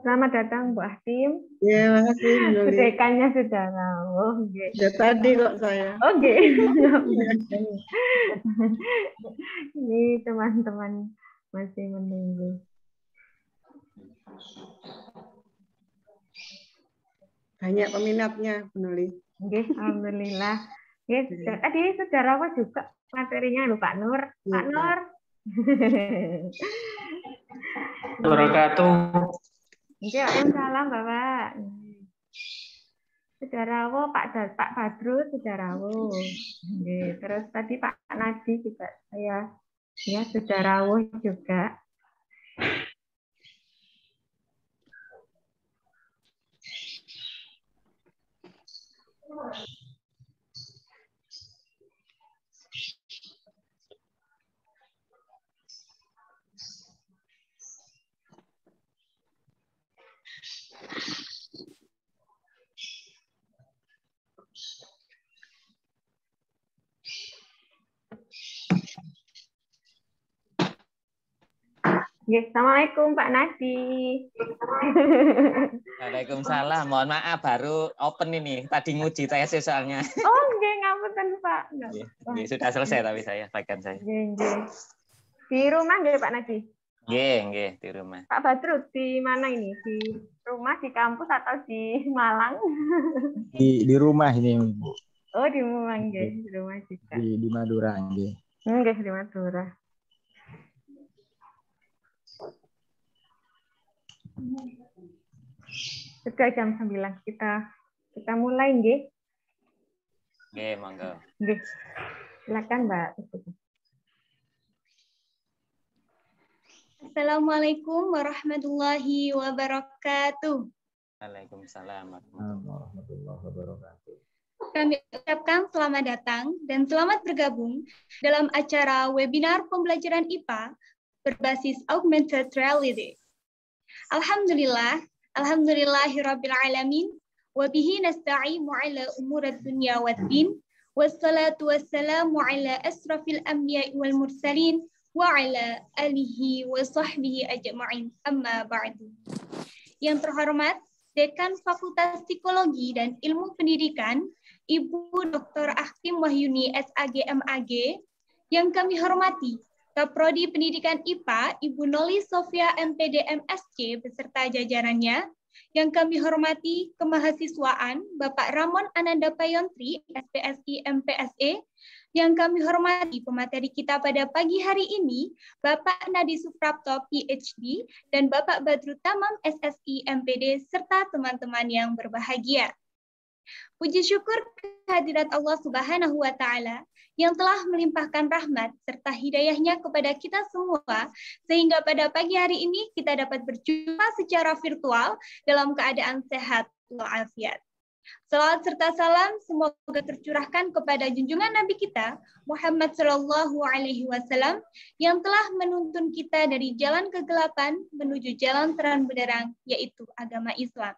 Selamat datang Bu Ahtim. Ya, makasih. Dekannya sudah oke Okay. Oh, sudah tadi kok saya. Oke. Oh, okay. Ini teman-teman masih menunggu. Banyak peminatnya, Nuli. Oke, okay, alhamdulillah. oke okay, tadi saudara saudaraku juga materinya lho Pak Nur. Pak iya, Nur. kasih Ya, salam Bapak. Hmm. Sudarawo Pak Pak Badru Sudarawo. terus tadi Pak Nadi juga saya ya, ya Sudarawo juga. Assalamualaikum Pak Nadi. Waalaikumsalam. Mohon maaf baru open ini. Tadi nguji saya soalnya. Oh, nggih ngapunten Pak. Iya, sudah selesai tapi saya bagian saya. Nggih, Di rumah nggih Pak Nadi? Nggih, nggih di rumah. Pak Badrut di mana ini? Di rumah, di kampus atau di Malang? Di di rumah ini, Bu. Oh, di rumah nggih, di rumah juga. Di di Madura nggih. Hmm, nggih, di Madura. Sudah jam 9 kita kita mulai nggih. Nggih, mangga. Nggih. Silakan, Mbak. Assalamualaikum warahmatullahi wabarakatuh. Waalaikumsalam warahmatullahi wabarakatuh. Kami ucapkan selamat datang dan selamat bergabung dalam acara webinar pembelajaran IPA berbasis augmented reality. Alhamdulillah, alhamdulillahirabbil alamin wa bihi nasta'inu ala umurid dunya waddin wassalatu wassalamu ala asrafil anbiya'i wal mursalin wa ala alihi wa sahbihi ajma'in amma ba'du. Yang terhormat Dekan Fakultas Psikologi dan Ilmu Pendidikan, Ibu Dr. Akhtim Wahyuni SAG MAG, yang kami hormati Kaprodi Pendidikan IPA, Ibu Noli Sofia MPD MSC beserta jajarannya, yang kami hormati kemahasiswaan Bapak Ramon Ananda Payontri, SPSI MPSE, yang kami hormati pemateri kita pada pagi hari ini, Bapak Nadi Suprapto, PhD, dan Bapak Badru Tamam, SSI MPD, serta teman-teman yang berbahagia. Puji syukur kehadirat Allah Subhanahu wa taala yang telah melimpahkan rahmat serta hidayahnya kepada kita semua, sehingga pada pagi hari ini kita dapat berjumpa secara virtual dalam keadaan sehat walafiat. Salawat serta salam semoga tercurahkan kepada junjungan Nabi kita Muhammad Shallallahu Alaihi Wasallam yang telah menuntun kita dari jalan kegelapan menuju jalan terang benderang yaitu agama Islam.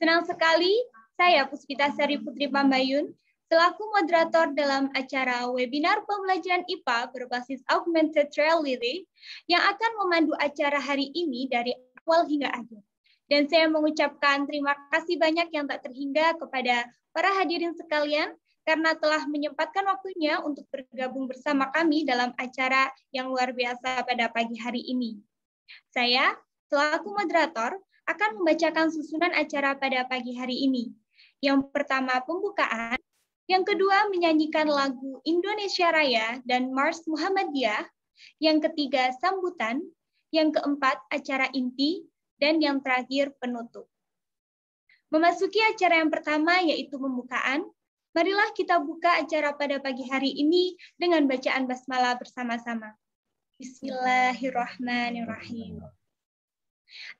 Senang sekali saya Puspita Sari Putri Pamayun. Selaku moderator dalam acara webinar pembelajaran IPA berbasis augmented reality yang akan memandu acara hari ini dari awal hingga akhir. Dan saya mengucapkan terima kasih banyak yang tak terhingga kepada para hadirin sekalian karena telah menyempatkan waktunya untuk bergabung bersama kami dalam acara yang luar biasa pada pagi hari ini. Saya, selaku moderator, akan membacakan susunan acara pada pagi hari ini. Yang pertama, pembukaan, yang kedua, menyanyikan lagu Indonesia Raya dan Mars Muhammadiyah. Yang ketiga, sambutan. Yang keempat, acara inti. Dan yang terakhir, penutup. Memasuki acara yang pertama, yaitu pembukaan, marilah kita buka acara pada pagi hari ini dengan bacaan basmalah bersama-sama. Bismillahirrahmanirrahim.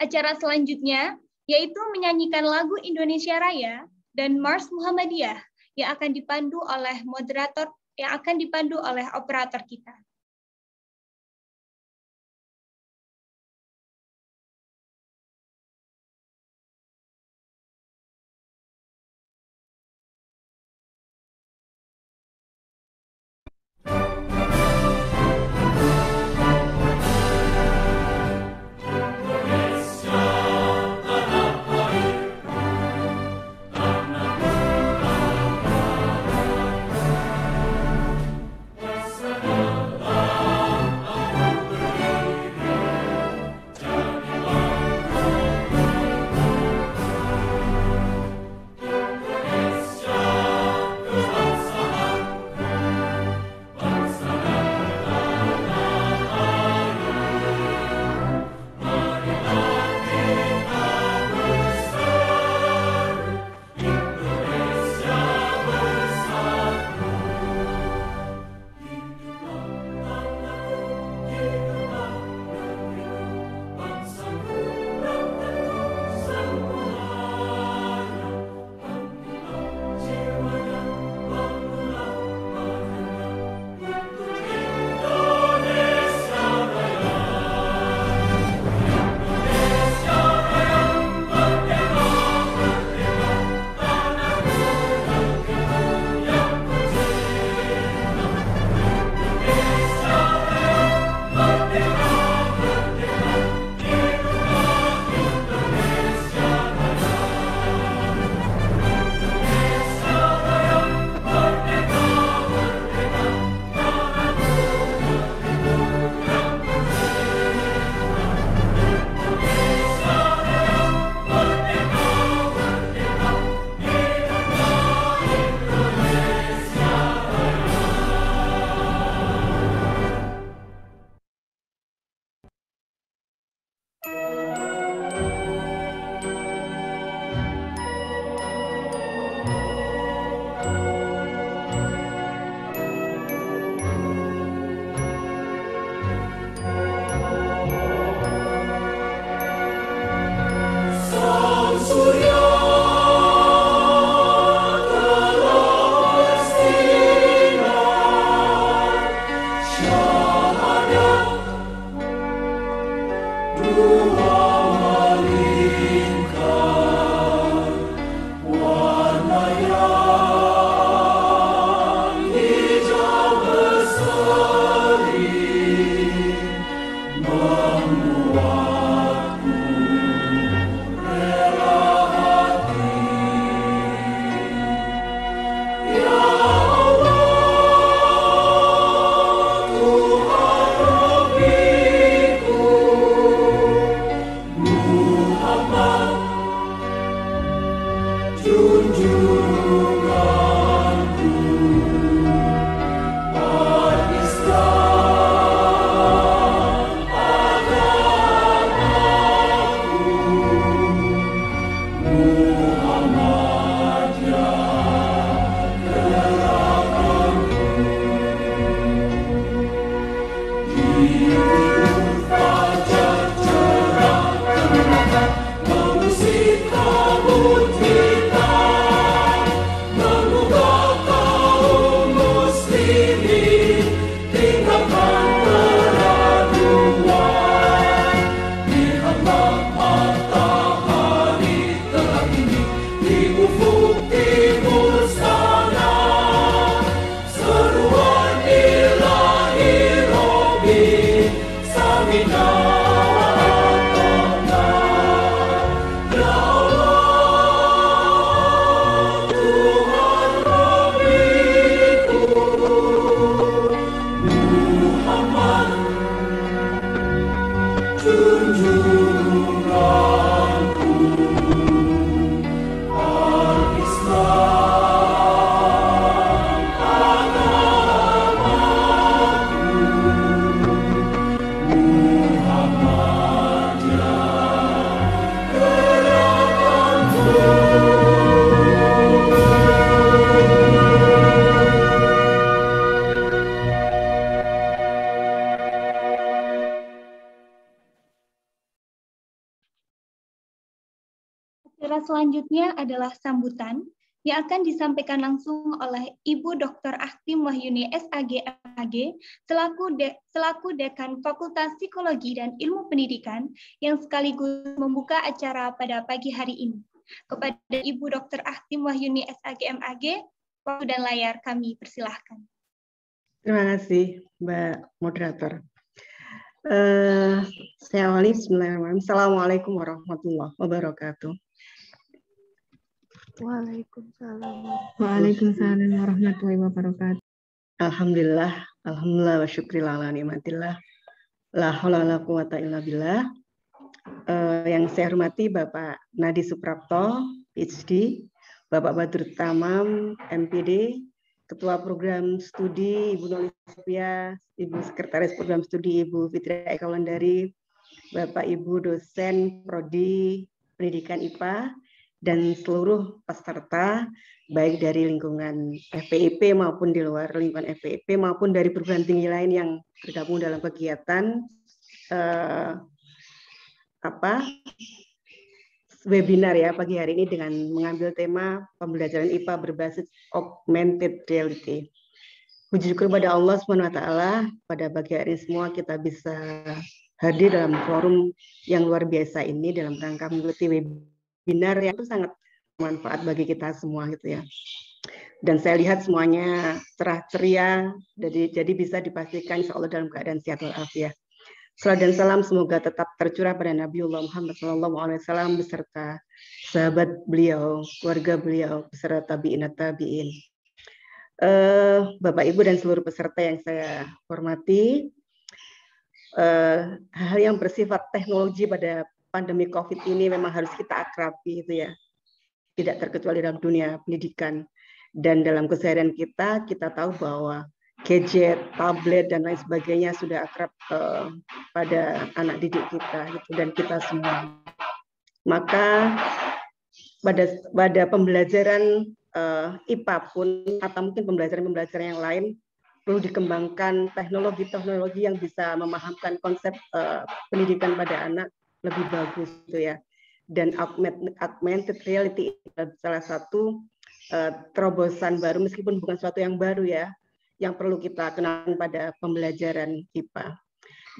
Acara selanjutnya yaitu menyanyikan lagu Indonesia Raya dan Mars Muhammadiyah yang akan dipandu oleh moderator, yang akan dipandu oleh operator kita. akan disampaikan langsung oleh Ibu Dr. Ahtim Wahyuni SAG AG selaku de, selaku Dekan Fakultas Psikologi dan Ilmu Pendidikan yang sekaligus membuka acara pada pagi hari ini. Kepada Ibu Dr. Ahtim Wahyuni SAG MAG, waktu dan layar kami persilahkan. Terima kasih Mbak Moderator. Uh, saya awali, Assalamualaikum warahmatullahi wabarakatuh. Waalaikumsalam. Waalaikumsalam warahmatullahi wabarakatuh. Alhamdulillah, alhamdulillah wa syukrillah ala nikmatillah. La haula la quwata illa billah. Uh, yang saya hormati Bapak Nadi Suprapto, PhD, Bapak Badur Tamam, MPD, Ketua Program Studi Ibu Noli Nolisvia, Ibu Sekretaris Program Studi Ibu Fitri Eka Wulandari, Bapak Ibu dosen prodi Pendidikan IPA, dan seluruh peserta baik dari lingkungan FPIP maupun di luar lingkungan FPIP maupun dari perguruan tinggi lain yang bergabung dalam kegiatan eh, apa webinar ya pagi hari ini dengan mengambil tema pembelajaran IPA berbasis augmented reality. Puji syukur pada Allah SWT, pada pagi hari ini semua kita bisa hadir dalam forum yang luar biasa ini dalam rangka mengikuti webinar webinar yang itu sangat manfaat bagi kita semua gitu ya. Dan saya lihat semuanya cerah ceria, jadi, jadi bisa dipastikan insya Allah dalam keadaan sehat walafiat. Salam dan salam semoga tetap tercurah pada Nabiullah Muhammad SAW beserta sahabat beliau, keluarga beliau, beserta tabiin tabiin. Uh, Bapak Ibu dan seluruh peserta yang saya hormati, uh, eh, hal yang bersifat teknologi pada pandemi COVID ini memang harus kita akrabi itu ya. Tidak terkecuali dalam dunia pendidikan dan dalam keseharian kita kita tahu bahwa gadget, tablet dan lain sebagainya sudah akrab uh, pada anak didik kita gitu dan kita semua. Maka pada pada pembelajaran uh, eh, IPA pun atau mungkin pembelajaran-pembelajaran yang lain perlu dikembangkan teknologi-teknologi yang bisa memahamkan konsep uh, pendidikan pada anak lebih bagus gitu ya. Dan augmented reality salah satu uh, terobosan baru meskipun bukan suatu yang baru ya, yang perlu kita kenalkan pada pembelajaran IPA.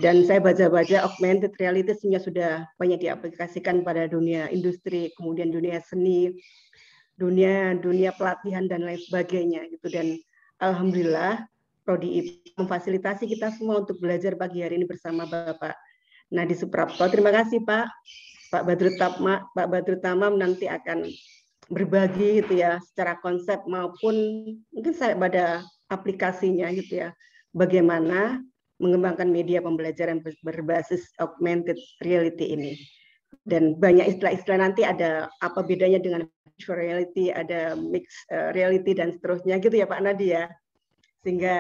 Dan saya baca-baca augmented reality sebenarnya sudah banyak diaplikasikan pada dunia industri, kemudian dunia seni, dunia dunia pelatihan dan lain sebagainya gitu dan alhamdulillah prodi IPA memfasilitasi kita semua untuk belajar pagi hari ini bersama Bapak Nadi Suprapto. Terima kasih Pak. Pak Badrutama, Pak nanti akan berbagi gitu ya secara konsep maupun mungkin saya pada aplikasinya gitu ya. Bagaimana mengembangkan media pembelajaran berbasis augmented reality ini. Dan banyak istilah-istilah nanti ada apa bedanya dengan virtual reality, ada mixed eh, reality dan seterusnya gitu ya Pak Nadia. Ya. Sehingga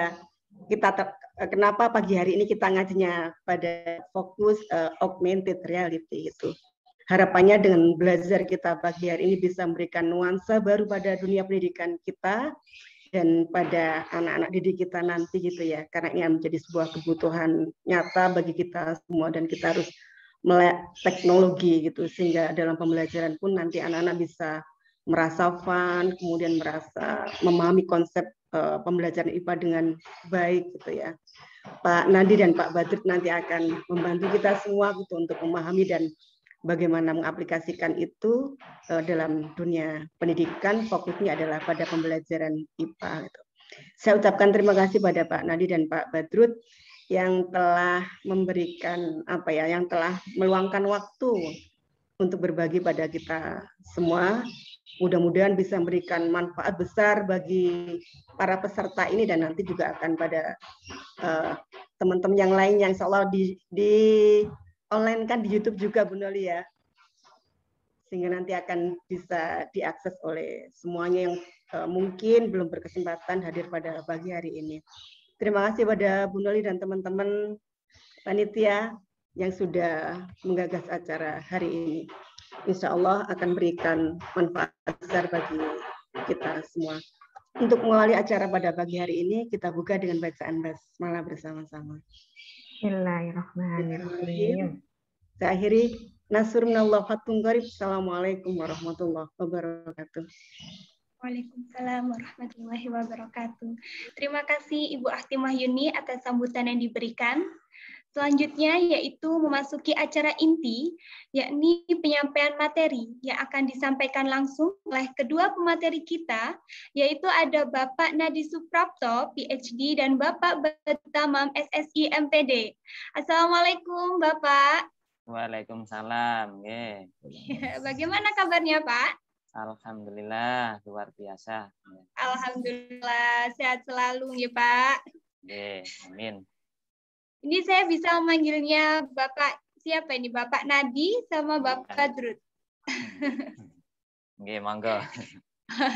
kita eh, kenapa pagi hari ini kita ngajinya pada fokus uh, augmented reality itu. Harapannya dengan belajar kita pagi hari ini bisa memberikan nuansa baru pada dunia pendidikan kita dan pada anak-anak didik kita nanti gitu ya. Karena ini menjadi sebuah kebutuhan nyata bagi kita semua dan kita harus melek teknologi gitu sehingga dalam pembelajaran pun nanti anak-anak bisa merasa fun, kemudian merasa memahami konsep uh, pembelajaran IPA dengan baik gitu ya. Pak Nadi dan Pak Badrut nanti akan membantu kita semua gitu untuk memahami dan bagaimana mengaplikasikan itu uh, dalam dunia pendidikan fokusnya adalah pada pembelajaran IPA gitu. Saya ucapkan terima kasih pada Pak Nadi dan Pak Badrut yang telah memberikan apa ya, yang telah meluangkan waktu untuk berbagi pada kita semua mudah-mudahan bisa memberikan manfaat besar bagi para peserta ini dan nanti juga akan pada teman eh, teman-teman yang lain yang Allah di di online kan di YouTube juga Bu Noli ya sehingga nanti akan bisa diakses oleh semuanya yang uh, mungkin belum berkesempatan hadir pada pagi hari ini. Terima kasih pada Bu Noli dan teman-teman panitia yang sudah menggagas acara hari ini insya Allah akan berikan manfaat besar bagi kita semua. Untuk mengawali acara pada pagi hari ini, kita buka dengan bacaan basmalah bersama-sama. Bismillahirrahmanirrahim. Saya akhiri, Nasur minallah gharib. Assalamualaikum warahmatullahi wabarakatuh. Waalaikumsalam warahmatullahi wabarakatuh. Terima kasih Ibu Ahtimah Yuni atas sambutan yang diberikan. Selanjutnya yaitu memasuki acara inti, yakni penyampaian materi yang akan disampaikan langsung oleh kedua pemateri kita, yaitu ada Bapak Nadi Suprapto, PhD, dan Bapak Batamam SSI MPD. Assalamualaikum Bapak. Waalaikumsalam. Yeah. Iya, bagaimana kabarnya Pak? Alhamdulillah, luar biasa. Alhamdulillah, sehat selalu ya Pak. Yeah, amin. Ini saya bisa manggilnya Bapak siapa ini? Bapak Nadi sama iya. Bapak Drut. Oke, mangga.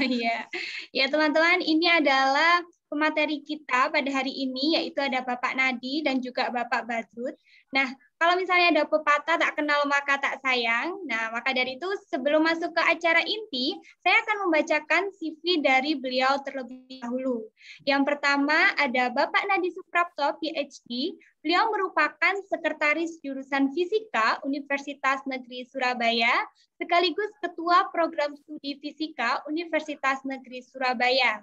Iya. ya, teman-teman, ini adalah pemateri kita pada hari ini yaitu ada Bapak Nadi dan juga Bapak Badrut. Nah, kalau misalnya ada pepatah tak kenal maka tak sayang, nah maka dari itu sebelum masuk ke acara inti, saya akan membacakan CV dari beliau terlebih dahulu. Yang pertama ada Bapak Nadi Suprapto, PhD. Beliau merupakan sekretaris jurusan fisika Universitas Negeri Surabaya, sekaligus ketua program studi fisika Universitas Negeri Surabaya.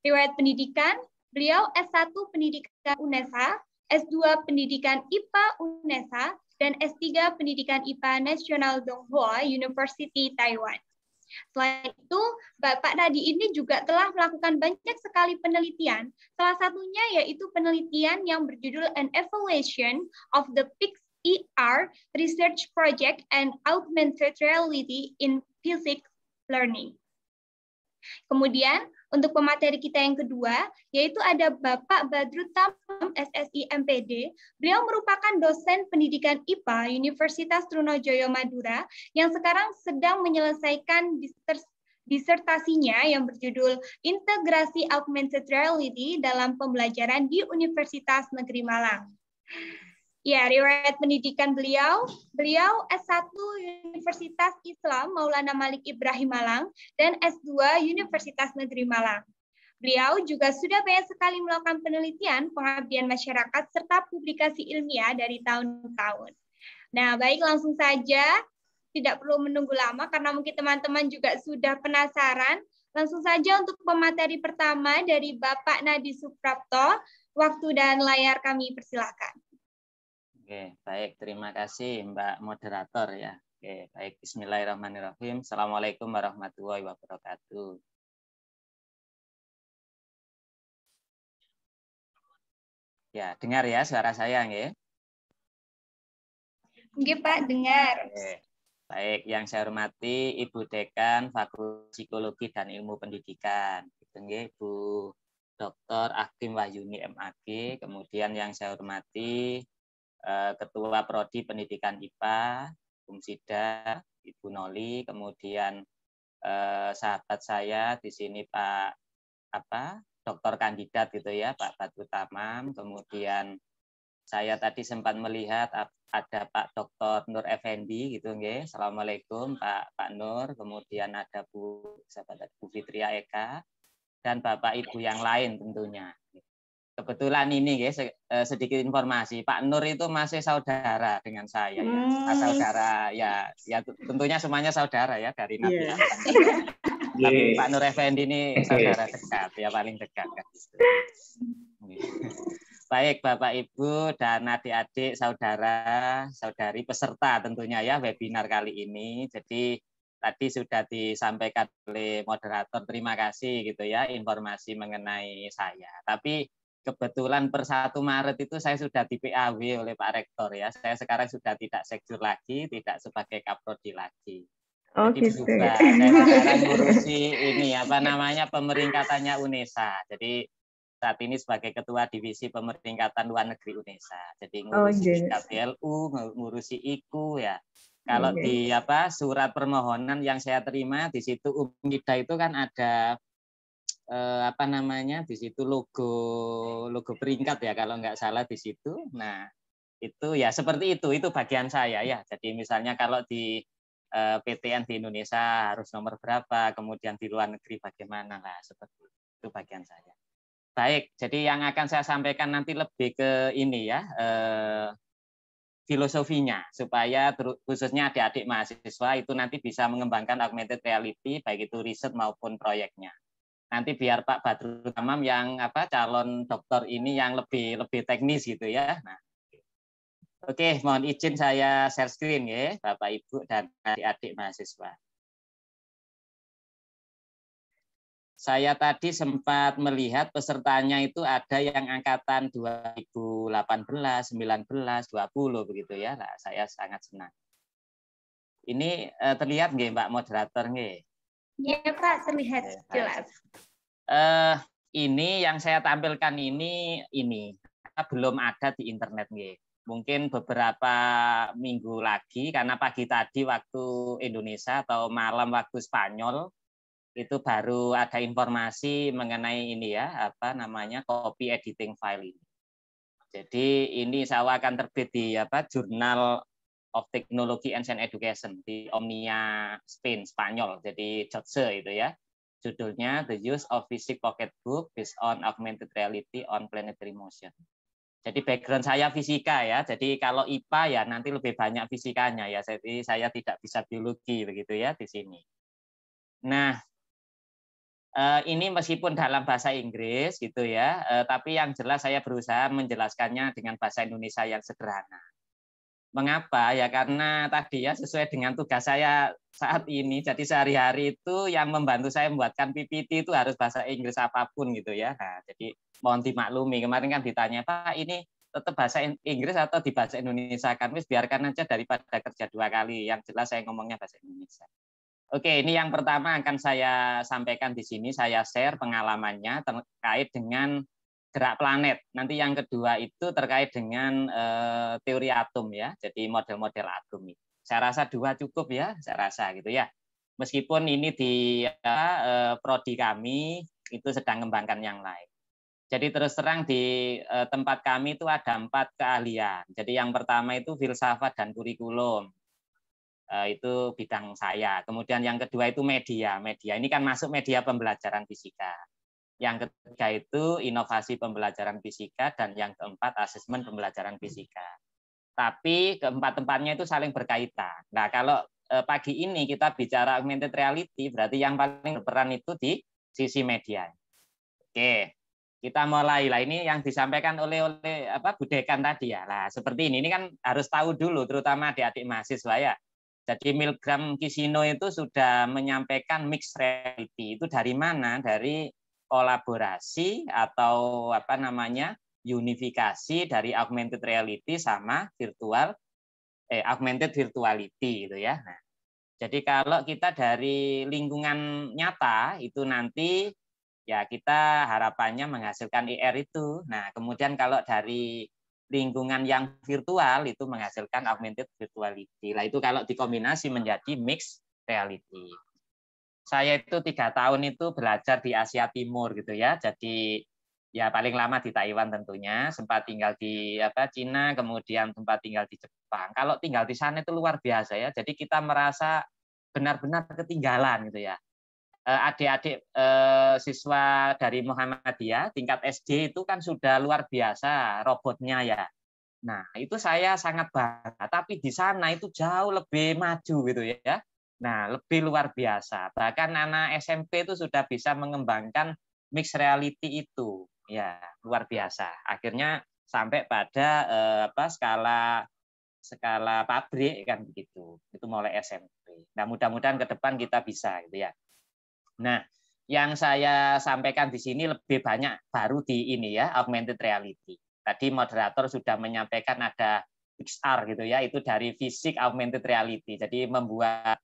Riwayat pendidikan, beliau S1 Pendidikan UNESA, S2 Pendidikan IPA UNESA, dan S3 Pendidikan IPA Nasional Donghua University Taiwan. Selain itu, Bapak Nadi ini juga telah melakukan banyak sekali penelitian, salah satunya yaitu penelitian yang berjudul An Evaluation of the pix ER Research Project and Augmented Reality in Physics Learning. Kemudian, untuk pemateri kita yang kedua, yaitu ada Bapak Badru Tamam, SSI MPD. Beliau merupakan dosen pendidikan IPA Universitas Trunojoyo Madura yang sekarang sedang menyelesaikan disertasinya yang berjudul Integrasi Augmented Reality dalam Pembelajaran di Universitas Negeri Malang. Ya, riwayat pendidikan beliau, beliau S1 Universitas Islam Maulana Malik Ibrahim Malang dan S2 Universitas Negeri Malang. Beliau juga sudah banyak sekali melakukan penelitian, pengabdian masyarakat, serta publikasi ilmiah dari tahun ke tahun. Nah, baik langsung saja, tidak perlu menunggu lama karena mungkin teman-teman juga sudah penasaran. Langsung saja untuk pemateri pertama dari Bapak Nadi Suprapto, waktu dan layar kami persilahkan. Oke, baik. Terima kasih Mbak Moderator ya. Oke, baik. Bismillahirrahmanirrahim. Assalamualaikum warahmatullahi wabarakatuh. Ya, dengar ya suara saya, ya? Oke Pak, dengar. Oke. Baik, yang saya hormati Ibu Dekan Fakultas Psikologi dan Ilmu Pendidikan. Gitu, nggih, Ibu Dr. Akim Wahyuni MAG, kemudian yang saya hormati Eh, Ketua Prodi Pendidikan IPA, Bung Sida, Ibu Noli, kemudian eh, sahabat saya di sini Pak apa dokter kandidat gitu ya Pak Batu Tamam, kemudian saya tadi sempat melihat ada Pak Dr. Nur Effendi gitu nge. Assalamualaikum Pak Pak Nur, kemudian ada Bu sahabat Bu Fitria Eka dan Bapak Ibu yang lain tentunya kebetulan ini ya sedikit informasi Pak Nur itu masih saudara dengan saya ya ah, hmm. saudara ya ya tentunya semuanya saudara ya dari Nabi yeah. tapi yeah. Pak Nur Effendi ini iya. saudara dekat ya paling dekat kan baik Bapak Ibu dan adik-adik saudara saudari peserta tentunya ya webinar kali ini jadi tadi sudah disampaikan oleh moderator terima kasih gitu ya informasi mengenai saya tapi kebetulan per 1 Maret itu saya sudah di PAW oleh Pak Rektor ya. Saya sekarang sudah tidak sekjur lagi, tidak sebagai kaprodi lagi. Oh Jadi gitu. Ya. Saya sekarang ngurusi ini apa namanya pemeringkatannya UNESA. Jadi saat ini sebagai ketua divisi pemeringkatan luar negeri UNESA. Jadi oh, ngurusi oh, KPLU, ngurusi IKU ya. Kalau okay. di apa surat permohonan yang saya terima di situ UMIDA itu kan ada eh, apa namanya di situ logo logo peringkat ya kalau nggak salah di situ. Nah itu ya seperti itu itu bagian saya ya. Jadi misalnya kalau di eh, PTN di Indonesia harus nomor berapa, kemudian di luar negeri bagaimana lah seperti itu, itu bagian saya. Baik, jadi yang akan saya sampaikan nanti lebih ke ini ya, eh, filosofinya supaya khususnya adik-adik mahasiswa itu nanti bisa mengembangkan augmented reality baik itu riset maupun proyeknya nanti biar Pak Badru Tamam yang apa calon dokter ini yang lebih lebih teknis gitu ya. Nah, Oke, mohon izin saya share screen ya, Bapak Ibu dan adik-adik mahasiswa. Saya tadi sempat melihat pesertanya itu ada yang angkatan 2018, 19, 20 begitu ya. Nah, saya sangat senang. Ini eh, terlihat nggih Mbak moderator nggih? Iya Pak, terlihat jelas. Eh, ini yang saya tampilkan ini ini belum ada di internet nih. Mungkin beberapa minggu lagi karena pagi tadi waktu Indonesia atau malam waktu Spanyol itu baru ada informasi mengenai ini ya apa namanya copy editing file ini. Jadi ini saya akan terbit di apa jurnal of Technology and Science Education di Omnia Spain Spanyol jadi Jotse itu ya judulnya The Use of Physics Pocketbook Based on Augmented Reality on Planetary Motion jadi background saya fisika ya jadi kalau IPA ya nanti lebih banyak fisikanya ya jadi saya tidak bisa biologi begitu ya di sini nah eh, ini meskipun dalam bahasa Inggris gitu ya, eh, tapi yang jelas saya berusaha menjelaskannya dengan bahasa Indonesia yang sederhana. Mengapa? Ya karena tadi ya sesuai dengan tugas saya saat ini. Jadi sehari-hari itu yang membantu saya membuatkan PPT itu harus bahasa Inggris apapun gitu ya. Nah, jadi mohon dimaklumi. Kemarin kan ditanya, Pak ini tetap bahasa Inggris atau di bahasa Indonesia kan? Wis biarkan aja daripada kerja dua kali. Yang jelas saya ngomongnya bahasa Indonesia. Oke, ini yang pertama akan saya sampaikan di sini. Saya share pengalamannya terkait dengan gerak planet. Nanti yang kedua itu terkait dengan uh, teori atom ya, jadi model-model atom. Saya rasa dua cukup ya, saya rasa gitu ya. Meskipun ini di ya, prodi kami itu sedang mengembangkan yang lain. Jadi terus terang di uh, tempat kami itu ada empat keahlian. Jadi yang pertama itu filsafat dan kurikulum. Uh, itu bidang saya. Kemudian yang kedua itu media. Media ini kan masuk media pembelajaran fisika. Yang ketiga itu inovasi pembelajaran fisika dan yang keempat asesmen pembelajaran fisika. Tapi keempat tempatnya itu saling berkaitan. Nah, kalau eh, pagi ini kita bicara augmented reality, berarti yang paling berperan itu di sisi media. Oke, kita mulai lah ini yang disampaikan oleh oleh apa Budekan tadi ya. Nah, seperti ini ini kan harus tahu dulu terutama di adik mahasiswa ya. Jadi Milgram Kisino itu sudah menyampaikan mixed reality itu dari mana? Dari kolaborasi atau apa namanya unifikasi dari augmented reality sama virtual eh, augmented virtuality itu ya. Nah, jadi kalau kita dari lingkungan nyata itu nanti ya kita harapannya menghasilkan IR itu. Nah, kemudian kalau dari lingkungan yang virtual itu menghasilkan augmented virtuality. Lah itu kalau dikombinasi menjadi mixed reality saya itu tiga tahun itu belajar di Asia Timur gitu ya. Jadi ya paling lama di Taiwan tentunya, sempat tinggal di apa Cina, kemudian sempat tinggal di Jepang. Kalau tinggal di sana itu luar biasa ya. Jadi kita merasa benar-benar ketinggalan gitu ya. Eh, adik-adik eh, siswa dari Muhammadiyah tingkat SD itu kan sudah luar biasa robotnya ya. Nah, itu saya sangat bangga, tapi di sana itu jauh lebih maju gitu ya Nah, lebih luar biasa. Bahkan anak SMP itu sudah bisa mengembangkan mixed reality itu. Ya, luar biasa. Akhirnya sampai pada eh, apa skala skala pabrik kan begitu. Itu mulai SMP. Nah, mudah-mudahan ke depan kita bisa gitu ya. Nah, yang saya sampaikan di sini lebih banyak baru di ini ya, augmented reality. Tadi moderator sudah menyampaikan ada XR gitu ya, itu dari fisik augmented reality. Jadi membuat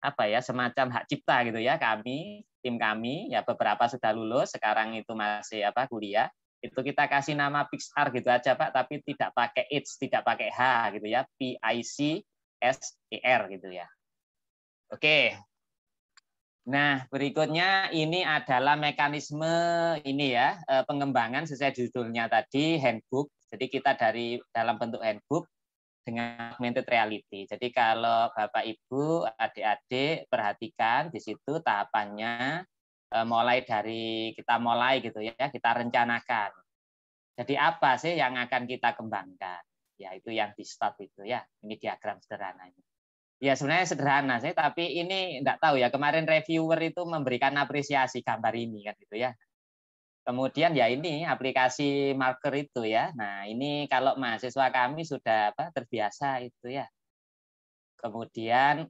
apa ya semacam hak cipta gitu ya kami tim kami ya beberapa sudah lulus sekarang itu masih apa kuliah itu kita kasih nama Pixar gitu aja Pak tapi tidak pakai it tidak pakai H gitu ya P I C S E R gitu ya oke nah berikutnya ini adalah mekanisme ini ya eh, pengembangan sesuai judulnya tadi handbook jadi kita dari dalam bentuk handbook dengan augmented reality. Jadi kalau Bapak Ibu, adik-adik perhatikan di situ tahapannya eh, mulai dari kita mulai gitu ya, kita rencanakan. Jadi apa sih yang akan kita kembangkan? Ya itu yang di start itu ya. Ini diagram sederhananya. Ya sebenarnya sederhana sih, tapi ini enggak tahu ya. Kemarin reviewer itu memberikan apresiasi gambar ini kan gitu ya. Kemudian ya ini aplikasi marker itu ya. Nah, ini kalau mahasiswa kami sudah apa terbiasa itu ya. Kemudian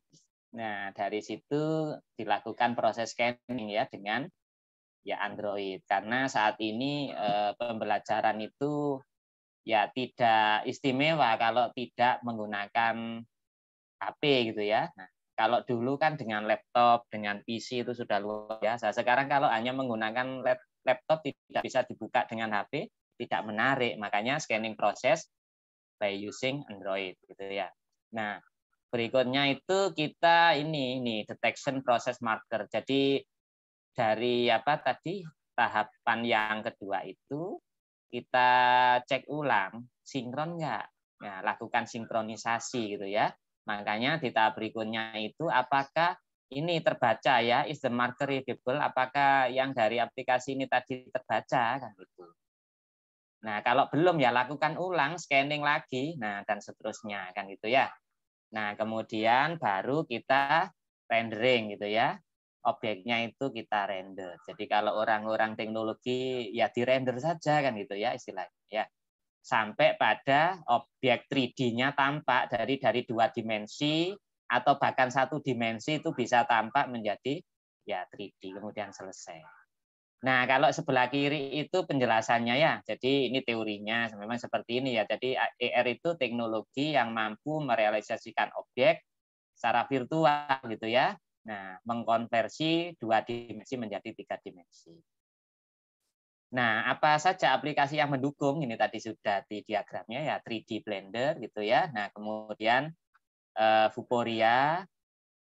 nah dari situ dilakukan proses scanning ya dengan ya Android karena saat ini e, pembelajaran itu ya tidak istimewa kalau tidak menggunakan HP gitu ya. Nah, kalau dulu kan dengan laptop, dengan PC itu sudah luar biasa. Sekarang kalau hanya menggunakan laptop laptop tidak bisa dibuka dengan HP, tidak menarik. Makanya scanning proses by using Android gitu ya. Nah, berikutnya itu kita ini ini detection process marker. Jadi dari apa tadi tahapan yang kedua itu kita cek ulang sinkron nggak nah, lakukan sinkronisasi gitu ya makanya di tahap berikutnya itu apakah ini terbaca ya is the marker readable apakah yang dari aplikasi ini tadi terbaca kan gitu nah kalau belum ya lakukan ulang scanning lagi nah dan seterusnya kan gitu ya nah kemudian baru kita rendering gitu ya objeknya itu kita render jadi kalau orang-orang teknologi ya di render saja kan gitu ya istilahnya ya sampai pada objek 3D-nya tampak dari dari dua dimensi atau bahkan satu dimensi itu bisa tampak menjadi ya 3D kemudian selesai. Nah, kalau sebelah kiri itu penjelasannya ya. Jadi ini teorinya memang seperti ini ya. Jadi AR itu teknologi yang mampu merealisasikan objek secara virtual gitu ya. Nah, mengkonversi dua dimensi menjadi tiga dimensi. Nah, apa saja aplikasi yang mendukung? Ini tadi sudah di diagramnya ya 3D Blender gitu ya. Nah, kemudian uh,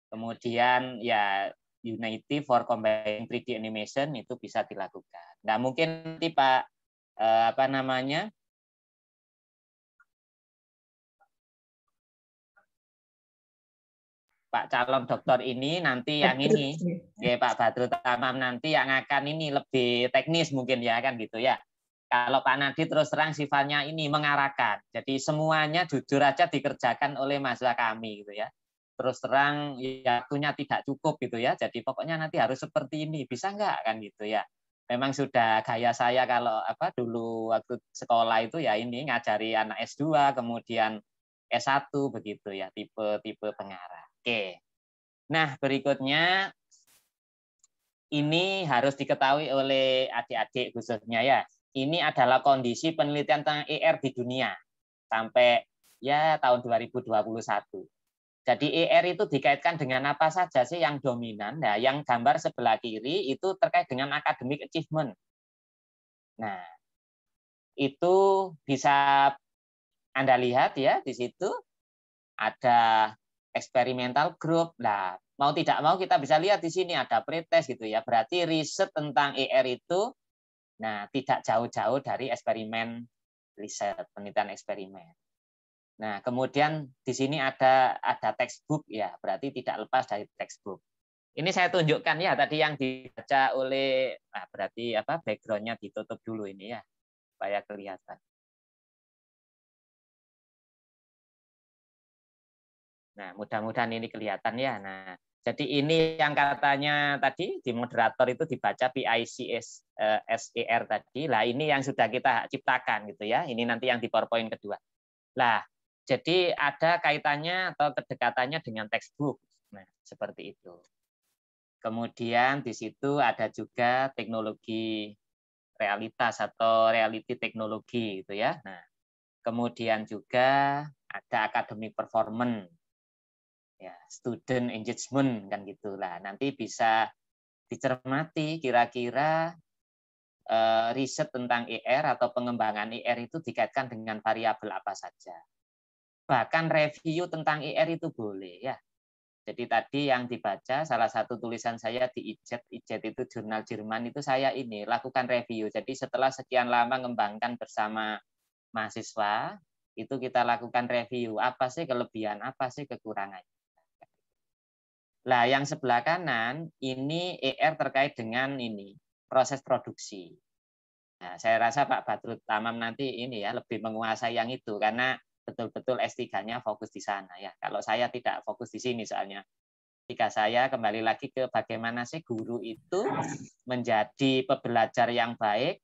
kemudian ya Unity for Combining 3D Animation itu bisa dilakukan. Nah mungkin nanti Pak uh, apa namanya Pak calon dokter ini nanti yang ini, ya Pak Badrut Tamam nanti yang akan ini lebih teknis mungkin ya kan gitu ya kalau Pak Nadi terus terang sifatnya ini mengarahkan. Jadi semuanya jujur aja dikerjakan oleh masa kami gitu ya. Terus terang ya, waktunya tidak cukup gitu ya. Jadi pokoknya nanti harus seperti ini, bisa enggak kan gitu ya. Memang sudah gaya saya kalau apa dulu waktu sekolah itu ya ini ngajari anak S2 kemudian S1 begitu ya, tipe-tipe pengarah. Oke. Nah, berikutnya ini harus diketahui oleh adik-adik khususnya ya ini adalah kondisi penelitian tentang ER di dunia sampai ya tahun 2021. Jadi ER itu dikaitkan dengan apa saja sih yang dominan? Nah, yang gambar sebelah kiri itu terkait dengan academic achievement. Nah, itu bisa Anda lihat ya di situ ada experimental group. Nah, mau tidak mau kita bisa lihat di sini ada pretest gitu ya. Berarti riset tentang ER itu Nah, tidak jauh-jauh dari eksperimen riset, penelitian eksperimen. Nah, kemudian di sini ada ada textbook ya, berarti tidak lepas dari textbook. Ini saya tunjukkan ya tadi yang dibaca oleh nah, berarti apa backgroundnya ditutup dulu ini ya supaya kelihatan. Nah, mudah-mudahan ini kelihatan ya. Nah, jadi ini yang katanya tadi di moderator itu dibaca PICS eh, sar e tadi. Lah ini yang sudah kita ciptakan gitu ya. Ini nanti yang di PowerPoint kedua. Lah, jadi ada kaitannya atau kedekatannya dengan textbook. Nah, seperti itu. Kemudian di situ ada juga teknologi realitas atau reality teknologi gitu ya. Nah, kemudian juga ada akademik performance ya student engagement kan gitulah nanti bisa dicermati kira-kira uh, riset tentang IR e atau pengembangan IR e itu dikaitkan dengan variabel apa saja bahkan review tentang IR e itu boleh ya jadi tadi yang dibaca salah satu tulisan saya di IJET, IJET itu jurnal Jerman itu saya ini lakukan review. Jadi setelah sekian lama mengembangkan bersama mahasiswa, itu kita lakukan review. Apa sih kelebihan, apa sih kekurangannya. Nah, yang sebelah kanan ini ER terkait dengan ini proses produksi. Nah, saya rasa Pak Badrut Tamam nanti ini ya lebih menguasai yang itu karena betul-betul S3-nya fokus di sana ya. Kalau saya tidak fokus di sini soalnya. Jika saya kembali lagi ke bagaimana sih guru itu menjadi pembelajar yang baik,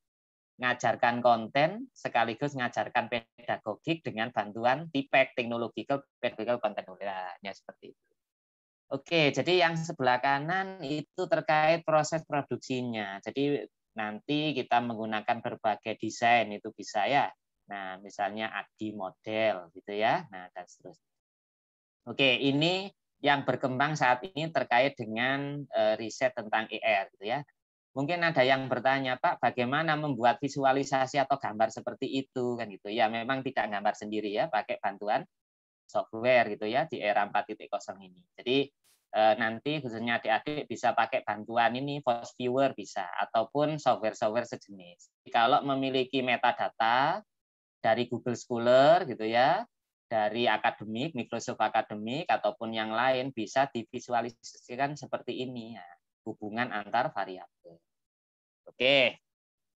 ngajarkan konten sekaligus ngajarkan pedagogik dengan bantuan tipek teknologi pedagogical content knowledge seperti itu. Oke, jadi yang sebelah kanan itu terkait proses produksinya. Jadi nanti kita menggunakan berbagai desain itu bisa ya. Nah, misalnya adi model gitu ya. Nah, dan seterusnya. Oke, ini yang berkembang saat ini terkait dengan eh, riset tentang IR e gitu ya. Mungkin ada yang bertanya, Pak, bagaimana membuat visualisasi atau gambar seperti itu kan gitu. Ya, memang tidak gambar sendiri ya, pakai bantuan software gitu ya di era 4.0 ini. Jadi Eh, nanti khususnya adik-adik bisa pakai bantuan ini post Viewer bisa ataupun software-software sejenis. Kalau memiliki metadata dari Google Scholar gitu ya, dari akademik, Microsoft akademik ataupun yang lain bisa divisualisasikan seperti ini ya, hubungan antar variabel. Oke.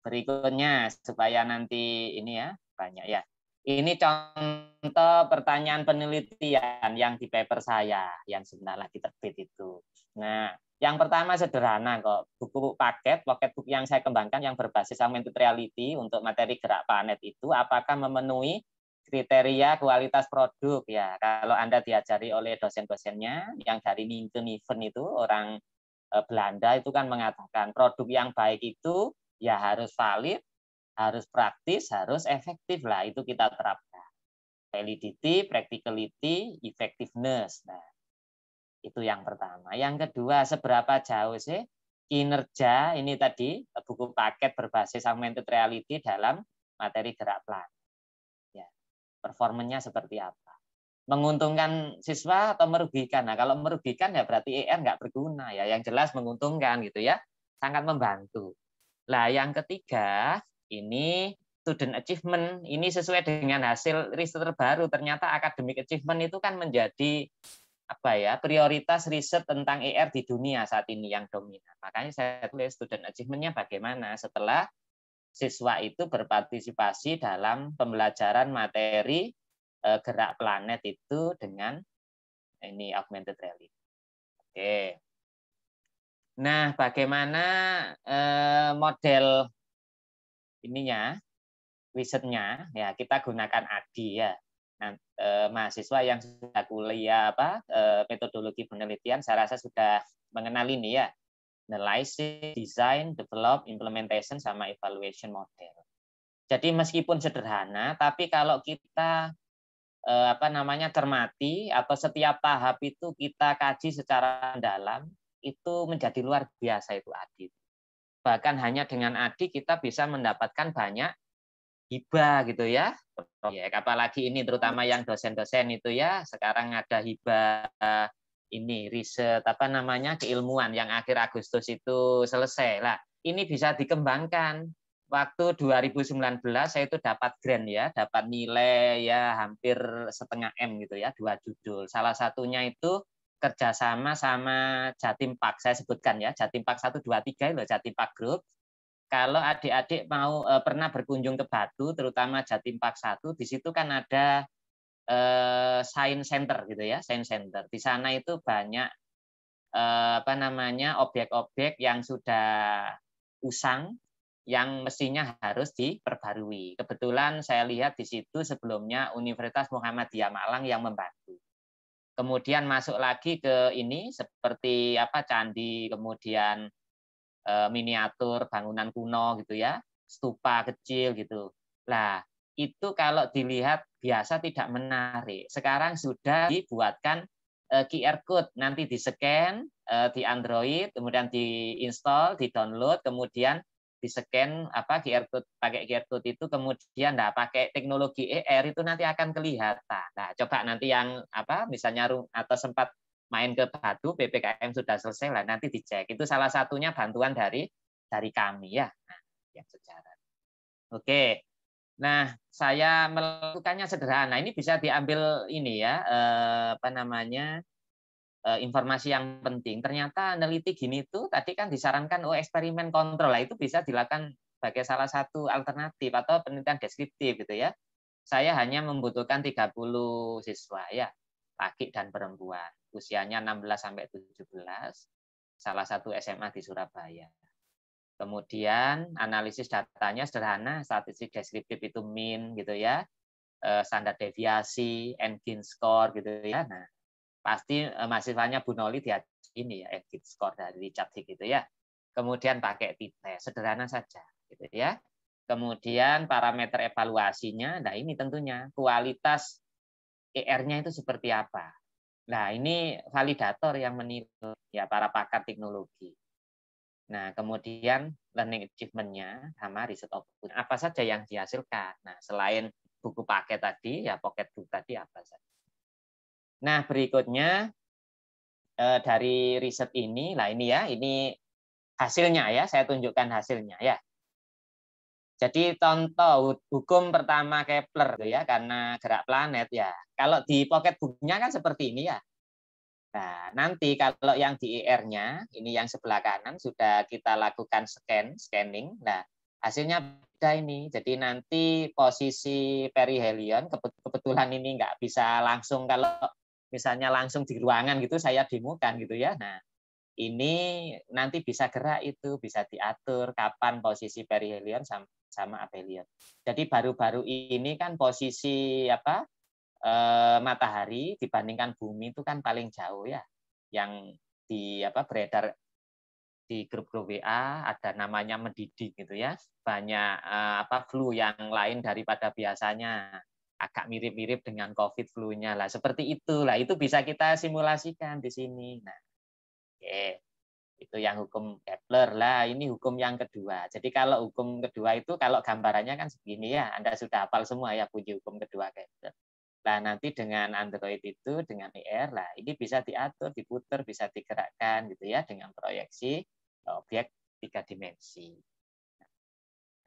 Berikutnya supaya nanti ini ya banyak ya. Ini contoh pertanyaan penelitian yang di paper saya yang sebenarnya lagi terbit itu. Nah, yang pertama sederhana kok, buku paket, buku yang saya kembangkan yang berbasis augmented reality untuk materi gerak planet itu apakah memenuhi kriteria kualitas produk ya. Kalau Anda diajari oleh dosen-dosennya yang dari Nintun itu orang eh, Belanda itu kan mengatakan produk yang baik itu ya harus valid, harus praktis, harus efektif lah itu kita terapkan. Validity, practicality, effectiveness. Nah, itu yang pertama. Yang kedua, seberapa jauh sih kinerja ini tadi buku paket berbasis augmented reality dalam materi gerak plan Ya, performanya seperti apa? Menguntungkan siswa atau merugikan? Nah, kalau merugikan ya berarti ER nggak berguna ya. Yang jelas menguntungkan gitu ya, sangat membantu. Nah, yang ketiga, ini student achievement ini sesuai dengan hasil riset terbaru ternyata academic achievement itu kan menjadi apa ya prioritas riset tentang ER di dunia saat ini yang dominan makanya saya tulis student achievementnya bagaimana setelah siswa itu berpartisipasi dalam pembelajaran materi eh, gerak planet itu dengan ini augmented reality oke nah bagaimana eh, model ininya risetnya ya kita gunakan adi ya nah, eh, mahasiswa yang sudah kuliah apa eh, metodologi penelitian saya rasa sudah mengenal ini ya analysis design develop implementation sama evaluation model jadi meskipun sederhana tapi kalau kita eh, apa namanya cermati atau setiap tahap itu kita kaji secara dalam itu menjadi luar biasa itu adi bahkan hanya dengan adik kita bisa mendapatkan banyak hibah gitu ya proyek apalagi ini terutama yang dosen-dosen itu ya sekarang ada hibah eh, ini riset apa namanya keilmuan yang akhir Agustus itu selesai lah ini bisa dikembangkan waktu 2019 saya itu dapat grant ya dapat nilai ya hampir setengah m gitu ya dua judul salah satunya itu kerjasama sama Jatim Park. Saya sebutkan ya, Jatim Park satu dua tiga itu Jatim Park Group. Kalau adik-adik mau eh, pernah berkunjung ke Batu, terutama Jatim Park 1, di situ kan ada eh, Science Center gitu ya, Science Center. Di sana itu banyak eh, apa namanya objek-objek yang sudah usang yang mestinya harus diperbarui. Kebetulan saya lihat di situ sebelumnya Universitas Muhammadiyah Malang yang membantu kemudian masuk lagi ke ini seperti apa candi kemudian e, miniatur bangunan kuno gitu ya stupa kecil gitu lah itu kalau dilihat biasa tidak menarik sekarang sudah dibuatkan e, eh, QR code nanti di scan e, eh, di Android kemudian di install di download kemudian di scan apa QR code pakai QR code itu kemudian nah pakai teknologi ER itu nanti akan kelihatan. Nah, coba nanti yang apa misalnya atau sempat main ke Batu PPKM sudah selesai lah nanti dicek. Itu salah satunya bantuan dari dari kami ya. Nah, yang sejarah. Oke. Nah, saya melakukannya sederhana. Ini bisa diambil ini ya, eh, apa namanya? Eh, informasi yang penting. Ternyata neliti gini itu tadi kan disarankan oh eksperimen kontrol lah itu bisa dilakukan sebagai salah satu alternatif atau penelitian deskriptif gitu ya. Saya hanya membutuhkan 30 siswa ya, laki dan perempuan. Usianya 16 sampai 17. Salah satu SMA di Surabaya. Kemudian analisis datanya sederhana, statistik deskriptif itu min gitu ya, eh, standar deviasi, engine score gitu ya. Nah, pasti eh, mahasiswanya Bu Noli dia ini ya eh, exit gitu, score dari Richard gitu ya. Kemudian pakai titik eh, sederhana saja gitu ya. Kemudian parameter evaluasinya, nah ini tentunya kualitas ER-nya itu seperti apa. Nah ini validator yang menilai ya para pakar teknologi. Nah kemudian learning achievement-nya sama riset output apa saja yang dihasilkan. Nah selain buku paket tadi ya pocket book tadi apa saja. Nah, berikutnya eh, dari riset ini, lah ini ya, ini hasilnya ya, saya tunjukkan hasilnya ya. Jadi contoh hukum pertama Kepler ya karena gerak planet ya. Kalau di pocket book-nya kan seperti ini ya. Nah, nanti kalau yang di IR-nya, e ini yang sebelah kanan sudah kita lakukan scan, scanning. Nah, hasilnya beda ini. Jadi nanti posisi perihelion kebetulan ini nggak bisa langsung kalau misalnya langsung di ruangan gitu saya demokan gitu ya. Nah, ini nanti bisa gerak itu, bisa diatur kapan posisi perihelion sama, sama aphelion. Jadi baru-baru ini kan posisi apa e, matahari dibandingkan bumi itu kan paling jauh ya, yang di apa beredar di grup-grup WA ada namanya mendidih gitu ya, banyak e, apa flu yang lain daripada biasanya agak mirip-mirip dengan COVID flu-nya lah. Seperti itu lah, itu bisa kita simulasikan di sini. Nah, oke. Itu yang hukum Kepler lah, ini hukum yang kedua. Jadi kalau hukum kedua itu, kalau gambarannya kan segini ya, Anda sudah hafal semua ya puji hukum kedua Kepler. Nah, nanti dengan Android itu, dengan IR, lah ini bisa diatur, diputar, bisa digerakkan gitu ya, dengan proyeksi objek tiga dimensi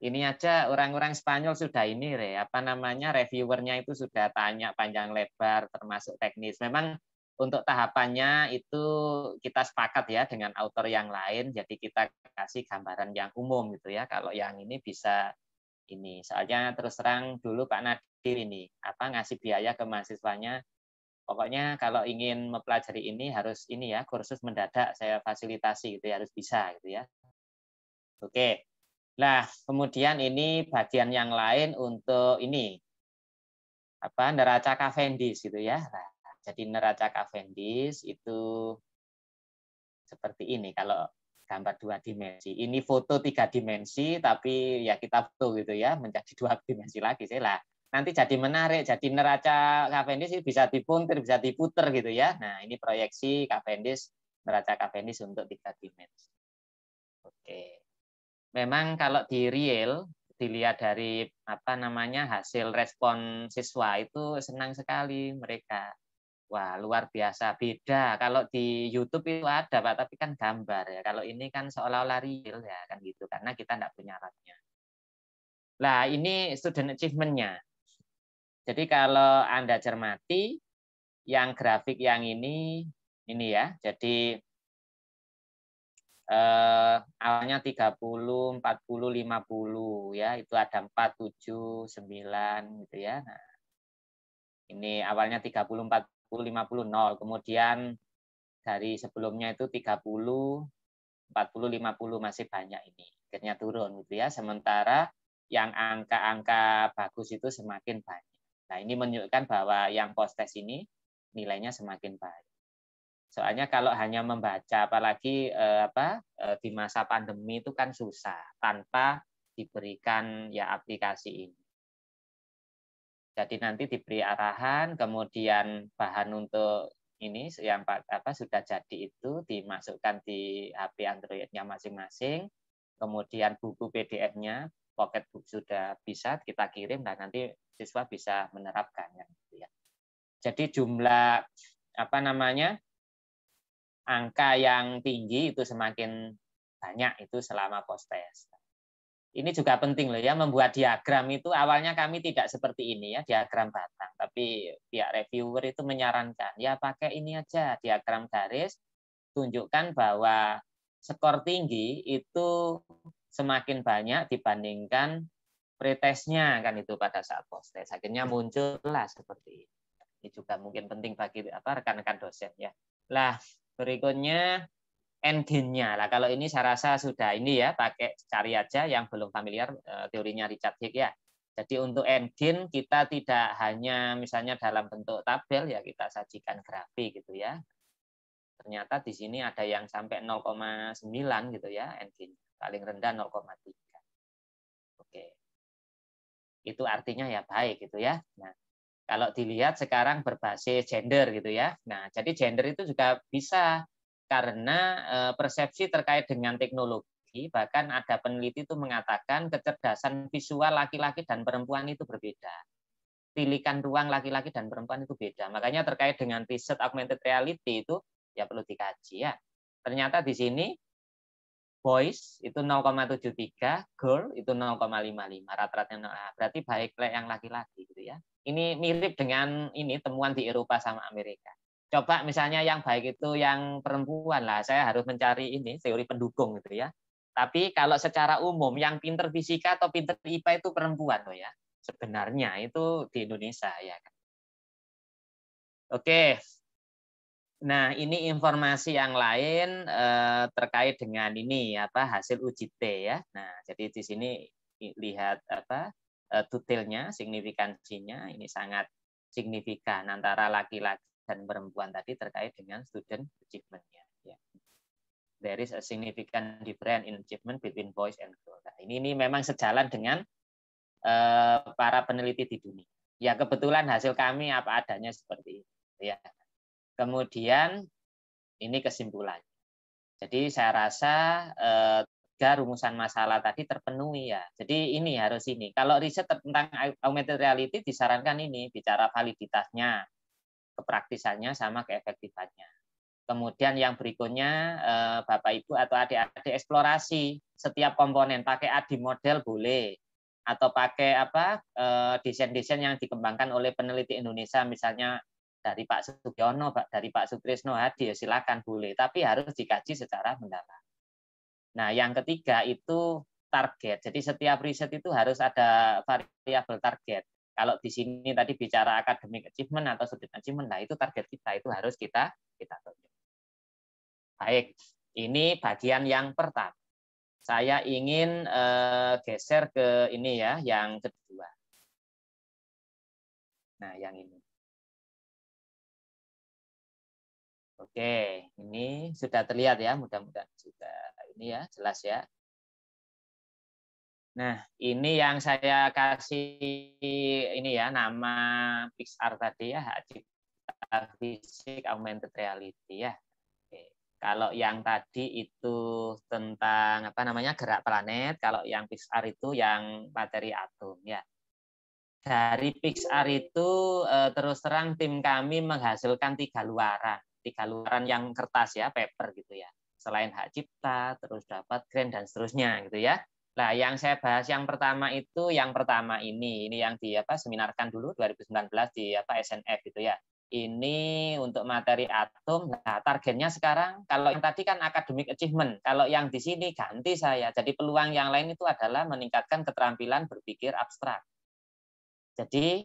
ini aja orang-orang Spanyol sudah ini re apa namanya reviewernya itu sudah tanya panjang lebar termasuk teknis memang untuk tahapannya itu kita sepakat ya dengan author yang lain jadi kita kasih gambaran yang umum gitu ya kalau yang ini bisa ini soalnya terus terang dulu Pak Nadir ini apa ngasih biaya ke mahasiswanya pokoknya kalau ingin mempelajari ini harus ini ya kursus mendadak saya fasilitasi gitu ya harus bisa gitu ya oke Nah, kemudian ini bagian yang lain untuk ini apa neraca Cavendish gitu ya. Nah, jadi neraca Cavendish itu seperti ini kalau gambar dua dimensi. Ini foto tiga dimensi tapi ya kita foto gitu ya menjadi dua dimensi lagi sih lah. Nanti jadi menarik, jadi neraca Cavendish bisa dipuntir, bisa diputer gitu ya. Nah, ini proyeksi Cavendish, neraca Cavendish untuk tiga dimensi. Oke memang kalau di real dilihat dari apa namanya hasil respon siswa itu senang sekali mereka wah luar biasa beda kalau di YouTube itu ada pak tapi kan gambar ya kalau ini kan seolah-olah real ya kan gitu karena kita tidak punya alatnya lah ini student achievementnya jadi kalau anda cermati yang grafik yang ini ini ya jadi eh, awalnya 30, 40, 50 ya. Itu ada 4, 7, 9 gitu ya. Nah, ini awalnya 30, 40, 50, 0. Kemudian dari sebelumnya itu 30, 40, 50 masih banyak ini. Akhirnya turun gitu ya. Sementara yang angka-angka bagus itu semakin banyak. Nah, ini menunjukkan bahwa yang post test ini nilainya semakin baik. Soalnya kalau hanya membaca, apalagi eh, apa eh, di masa pandemi itu kan susah tanpa diberikan ya aplikasi ini. Jadi nanti diberi arahan, kemudian bahan untuk ini yang apa sudah jadi itu dimasukkan di HP Androidnya masing-masing, kemudian buku PDF-nya, pocketbook sudah bisa kita kirim dan nanti siswa bisa menerapkannya. Gitu ya. Jadi jumlah apa namanya angka yang tinggi itu semakin banyak itu selama post test. Ini juga penting loh ya membuat diagram itu awalnya kami tidak seperti ini ya diagram batang, tapi pihak reviewer itu menyarankan ya pakai ini aja diagram garis tunjukkan bahwa skor tinggi itu semakin banyak dibandingkan pretestnya kan itu pada saat post test. Akhirnya muncullah seperti ini. Ini juga mungkin penting bagi apa rekan-rekan dosen ya. Lah Berikutnya engine-nya. lah. kalau ini saya rasa sudah ini ya, pakai cari aja yang belum familiar eh, teorinya Richard Hicks ya. Jadi untuk engine kita tidak hanya misalnya dalam bentuk tabel ya kita sajikan grafik gitu ya. Ternyata di sini ada yang sampai 0,9 gitu ya engine. Paling rendah 0,3. Oke. Itu artinya ya baik gitu ya. Nah, kalau dilihat sekarang berbasis gender gitu ya. Nah, jadi gender itu juga bisa karena eh, persepsi terkait dengan teknologi bahkan ada peneliti itu mengatakan kecerdasan visual laki-laki dan perempuan itu berbeda. Tilikan ruang laki-laki dan perempuan itu beda. Makanya terkait dengan riset augmented reality itu ya perlu dikaji ya. Ternyata di sini boys itu 0,73, girl itu 0,55, rata-ratanya nah, berarti baik yang laki-laki gitu ya. Ini mirip dengan ini temuan di Eropa sama Amerika. Coba misalnya yang baik itu yang perempuan lah, saya harus mencari ini teori pendukung gitu ya. Tapi kalau secara umum yang pinter fisika atau pinter IPA itu perempuan loh ya. Sebenarnya itu di Indonesia ya. Kan? Oke, Nah, ini informasi yang lain eh, terkait dengan ini apa hasil uji T ya. Nah, jadi di sini lihat apa eh, detailnya, signifikansinya ini sangat signifikan antara laki-laki dan perempuan tadi terkait dengan student achievementnya. Ya. There is a significant difference in achievement between boys and girls. Nah, ini ini memang sejalan dengan eh, para peneliti di dunia. Ya kebetulan hasil kami apa adanya seperti ini Ya. Kemudian ini kesimpulan. Jadi saya rasa eh, tiga rumusan masalah tadi terpenuhi ya. Jadi ini harus ini. Kalau riset tentang augmented reality disarankan ini bicara validitasnya, kepraktisannya sama keefektifannya. Kemudian yang berikutnya eh, Bapak Ibu atau adik-adik eksplorasi setiap komponen pakai adi model boleh atau pakai apa eh, desain-desain yang dikembangkan oleh peneliti Indonesia misalnya dari Pak Sugiono, dari Pak Sutrisno Hadi, ya silakan boleh, tapi harus dikaji secara mendalam. Nah, yang ketiga itu target. Jadi setiap riset itu harus ada variabel target. Kalau di sini tadi bicara academic achievement atau student achievement, nah itu target kita itu harus kita kita tunjuk. Baik, ini bagian yang pertama. Saya ingin eh, geser ke ini ya, yang kedua. Nah, yang ini. Oke, ini sudah terlihat ya, mudah-mudahan sudah ini ya, jelas ya. Nah, ini yang saya kasih ini ya nama Pixar tadi ya, Cipta Fisik Augmented Reality ya. Oke. Kalau yang tadi itu tentang apa namanya gerak planet, kalau yang Pixar itu yang materi atom ya dari Pixar itu eh, terus terang tim kami menghasilkan tiga luaran ketika luaran yang kertas ya, paper gitu ya. Selain hak cipta, terus dapat grant dan seterusnya gitu ya. Nah, yang saya bahas yang pertama itu yang pertama ini, ini yang di apa seminarkan dulu 2019 di apa SNF gitu ya. Ini untuk materi atom. Nah, targetnya sekarang kalau yang tadi kan academic achievement, kalau yang di sini ganti saya. Jadi peluang yang lain itu adalah meningkatkan keterampilan berpikir abstrak. Jadi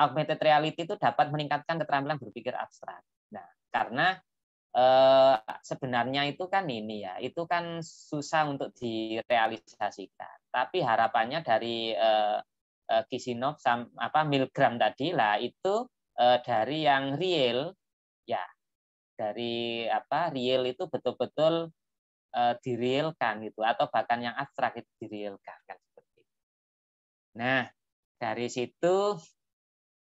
augmented reality itu dapat meningkatkan keterampilan berpikir abstrak karena eh, sebenarnya itu kan ini ya, itu kan susah untuk direalisasikan. Tapi harapannya dari eh, eh, Kisinov sam, apa Milgram tadi lah itu eh, dari yang real ya dari apa real itu betul-betul eh, dirilkan gitu atau bahkan yang abstrak itu dirilkan kan seperti itu. Nah dari situ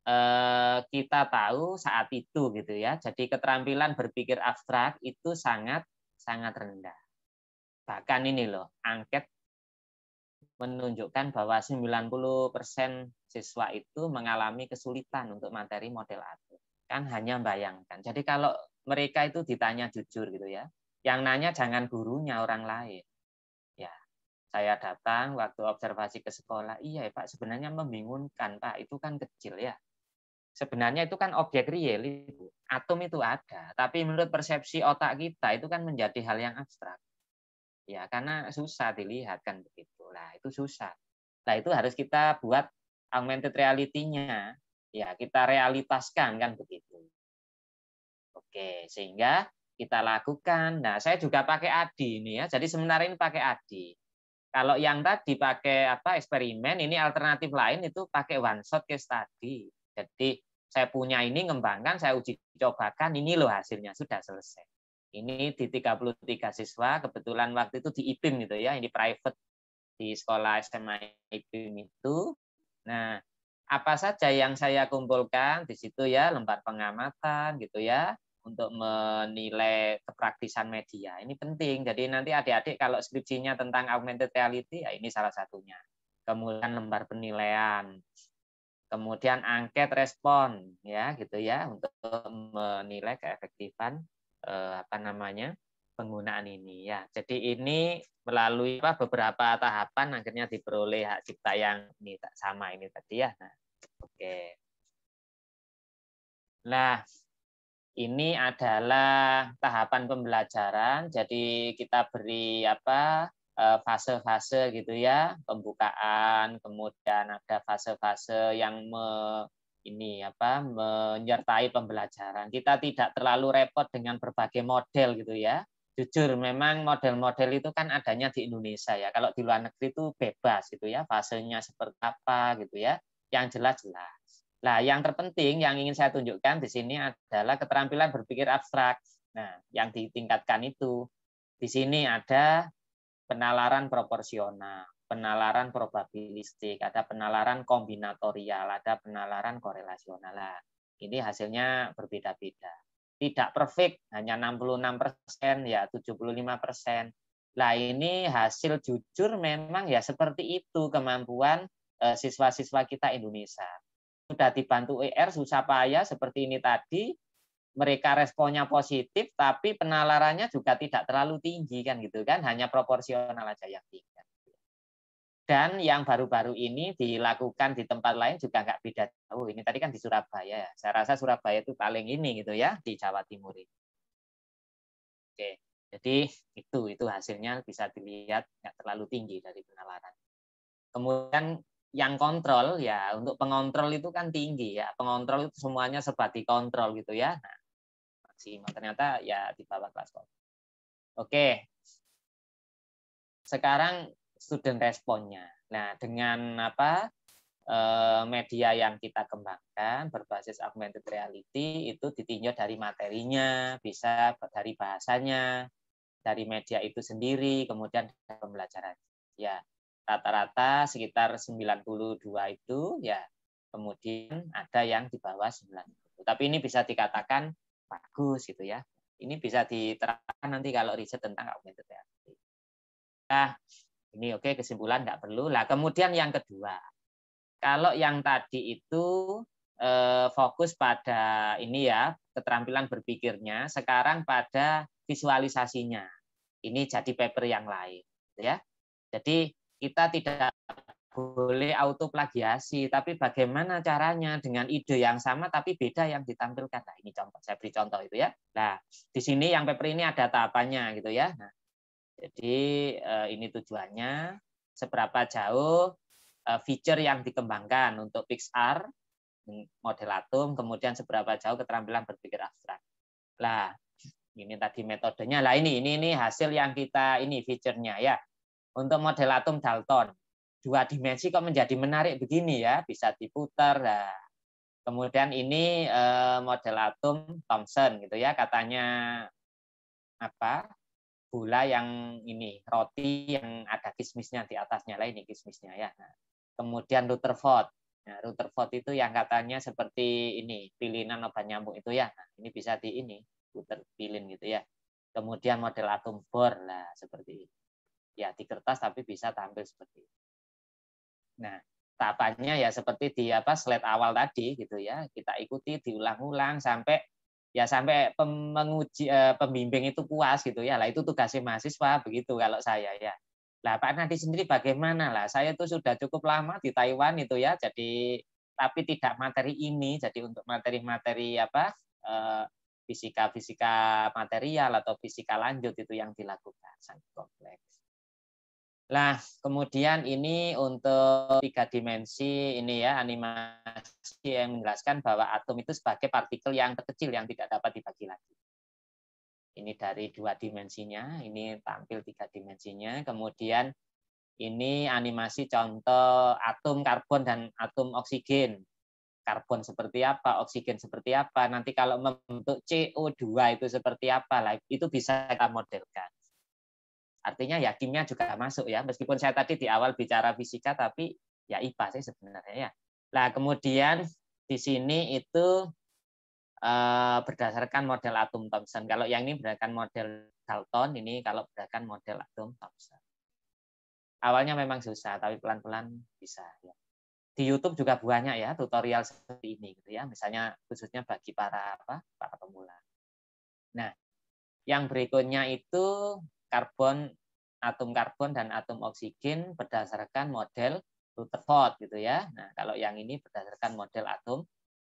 Eh, kita tahu saat itu gitu ya. Jadi keterampilan berpikir abstrak itu sangat sangat rendah. Bahkan ini loh, angket menunjukkan bahwa 90% siswa itu mengalami kesulitan untuk materi model atur. Kan hanya bayangkan. Jadi kalau mereka itu ditanya jujur gitu ya. Yang nanya jangan gurunya orang lain. Ya, saya datang waktu observasi ke sekolah, iya Pak, sebenarnya membingungkan Pak, itu kan kecil ya sebenarnya itu kan objek real itu atom itu ada tapi menurut persepsi otak kita itu kan menjadi hal yang abstrak ya karena susah dilihat kan begitu lah itu susah lah itu harus kita buat augmented reality-nya ya kita realitaskan kan begitu oke sehingga kita lakukan nah saya juga pakai adi ini ya jadi sebenarnya ini pakai adi kalau yang tadi pakai apa eksperimen ini alternatif lain itu pakai one shot case study jadi saya punya ini ngembangkan, saya uji cobakan, ini loh hasilnya sudah selesai. Ini di 33 siswa, kebetulan waktu itu di IPIM gitu ya, ini private di sekolah SMA IPIM itu. Nah, apa saja yang saya kumpulkan di situ ya, lembar pengamatan gitu ya, untuk menilai kepraktisan media. Ini penting. Jadi nanti adik-adik kalau skripsinya tentang augmented reality, ya ini salah satunya. Kemudian lembar penilaian kemudian angket respon ya gitu ya untuk menilai keefektifan eh, apa namanya penggunaan ini ya. Jadi ini melalui apa beberapa tahapan akhirnya diperoleh hak cipta yang ini tak sama ini tadi ya. Nah, oke. Okay. Nah, ini adalah tahapan pembelajaran. Jadi kita beri apa Eh, fase-fase gitu ya pembukaan kemudian ada fase-fase yang me, ini apa menyertai pembelajaran kita tidak terlalu repot dengan berbagai model gitu ya jujur memang model-model itu kan adanya di Indonesia ya kalau di luar negeri itu bebas gitu ya fasenya seperti apa gitu ya yang jelas-jelas nah yang terpenting yang ingin saya tunjukkan di sini adalah keterampilan berpikir abstrak nah yang ditingkatkan itu di sini ada penalaran proporsional, penalaran probabilistik, ada penalaran kombinatorial, ada penalaran korelasional. Nah, ini hasilnya berbeda-beda. Tidak perfect, hanya 66 persen, ya 75 persen. Nah ini hasil jujur memang ya seperti itu kemampuan eh, siswa-siswa kita Indonesia. Sudah dibantu ER susah payah seperti ini tadi, mereka responnya positif tapi penalarannya juga tidak terlalu tinggi kan gitu kan hanya proporsional aja yang tinggi dan yang baru-baru ini dilakukan di tempat lain juga nggak beda jauh. Oh, ini tadi kan di Surabaya. Ya. Saya rasa Surabaya itu paling ini gitu ya di Jawa Timur ini. Oke, jadi itu itu hasilnya bisa dilihat nggak terlalu tinggi dari penalaran. Kemudian yang kontrol ya untuk pengontrol itu kan tinggi ya pengontrol itu semuanya serba kontrol gitu ya nah, maksimal ternyata ya di bawah kelas kok oke sekarang student responnya nah dengan apa eh, media yang kita kembangkan berbasis augmented reality itu ditinjau dari materinya bisa dari bahasanya dari media itu sendiri kemudian pembelajaran ya rata-rata sekitar 92 itu ya kemudian ada yang di bawah 90. Tapi ini bisa dikatakan bagus gitu ya. Ini bisa diterapkan nanti kalau riset tentang augmented reality. Nah, ini oke kesimpulan tidak perlu. Lah kemudian yang kedua, kalau yang tadi itu eh, fokus pada ini ya keterampilan berpikirnya, sekarang pada visualisasinya. Ini jadi paper yang lain, ya. Jadi kita tidak boleh auto plagiasi, tapi bagaimana caranya dengan ide yang sama tapi beda yang ditampilkan. Nah, ini contoh, saya beri contoh itu ya. Nah, di sini yang paper ini ada tahapannya gitu ya. Nah, jadi eh, ini tujuannya seberapa jauh eh, feature yang dikembangkan untuk pixar, hmm, model atom, kemudian seberapa jauh keterampilan berpikir abstrak. Nah, ini tadi metodenya. Nah ini ini ini hasil yang kita ini fiturnya ya untuk model atom Dalton. Dua dimensi kok menjadi menarik begini ya, bisa diputar. Nah. Kemudian ini eh, model atom Thomson gitu ya, katanya apa? gula yang ini, roti yang ada kismisnya di atasnya lah ini kismisnya ya. Nah, kemudian Rutherford. Nah, Rutherford itu yang katanya seperti ini, pilinan obat nyamuk itu ya. Nah, ini bisa di ini, puter pilin gitu ya. Kemudian model atom Bohr lah seperti ini ya di kertas tapi bisa tampil seperti itu. Nah, tahapannya ya seperti di apa slide awal tadi gitu ya. Kita ikuti diulang-ulang sampai ya sampai penguji eh, pembimbing itu puas gitu ya. Lah itu tugasnya mahasiswa begitu kalau saya ya. Lah Pak Nadi sendiri bagaimana lah? Saya itu sudah cukup lama di Taiwan itu ya. Jadi tapi tidak materi ini. Jadi untuk materi-materi apa eh, fisika-fisika material atau fisika lanjut itu yang dilakukan sangat kompleks. Nah, kemudian ini untuk tiga dimensi ini ya animasi yang menjelaskan bahwa atom itu sebagai partikel yang terkecil yang tidak dapat dibagi lagi. Ini dari dua dimensinya, ini tampil tiga dimensinya. Kemudian ini animasi contoh atom karbon dan atom oksigen. Karbon seperti apa, oksigen seperti apa. Nanti kalau membentuk CO2 itu seperti apa, itu bisa kita modelkan Artinya ya kimia juga masuk ya. Meskipun saya tadi di awal bicara fisika tapi ya IPA sih sebenarnya ya. Nah, kemudian di sini itu eh, berdasarkan model atom Thomson. Kalau yang ini berdasarkan model Dalton, ini kalau berdasarkan model atom Thomson. Awalnya memang susah, tapi pelan-pelan bisa. Ya. Di YouTube juga banyak ya tutorial seperti ini, gitu ya. Misalnya khususnya bagi para apa, para pemula. Nah, yang berikutnya itu karbon atom karbon dan atom oksigen berdasarkan model Rutherford gitu ya. Nah, kalau yang ini berdasarkan model atom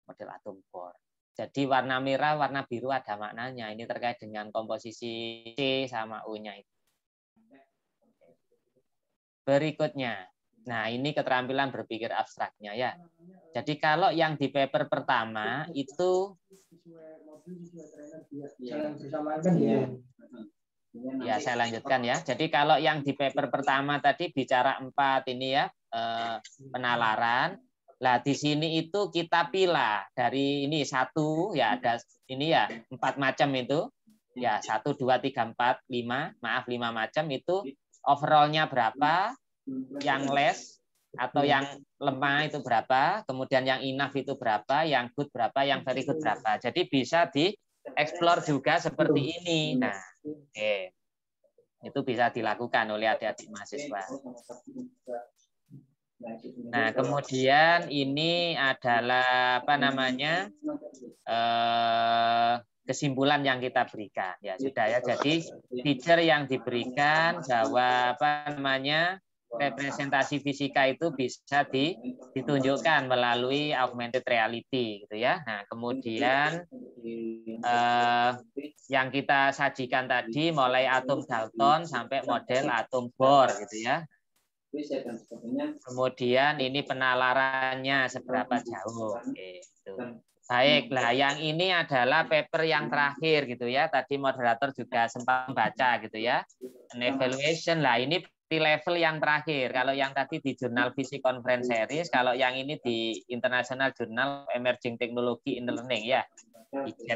model atom Bohr. Jadi warna merah, warna biru ada maknanya. Ini terkait dengan komposisi C sama U-nya itu. Berikutnya. Nah, ini keterampilan berpikir abstraknya ya. Jadi kalau yang di paper pertama itu Iya, ya, saya lanjutkan ya. Jadi kalau yang di paper pertama tadi bicara empat ini ya eh, hmm. penalaran. Lah di sini itu kita pilih dari ini satu ya ada ini ya empat macam itu ya hmm. satu dua tiga empat lima maaf lima macam itu overallnya berapa hmm. yang less atau yang lemah itu berapa kemudian yang enough itu berapa yang good berapa yang very good berapa jadi bisa di explore juga seperti ini. Nah, oke. Itu bisa dilakukan oleh adik-adik mahasiswa. Nah, kemudian ini adalah apa namanya? Eh, kesimpulan yang kita berikan ya sudah ya jadi teacher yang diberikan bahwa apa namanya representasi fisika itu bisa ditunjukkan melalui augmented reality gitu ya. Nah, kemudian eh, yang kita sajikan tadi mulai atom Dalton sampai model atom Bohr gitu ya. Kemudian ini penalarannya seberapa jauh gitu. Baik, lah yang ini adalah paper yang terakhir gitu ya. Tadi moderator juga sempat membaca gitu ya. An evaluation lah ini di level yang terakhir. Kalau yang tadi di Jurnal Visi Conference Series, kalau yang ini di International Journal Emerging Technology in Learning ya.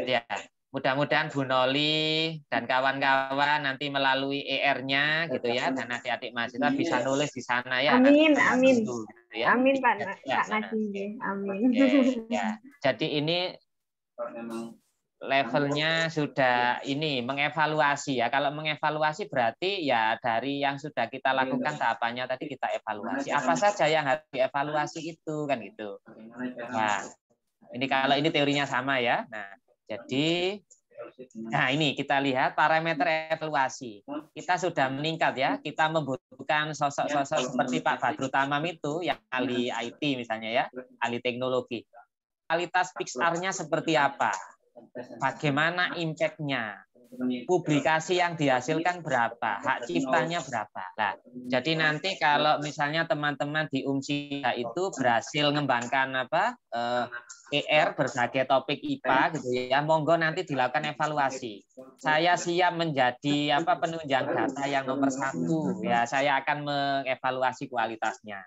ya. Mudah-mudahan Bu Noli dan kawan-kawan nanti melalui ER-nya gitu ya dan adik-adik mahasiswa bisa nulis di sana ya. Amin, amin. Itu, ya. Amin Pak, ya, Pak Najib. Amin. Okay, ya. Jadi ini levelnya iya. sudah ini mengevaluasi ya. Kalau mengevaluasi berarti ya dari yang sudah kita iya. lakukan tahapannya tadi kita evaluasi. Apa saja yang harus dievaluasi itu kan gitu. Nah, ini kalau ini teorinya sama ya. Nah, jadi Nah, ini kita lihat parameter evaluasi. Kita sudah meningkat ya. Kita membutuhkan sosok-sosok iya. seperti Pak Badru Tamam itu yang ahli IT misalnya ya, ahli teknologi. Kualitas pixar seperti apa? Bagaimana impactnya? Publikasi yang dihasilkan berapa? Hak ciptanya berapa? Nah, jadi nanti kalau misalnya teman-teman di UMSIA itu berhasil mengembangkan apa eh, ER berbagai topik IPA gitu ya, monggo nanti dilakukan evaluasi. Saya siap menjadi apa penunjang data yang nomor satu ya. Saya akan mengevaluasi kualitasnya.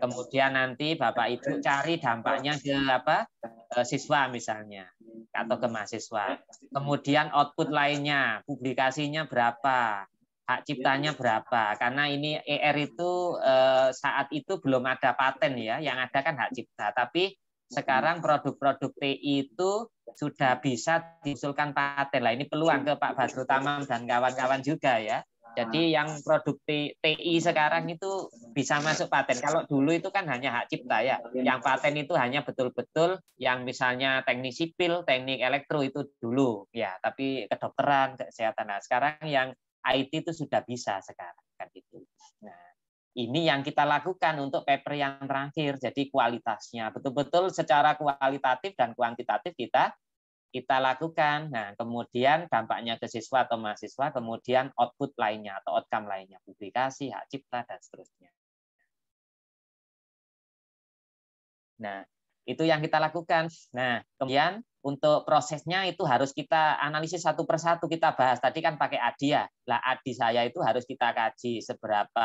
Kemudian nanti Bapak Ibu cari dampaknya ke apa ke siswa misalnya atau ke mahasiswa. Kemudian output lainnya, publikasinya berapa, hak ciptanya berapa? Karena ini ER itu eh, saat itu belum ada paten ya, yang ada kan hak cipta. Tapi sekarang produk-produk TI itu sudah bisa diusulkan paten lah. Ini peluang ke Pak Badru Tamam dan kawan-kawan juga ya jadi ah. yang produk TI sekarang itu bisa masuk paten. Kalau dulu itu kan hanya hak cipta ya. Yang paten itu hanya betul-betul yang misalnya teknik sipil, teknik elektro itu dulu ya. Tapi kedokteran, kesehatan. Nah sekarang yang IT itu sudah bisa sekarang kan itu. Nah ini yang kita lakukan untuk paper yang terakhir. Jadi kualitasnya betul-betul secara kualitatif dan kuantitatif kita kita lakukan. Nah, kemudian dampaknya ke siswa atau mahasiswa, kemudian output lainnya atau outcome lainnya, publikasi, hak cipta, dan seterusnya. Nah, itu yang kita lakukan. Nah, kemudian untuk prosesnya itu harus kita analisis satu persatu kita bahas. Tadi kan pakai adi ya. Lah adi saya itu harus kita kaji seberapa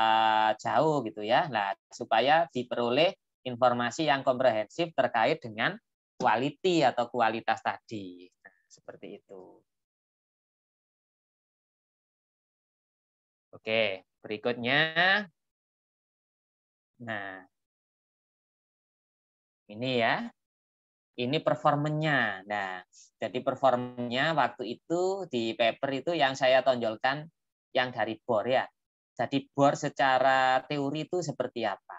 jauh gitu ya. lah supaya diperoleh informasi yang komprehensif terkait dengan quality atau kualitas tadi. Nah, seperti itu. Oke, berikutnya. Nah, ini ya. Ini performanya. Nah, jadi performanya waktu itu di paper itu yang saya tonjolkan yang dari BOR ya. Jadi BOR secara teori itu seperti apa?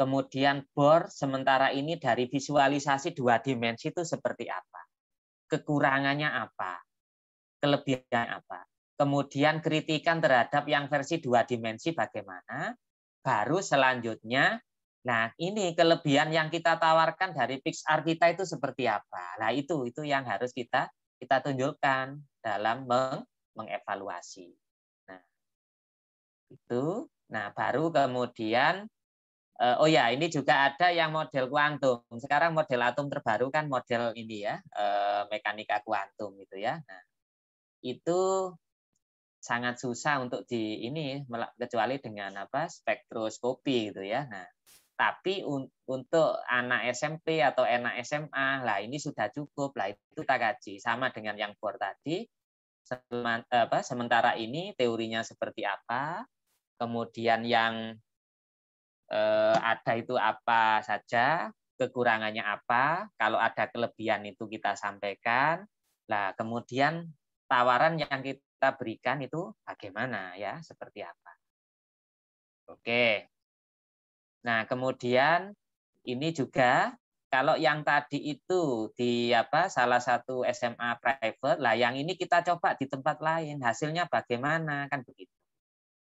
Kemudian bor sementara ini dari visualisasi dua dimensi itu seperti apa? Kekurangannya apa? Kelebihan apa? Kemudian kritikan terhadap yang versi dua dimensi bagaimana? Baru selanjutnya, nah ini kelebihan yang kita tawarkan dari Pixar kita itu seperti apa? Nah itu itu yang harus kita kita tunjukkan dalam meng mengevaluasi. Nah, itu. Nah, baru kemudian Eh, oh ya, ini juga ada yang model kuantum. Sekarang model atom terbaru kan model ini ya, eh, mekanika kuantum gitu ya. Nah, itu sangat susah untuk di ini kecuali dengan apa spektroskopi gitu ya. Nah, tapi un, untuk anak SMP atau anak SMA lah ini sudah cukup lah itu Takaji sama dengan yang bor tadi. Sementara ini teorinya seperti apa, kemudian yang eh, ada itu apa saja, kekurangannya apa, kalau ada kelebihan itu kita sampaikan. Nah, kemudian tawaran yang kita berikan itu bagaimana ya, seperti apa. Oke. Nah, kemudian ini juga kalau yang tadi itu di apa salah satu SMA private lah yang ini kita coba di tempat lain hasilnya bagaimana kan begitu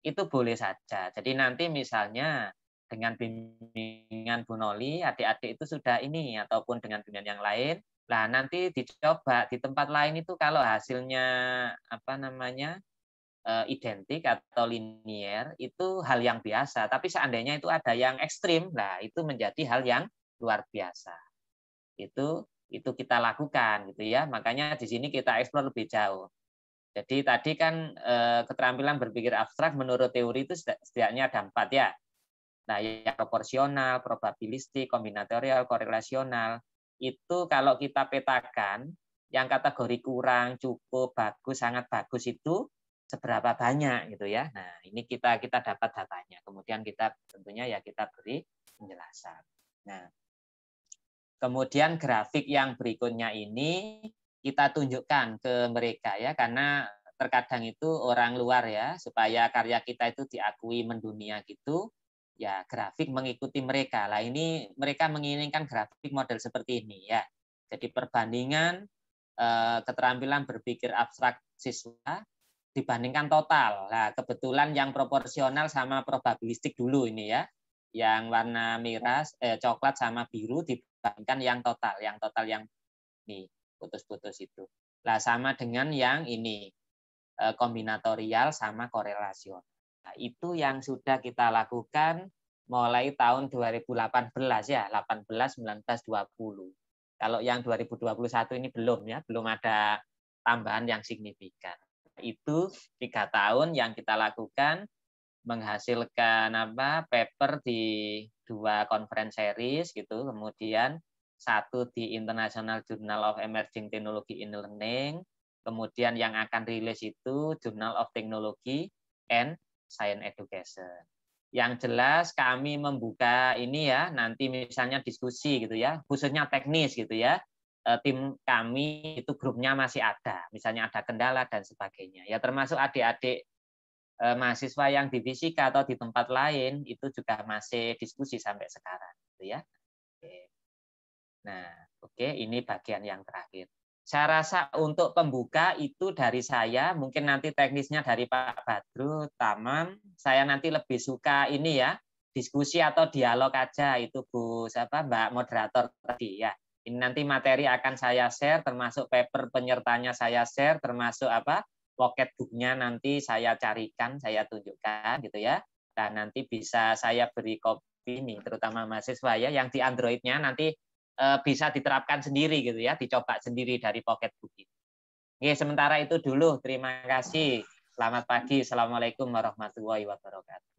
itu boleh saja jadi nanti misalnya dengan bimbingan Bu Noli, adik-adik itu sudah ini ataupun dengan bimbingan yang lain. Nah, nanti dicoba di tempat lain itu kalau hasilnya apa namanya? Eh, identik atau linier itu hal yang biasa, tapi seandainya itu ada yang ekstrim, nah itu menjadi hal yang luar biasa. Itu itu kita lakukan gitu ya. Makanya di sini kita eksplor lebih jauh. Jadi tadi kan eh, keterampilan berpikir abstrak menurut teori itu setidaknya ada empat ya Nah, yang proporsional, probabilistik, kombinatorial, korelasional itu kalau kita petakan yang kategori kurang, cukup, bagus, sangat bagus itu seberapa banyak gitu ya. Nah, ini kita kita dapat datanya. Kemudian kita tentunya ya kita beri penjelasan. Nah, kemudian grafik yang berikutnya ini kita tunjukkan ke mereka ya karena terkadang itu orang luar ya supaya karya kita itu diakui mendunia gitu ya grafik mengikuti mereka. Lah ini mereka menginginkan grafik model seperti ini ya. Jadi perbandingan eh, keterampilan berpikir abstrak siswa dibandingkan total. Nah, kebetulan yang proporsional sama probabilistik dulu ini ya. Yang warna merah eh, coklat sama biru dibandingkan yang total, yang total yang ini putus-putus itu. Lah sama dengan yang ini eh, kombinatorial sama korelasional. Nah, itu yang sudah kita lakukan mulai tahun 2018 ya, 18, 19, 20. Kalau yang 2021 ini belum ya, belum ada tambahan yang signifikan. Itu tiga tahun yang kita lakukan menghasilkan apa paper di dua conference series gitu, kemudian satu di International Journal of Emerging Technology in Learning, kemudian yang akan rilis itu Journal of Technology and science education. Yang jelas kami membuka ini ya, nanti misalnya diskusi gitu ya, khususnya teknis gitu ya. Eh, tim kami itu grupnya masih ada, misalnya ada kendala dan sebagainya. Ya termasuk adik-adik eh, mahasiswa yang di fisika atau di tempat lain itu juga masih diskusi sampai sekarang gitu ya. Oke. Nah, oke ini bagian yang terakhir. Saya rasa untuk pembuka itu dari saya, mungkin nanti teknisnya dari Pak Badru, Taman. Saya nanti lebih suka ini ya, diskusi atau dialog aja itu Bu siapa Mbak moderator tadi ya. Ini nanti materi akan saya share termasuk paper penyertanya saya share termasuk apa pocket booknya nanti saya carikan, saya tunjukkan gitu ya. Dan nanti bisa saya beri copy nih terutama mahasiswa ya yang di Androidnya nanti Eh, bisa diterapkan sendiri gitu ya, dicoba sendiri dari pocket ini. Oke, sementara itu dulu. Terima kasih. Selamat pagi. Assalamualaikum warahmatullahi wabarakatuh.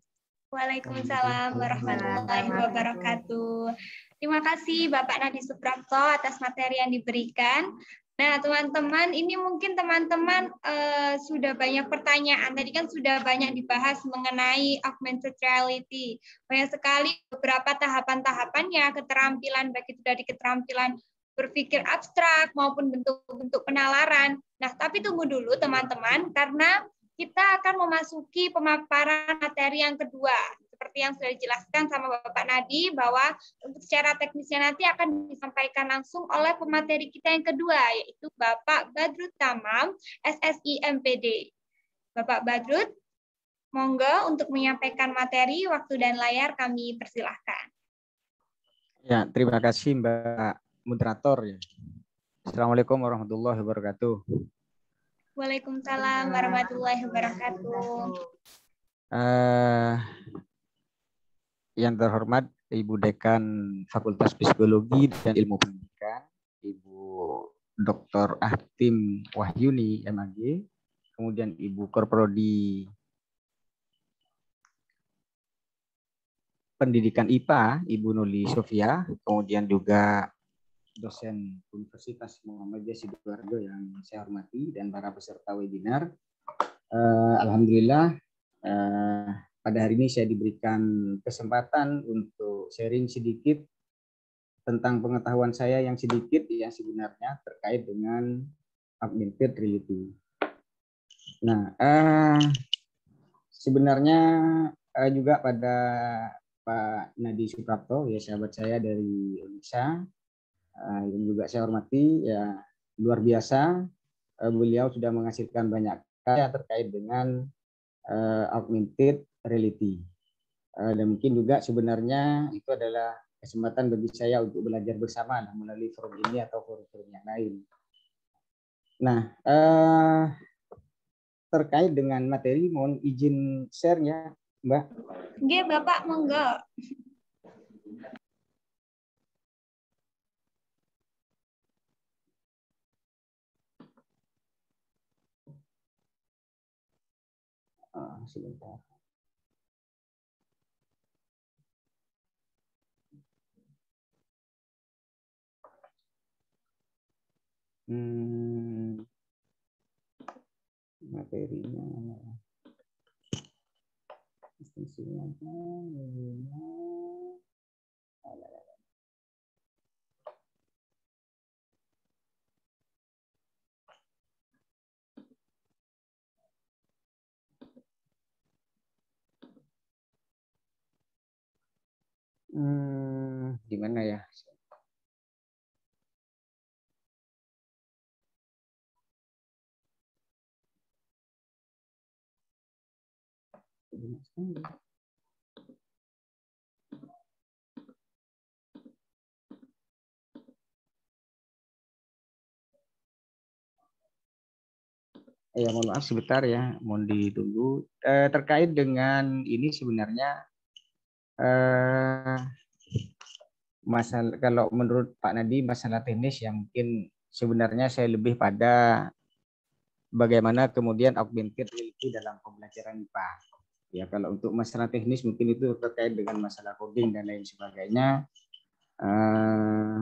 Waalaikumsalam warahmatullahi wabarakatuh. Terima kasih Bapak Nadi Suprapto atas materi yang diberikan. Nah, teman-teman, ini mungkin teman-teman uh, sudah banyak pertanyaan. Tadi kan sudah banyak dibahas mengenai augmented reality. Banyak sekali beberapa tahapan-tahapannya, keterampilan, baik itu dari keterampilan berpikir abstrak maupun bentuk-bentuk penalaran. Nah, tapi tunggu dulu teman-teman, karena kita akan memasuki pemaparan materi yang kedua seperti yang sudah dijelaskan sama Bapak Nadi bahwa untuk secara teknisnya nanti akan disampaikan langsung oleh pemateri kita yang kedua yaitu Bapak Badrut Tamam SSI MPD. Bapak Badrut, monggo untuk menyampaikan materi, waktu dan layar kami persilahkan. Ya, terima kasih Mbak moderator Assalamualaikum warahmatullahi wabarakatuh. Waalaikumsalam warahmatullahi wabarakatuh. Uh, yang terhormat Ibu Dekan Fakultas Psikologi dan Ilmu Pendidikan, Ibu Dr. Ahtim Wahyuni MAG, kemudian Ibu Korprodi Pendidikan IPA, Ibu Nuli Sofia, kemudian juga dosen Universitas Muhammadiyah Sidoarjo yang saya hormati dan para peserta webinar. Uh, Alhamdulillah uh, pada hari ini saya diberikan kesempatan untuk sharing sedikit tentang pengetahuan saya yang sedikit yang sebenarnya terkait dengan augmented reality. Nah, eh, sebenarnya eh, juga pada Pak Nadi Suprapto, ya sahabat saya dari Indonesia, eh, yang juga saya hormati, ya luar biasa. Eh, beliau sudah menghasilkan banyak karya terkait dengan eh, augmented reality. Eh, dan mungkin juga sebenarnya itu adalah kesempatan bagi saya untuk belajar bersama nah, melalui forum ini atau forum-forum yang lain. Nah, eh, terkait dengan materi, mohon izin share ya, Mbak. Oke, Bapak, monggo. Ah, sebentar. hmm, materinya esensinya hmm, gimana ya Hmm. Ya, mohon maaf sebentar ya, mohon ditunggu. Eh, terkait dengan ini sebenarnya eh, masalah kalau menurut Pak Nadi masalah teknis yang mungkin sebenarnya saya lebih pada bagaimana kemudian augmented reality dalam pembelajaran IPA. Ya kalau untuk masalah teknis mungkin itu terkait dengan masalah coding dan lain sebagainya. Eh,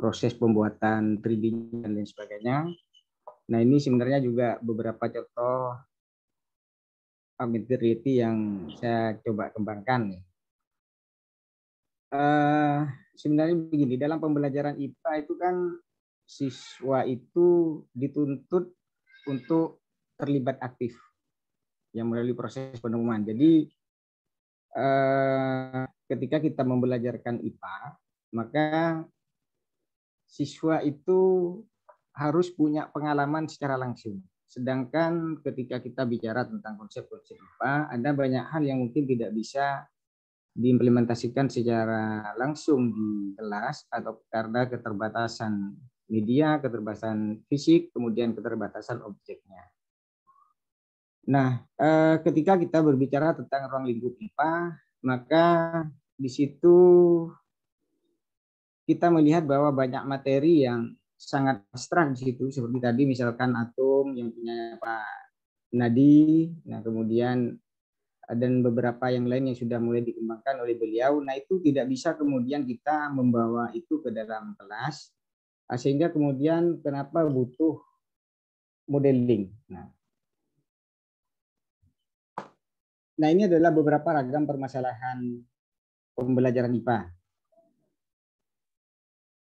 proses pembuatan 3D dan lain sebagainya. Nah ini sebenarnya juga beberapa contoh augmented reality yang saya coba kembangkan. Uh, sebenarnya begini, dalam pembelajaran IPA itu kan siswa itu dituntut untuk terlibat aktif yang melalui proses penemuan. Jadi eh, ketika kita membelajarkan IPA, maka siswa itu harus punya pengalaman secara langsung. Sedangkan ketika kita bicara tentang konsep-konsep IPA, ada banyak hal yang mungkin tidak bisa diimplementasikan secara langsung di kelas atau karena keterbatasan media, keterbatasan fisik, kemudian keterbatasan objeknya. Nah, eh, ketika kita berbicara tentang ruang lingkup IPA, maka di situ kita melihat bahwa banyak materi yang sangat abstrak di situ seperti tadi misalkan atom yang punya Pak Nadi, nah kemudian eh, dan beberapa yang lain yang sudah mulai dikembangkan oleh beliau. Nah, itu tidak bisa kemudian kita membawa itu ke dalam kelas eh, sehingga kemudian kenapa butuh modeling. Nah, Nah, ini adalah beberapa ragam permasalahan pembelajaran IPA.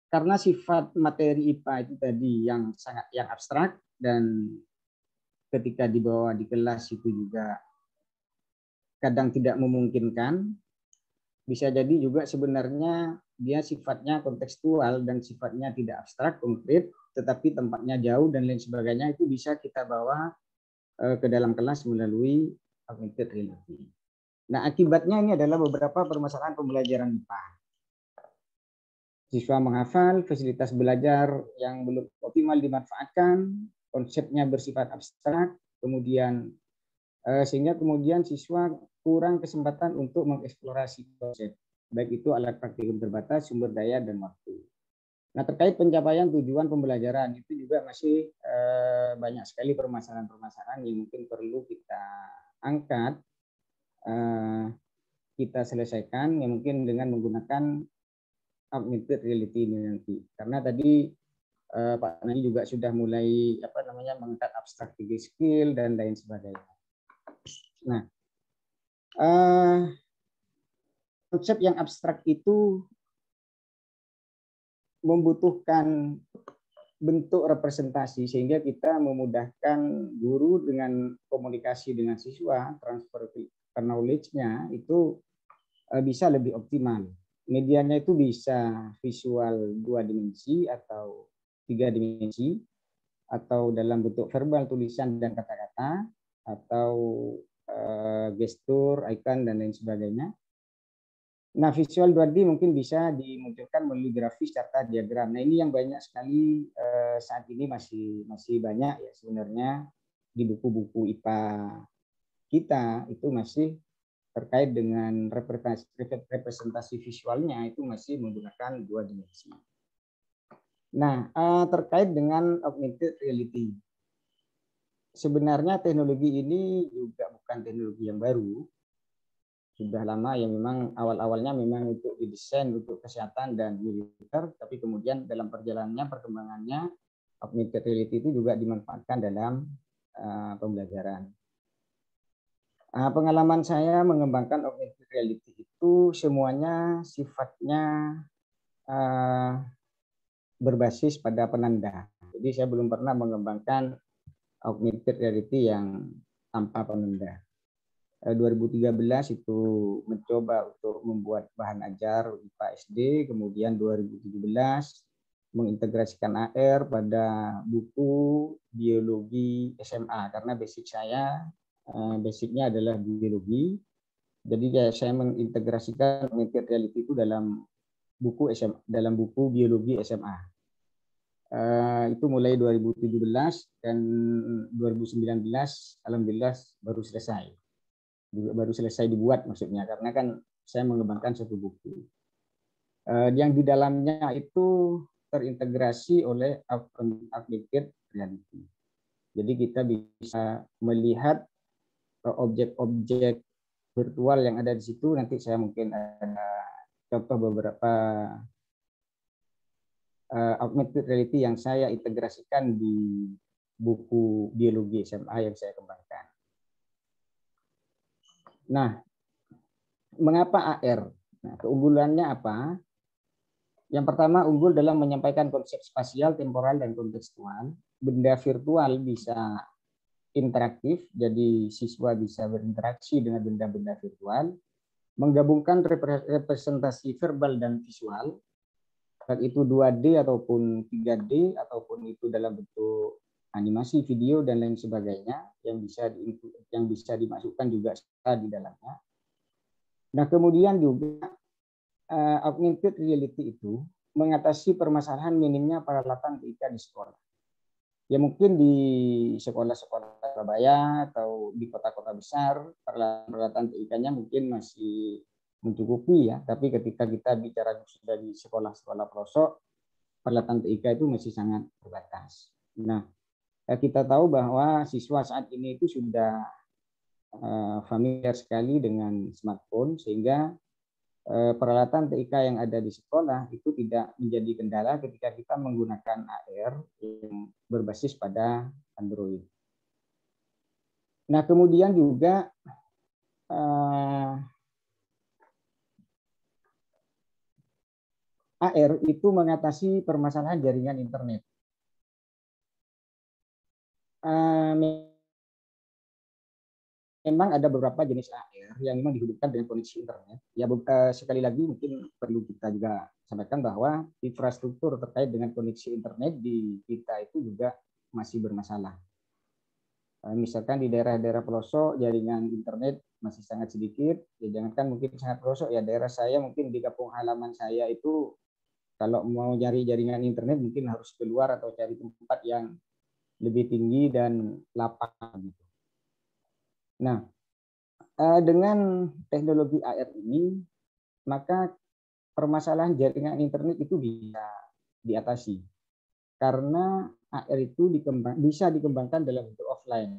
Karena sifat materi IPA itu tadi yang sangat yang abstrak dan ketika dibawa di kelas itu juga kadang tidak memungkinkan. Bisa jadi juga sebenarnya dia sifatnya kontekstual dan sifatnya tidak abstrak, konkret, tetapi tempatnya jauh dan lain sebagainya itu bisa kita bawa eh, ke dalam kelas melalui augmented reality. Nah, akibatnya ini adalah beberapa permasalahan pembelajaran IPA. Siswa menghafal, fasilitas belajar yang belum optimal dimanfaatkan, konsepnya bersifat abstrak, kemudian eh, sehingga kemudian siswa kurang kesempatan untuk mengeksplorasi konsep, baik itu alat praktikum terbatas, sumber daya, dan waktu. Nah, terkait pencapaian tujuan pembelajaran itu juga masih eh, banyak sekali permasalahan-permasalahan yang mungkin perlu kita angkat eh, kita selesaikan ya mungkin dengan menggunakan augmented reality ini nanti. Karena tadi eh, Pak Nani juga sudah mulai apa namanya mengangkat abstrak tinggi skill dan lain sebagainya. Nah, eh, konsep yang abstrak itu membutuhkan bentuk representasi sehingga kita memudahkan guru dengan komunikasi dengan siswa transfer knowledge-nya itu eh, bisa lebih optimal. Medianya itu bisa visual dua dimensi atau tiga dimensi atau dalam bentuk verbal tulisan dan kata-kata atau eh, gestur, ikon dan lain sebagainya Nah, visual 2D mungkin bisa dimunculkan melalui grafis serta diagram. Nah, ini yang banyak sekali eh, saat ini masih masih banyak ya sebenarnya di buku-buku IPA kita itu masih terkait dengan representasi, visualnya itu masih menggunakan dua dimensi. Nah, eh, terkait dengan augmented reality. Sebenarnya teknologi ini juga bukan teknologi yang baru, sudah lama ya memang awal-awalnya memang untuk didesain untuk kesehatan dan militer, tapi kemudian dalam perjalanannya perkembangannya augmented reality itu juga dimanfaatkan dalam uh, pembelajaran. Uh, pengalaman saya mengembangkan augmented reality itu semuanya sifatnya uh, berbasis pada penanda. Jadi saya belum pernah mengembangkan augmented reality yang tanpa penanda. 2013 eh, itu mencoba untuk membuat bahan ajar IPA SD, kemudian 2017 mengintegrasikan AR pada buku biologi SMA karena basic saya eh, basicnya adalah biologi. Jadi saya mengintegrasikan augmented reality itu dalam buku SMA, dalam buku biologi SMA. Uh, eh, itu mulai 2017 dan 2019 alhamdulillah baru selesai baru selesai dibuat maksudnya karena kan saya mengembangkan satu buku eh, yang di dalamnya itu terintegrasi oleh augmented reality. Jadi kita bisa melihat eh, objek-objek virtual yang ada di situ. Nanti saya mungkin ada contoh beberapa eh, augmented reality yang saya integrasikan di buku biologi SMA yang saya kembangkan. Nah, mengapa AR? Nah, keunggulannya apa? Yang pertama unggul dalam menyampaikan konsep spasial, temporal, dan kontekstual. Benda virtual bisa interaktif, jadi siswa bisa berinteraksi dengan benda-benda virtual. Menggabungkan representasi verbal dan visual, baik itu 2D ataupun 3D, ataupun itu dalam bentuk animasi video dan lain sebagainya yang bisa di, yang bisa dimasukkan juga di dalamnya. Nah kemudian juga uh, augmented reality itu mengatasi permasalahan minimnya peralatan ketika di sekolah. Ya mungkin di sekolah-sekolah Surabaya atau di kota-kota besar peralatan TIK-nya mungkin masih mencukupi ya. Tapi ketika kita bicara sudah di sekolah-sekolah pelosok, peralatan TIK itu masih sangat terbatas. Nah, Eh, kita tahu bahwa siswa saat ini itu sudah eh, familiar sekali dengan smartphone sehingga eh, peralatan TIK yang ada di sekolah itu tidak menjadi kendala ketika kita menggunakan AR yang berbasis pada Android. Nah, kemudian juga AR itu mengatasi permasalahan jaringan internet memang ada beberapa jenis AR yang memang dihubungkan dengan koneksi internet. Ya sekali lagi mungkin perlu kita juga sampaikan bahwa infrastruktur terkait dengan koneksi internet di kita itu juga masih bermasalah. misalkan di daerah-daerah pelosok jaringan internet masih sangat sedikit, ya jangankan mungkin sangat pelosok ya daerah saya mungkin di kampung halaman saya itu kalau mau cari jaringan internet mungkin harus keluar atau cari tempat yang lebih tinggi dan lapang. Gitu. Nah, eh, dengan teknologi AR ini, maka permasalahan jaringan internet itu bisa diatasi. Karena AR itu dikembang, bisa dikembangkan dalam bentuk offline.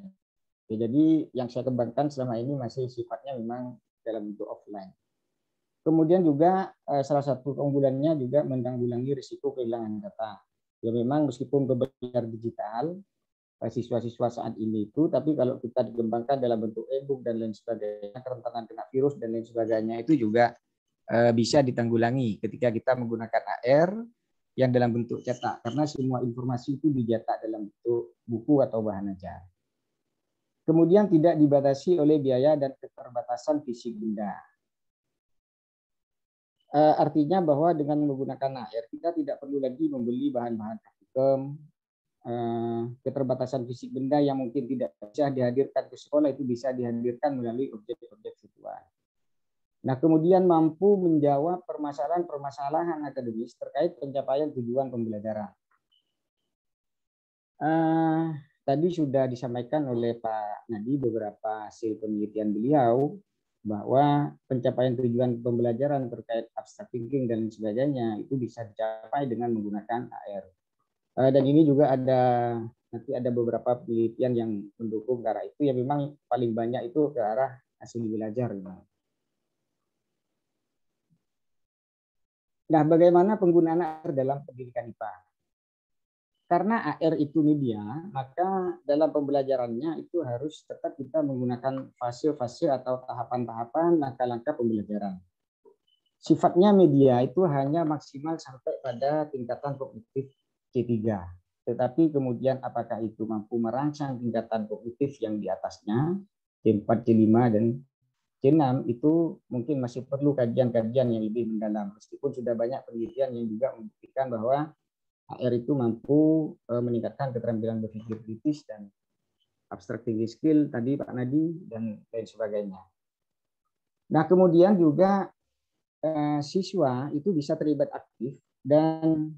Ya, jadi yang saya kembangkan selama ini masih sifatnya memang dalam bentuk offline. Kemudian juga eh, salah satu keunggulannya juga menanggulangi risiko kehilangan data ya memang meskipun berbayar digital siswa-siswa saat ini itu, tapi kalau kita dikembangkan dalam bentuk e-book dan lain sebagainya, kerentanan kena virus dan lain sebagainya itu juga eh, bisa ditanggulangi ketika kita menggunakan AR yang dalam bentuk cetak, karena semua informasi itu dicetak dalam bentuk buku atau bahan ajar. Kemudian tidak dibatasi oleh biaya dan keterbatasan fisik benda. Eh, artinya bahwa dengan menggunakan air kita tidak perlu lagi membeli bahan-bahan kem eh, keterbatasan fisik benda yang mungkin tidak bisa dihadirkan ke sekolah itu bisa dihadirkan melalui objek-objek virtual. Nah, kemudian mampu menjawab permasalahan-permasalahan akademis terkait pencapaian tujuan pembelajaran. Uh, tadi sudah disampaikan oleh Pak Nadi beberapa hasil penelitian beliau bahwa pencapaian tujuan pembelajaran terkait abstract thinking dan sebagainya itu bisa dicapai dengan menggunakan AR. Eh, dan ini juga ada nanti ada beberapa penelitian yang mendukung karena itu ya memang paling banyak itu ke arah hasil belajar. Gitu. Nah, bagaimana penggunaan AR dalam pendidikan IPA? karena AR itu media, maka dalam pembelajarannya itu harus tetap kita menggunakan fase-fase atau tahapan-tahapan langkah-langkah pembelajaran. Sifatnya media itu hanya maksimal sampai pada tingkatan kognitif C3. Tetapi kemudian apakah itu mampu merancang tingkatan kognitif yang di atasnya, C4, C5, dan C6 itu mungkin masih perlu kajian-kajian yang lebih mendalam. Meskipun sudah banyak penelitian yang juga membuktikan bahwa AR itu mampu eh, meningkatkan keterampilan berpikir kritis dan abstrak tinggi skill tadi Pak Nadi dan lain sebagainya. Nah kemudian juga eh, siswa itu bisa terlibat aktif dan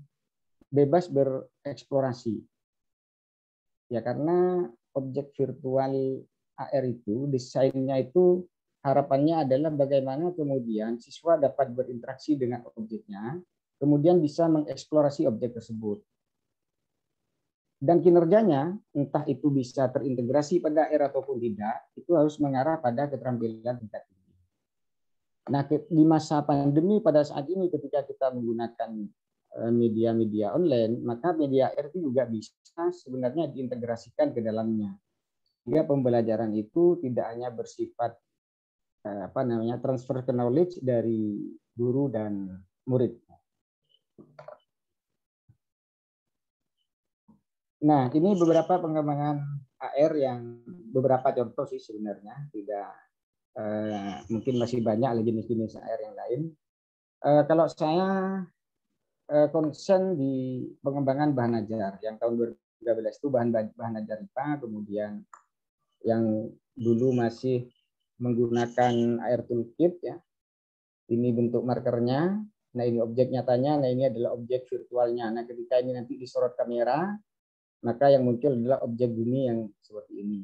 bebas bereksplorasi. Ya karena objek virtual AR itu desainnya itu harapannya adalah bagaimana kemudian siswa dapat berinteraksi dengan objeknya kemudian bisa mengeksplorasi objek tersebut. Dan kinerjanya, entah itu bisa terintegrasi pada era ataupun tidak, itu harus mengarah pada keterampilan tingkat tinggi. Nah, di masa pandemi pada saat ini ketika kita menggunakan eh, media-media online, maka media RT juga bisa sebenarnya diintegrasikan ke dalamnya. Sehingga pembelajaran itu tidak hanya bersifat eh, apa namanya transfer knowledge dari guru dan murid Nah, ini beberapa pengembangan AR yang beberapa contoh sih sebenarnya tidak eh, mungkin masih banyak lagi jenis-jenis AR yang lain. Eh, kalau saya eh, concern di pengembangan bahan ajar yang tahun 2013 itu bahan bahan ajar IPA, kemudian yang dulu masih menggunakan AR toolkit ya. Ini bentuk markernya. Nah ini objek nyatanya, nah ini adalah objek virtualnya. Nah ketika ini nanti disorot kamera, maka yang muncul adalah objek bumi yang seperti ini.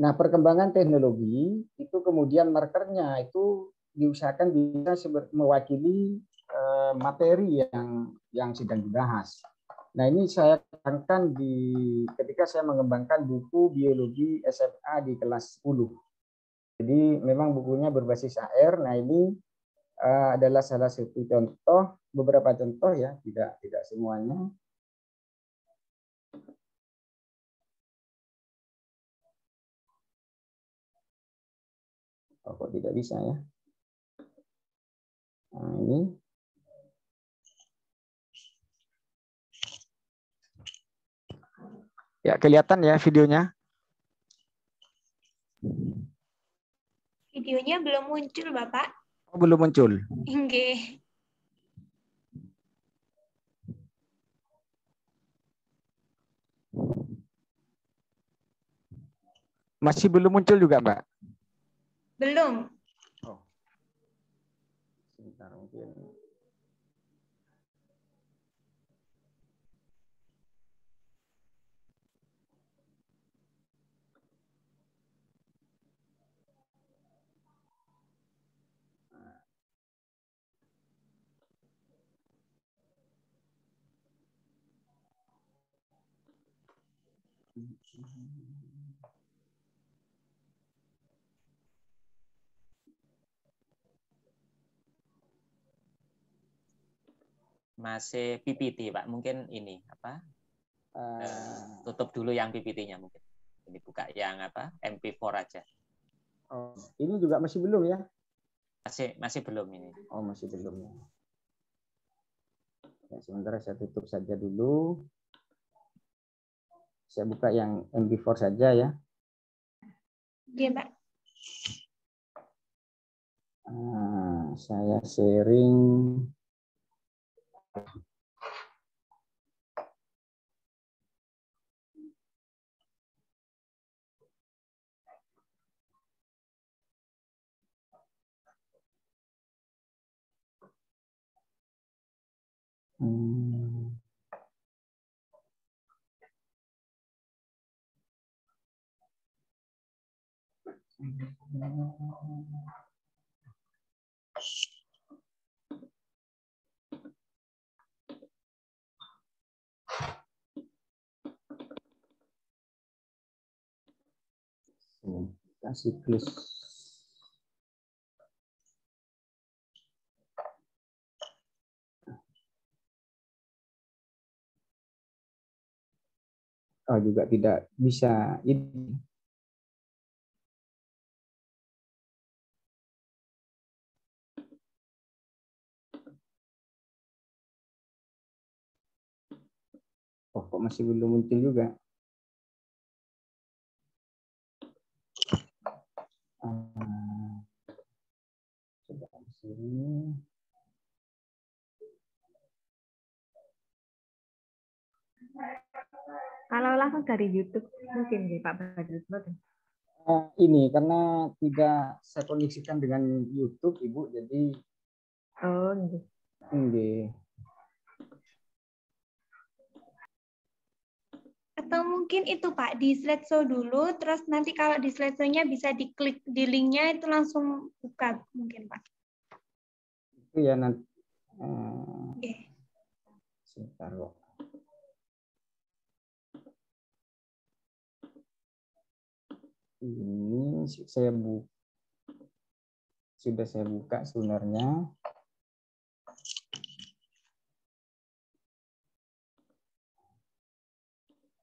Nah perkembangan teknologi itu kemudian markernya itu diusahakan bisa mewakili eh, materi yang yang sedang dibahas. Nah ini saya kembangkan di ketika saya mengembangkan buku biologi SMA di kelas 10. Jadi memang bukunya berbasis AR. Nah ini Eh, adalah salah satu contoh, beberapa contoh ya, tidak tidak semuanya. Oh, kok tidak bisa ya? Nah, ini Ya, kelihatan ya videonya. Videonya belum muncul, Bapak belum muncul? Nggih. Masih belum muncul juga, Mbak? Belum. masih PPT Pak. Mungkin ini apa? Uh, tutup dulu yang PPT-nya mungkin. Ini buka yang apa? MP4 aja. Oh, ini juga masih belum ya? Masih masih belum ini. Oh, masih belum. Ya, ya sementara saya tutup saja dulu. Saya buka yang MP4 saja ya. Oke, Pak. Nah, saya sharing. Hmm. kasih siklus oh, ah, juga tidak bisa ini Oh, kok masih belum muncul juga? Coba di sini. Kalau langsung dari YouTube mungkin nih Pak Badrut. Uh, eh, ini karena tidak saya kondisikan dengan YouTube Ibu jadi Oh, enggak. Gitu. Enggak. atau mungkin itu Pak di slideshow dulu terus nanti kalau di slideshow-nya bisa diklik di linknya itu langsung buka mungkin Pak itu ya nanti hmm, okay. sebentar ini saya buka sudah saya buka sebenarnya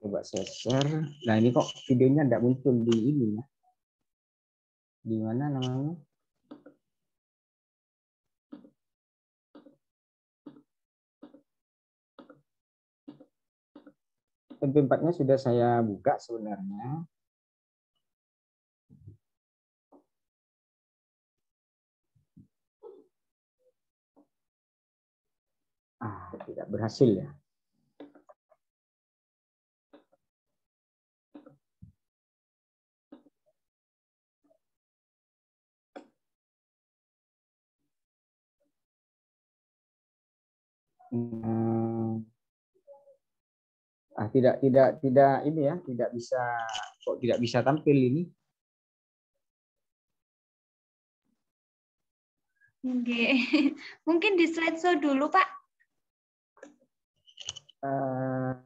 Coba saya share. Nah ini kok videonya tidak muncul di ini ya. Di mana namanya? Tempatnya sudah saya buka sebenarnya. Ah, tidak berhasil ya. Hmm. ah tidak tidak tidak ini ya tidak bisa kok tidak bisa tampil ini Oke. Mungkin di slideshow dulu, Pak. Uh,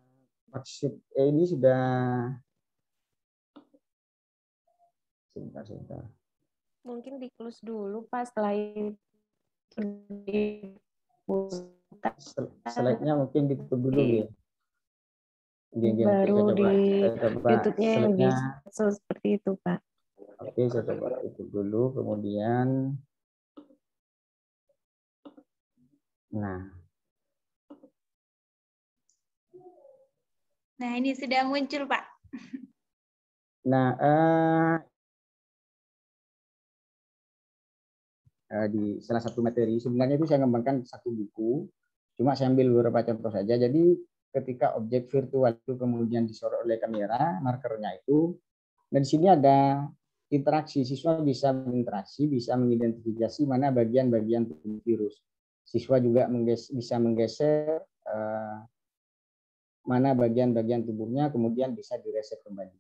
maksud eh, ini sudah sebentar sebentar. Mungkin di close dulu, Pak, selain di slide-nya mungkin ditutup dulu ya. Gini, gini, Baru coba, di YouTube-nya so, seperti itu, Pak. Oke, saya coba itu dulu, kemudian Nah. Nah, ini sudah muncul, Pak. Nah, uh, uh, di salah satu materi, sebenarnya itu saya mengembangkan satu buku Cuma saya ambil beberapa contoh saja. Jadi ketika objek virtual itu kemudian disorot oleh kamera, markernya itu, dan di sini ada interaksi. Siswa bisa berinteraksi, bisa mengidentifikasi mana bagian-bagian tubuh virus. Siswa juga bisa menggeser eh, mana bagian-bagian tubuhnya, kemudian bisa direset kembali.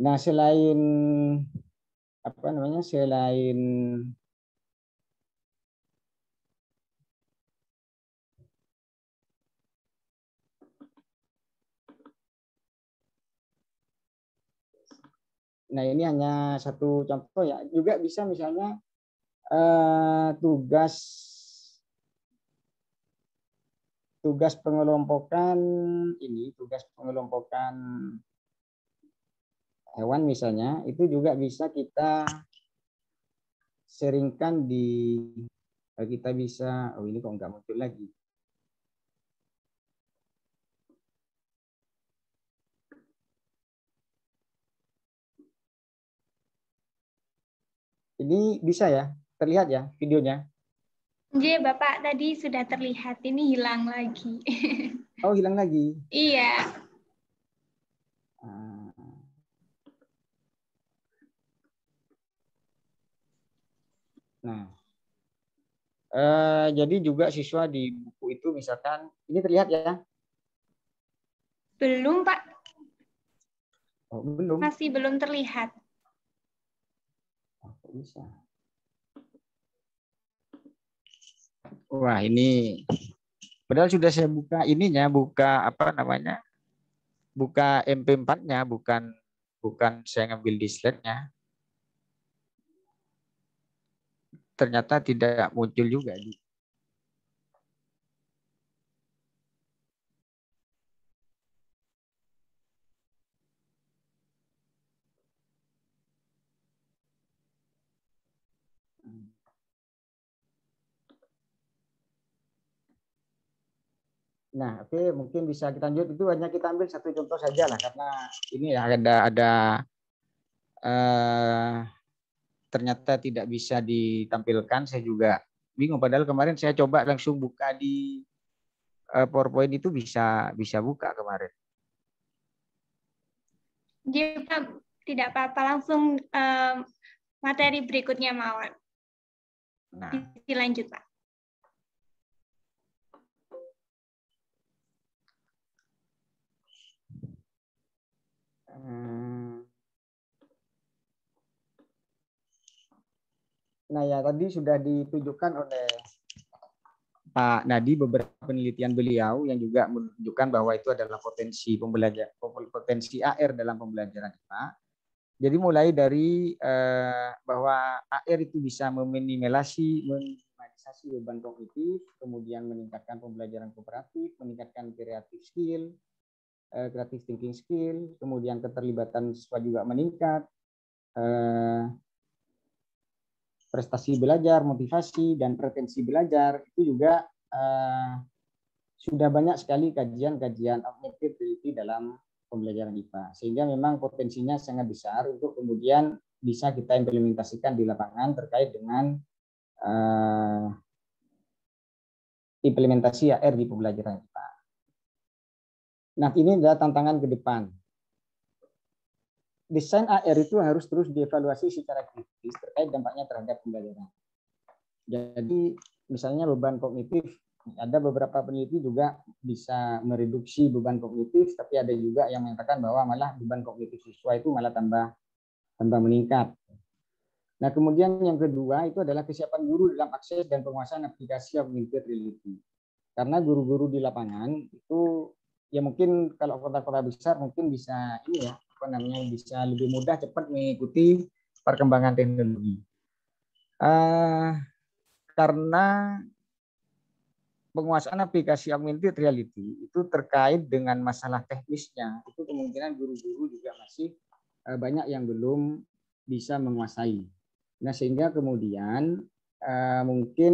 Nah, selain apa namanya selain Nah ini hanya satu contoh ya. Juga bisa misalnya eh, tugas tugas pengelompokan ini, tugas pengelompokan hewan misalnya, itu juga bisa kita seringkan di eh, kita bisa, oh ini kok nggak muncul lagi. Ini bisa ya, terlihat ya videonya. J, iya, Bapak tadi sudah terlihat, ini hilang lagi. oh, hilang lagi? Iya. Ah. Nah, eh, jadi juga siswa di buku itu misalkan, ini terlihat ya? Belum, Pak. Oh, belum. Masih belum terlihat bisa. Wah, ini padahal sudah saya buka ininya, buka apa namanya? Buka MP4-nya, bukan bukan saya ngambil di slide-nya. Ternyata tidak muncul juga di Nah, oke, okay, mungkin bisa kita lanjut. Itu hanya kita ambil satu contoh saja lah, karena ini ya ada ada uh, ternyata tidak bisa ditampilkan. Saya juga bingung. Padahal kemarin saya coba langsung buka di uh, PowerPoint itu bisa bisa buka kemarin. Jika tidak apa-apa, langsung uh, materi berikutnya Mawar. Nah. Dilanjut Pak. Hmm. Nah ya tadi sudah ditunjukkan oleh Pak Nadi beberapa penelitian beliau yang juga menunjukkan bahwa itu adalah potensi pembelajaran potensi AR dalam pembelajaran IPA. Jadi mulai dari eh, bahwa AR itu bisa meminimalisasi meminimalisasi beban kognitif, kemudian meningkatkan pembelajaran kooperatif, meningkatkan kreatif skill, kreatif eh, thinking skill, kemudian keterlibatan siswa juga meningkat, eh, prestasi belajar, motivasi, dan pretensi belajar itu juga eh, sudah banyak sekali kajian-kajian objektif teliti dalam pembelajaran IPA. Sehingga memang potensinya sangat besar untuk kemudian bisa kita implementasikan di lapangan terkait dengan implementasi AR di pembelajaran Nah, ini adalah tantangan ke depan. Desain AR itu harus terus dievaluasi secara kritis terkait dampaknya terhadap pembelajaran. Jadi, misalnya beban kognitif, ada beberapa peneliti juga bisa mereduksi beban kognitif, tapi ada juga yang mengatakan bahwa malah beban kognitif siswa itu malah tambah tambah meningkat. Nah, kemudian yang kedua itu adalah kesiapan guru dalam akses dan penguasaan aplikasi augmented reality. Karena guru-guru di lapangan itu ya mungkin kalau kota-kota besar mungkin bisa ini ya apa namanya bisa lebih mudah cepat mengikuti perkembangan teknologi uh, karena penguasaan aplikasi augmented reality itu terkait dengan masalah teknisnya itu kemungkinan guru-guru juga masih uh, banyak yang belum bisa menguasai nah sehingga kemudian uh, mungkin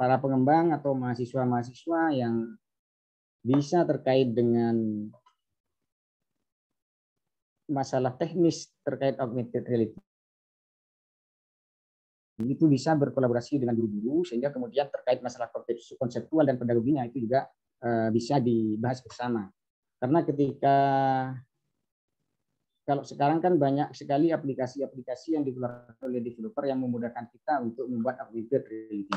para pengembang atau mahasiswa-mahasiswa yang bisa terkait dengan masalah teknis terkait augmented reality itu bisa berkolaborasi dengan guru-guru sehingga kemudian terkait masalah konseptual dan pedagoginya itu juga eh, bisa dibahas bersama karena ketika kalau sekarang kan banyak sekali aplikasi-aplikasi yang dikeluarkan oleh developer yang memudahkan kita untuk membuat augmented reality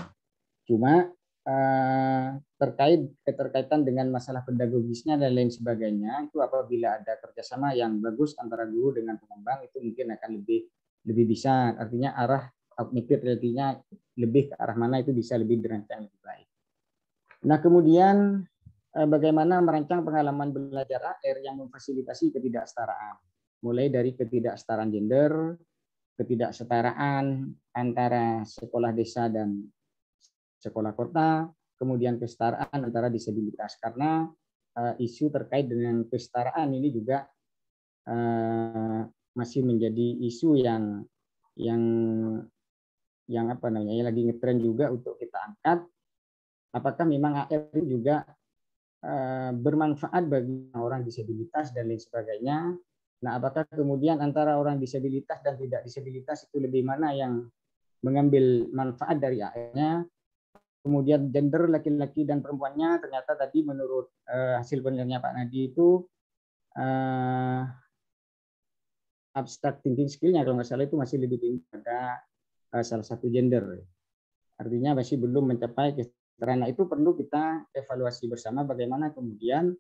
cuma Eh, terkait keterkaitan dengan masalah pedagogisnya dan lain sebagainya itu apabila ada kerjasama yang bagus antara guru dengan pengembang itu mungkin akan lebih lebih bisa artinya arah augmented realitinya lebih ke arah mana itu bisa lebih dirancang lebih baik. Nah kemudian eh, bagaimana merancang pengalaman belajar AR yang memfasilitasi ketidaksetaraan mulai dari ketidaksetaraan gender, ketidaksetaraan antara sekolah desa dan sekolah kota, kemudian kesetaraan antara disabilitas karena uh, isu terkait dengan kesetaraan ini juga uh, masih menjadi isu yang yang yang apa namanya ya lagi ngetren juga untuk kita angkat apakah memang AR itu juga uh, bermanfaat bagi orang disabilitas dan lain sebagainya nah apakah kemudian antara orang disabilitas dan tidak disabilitas itu lebih mana yang mengambil manfaat dari AR-nya kemudian gender laki-laki dan perempuannya ternyata tadi menurut uh, hasil penelitiannya Pak Nadi itu uh, eh, abstract thinking skillnya kalau nggak salah itu masih lebih tinggi pada uh, salah satu gender. Artinya masih belum mencapai karena itu perlu kita evaluasi bersama bagaimana kemudian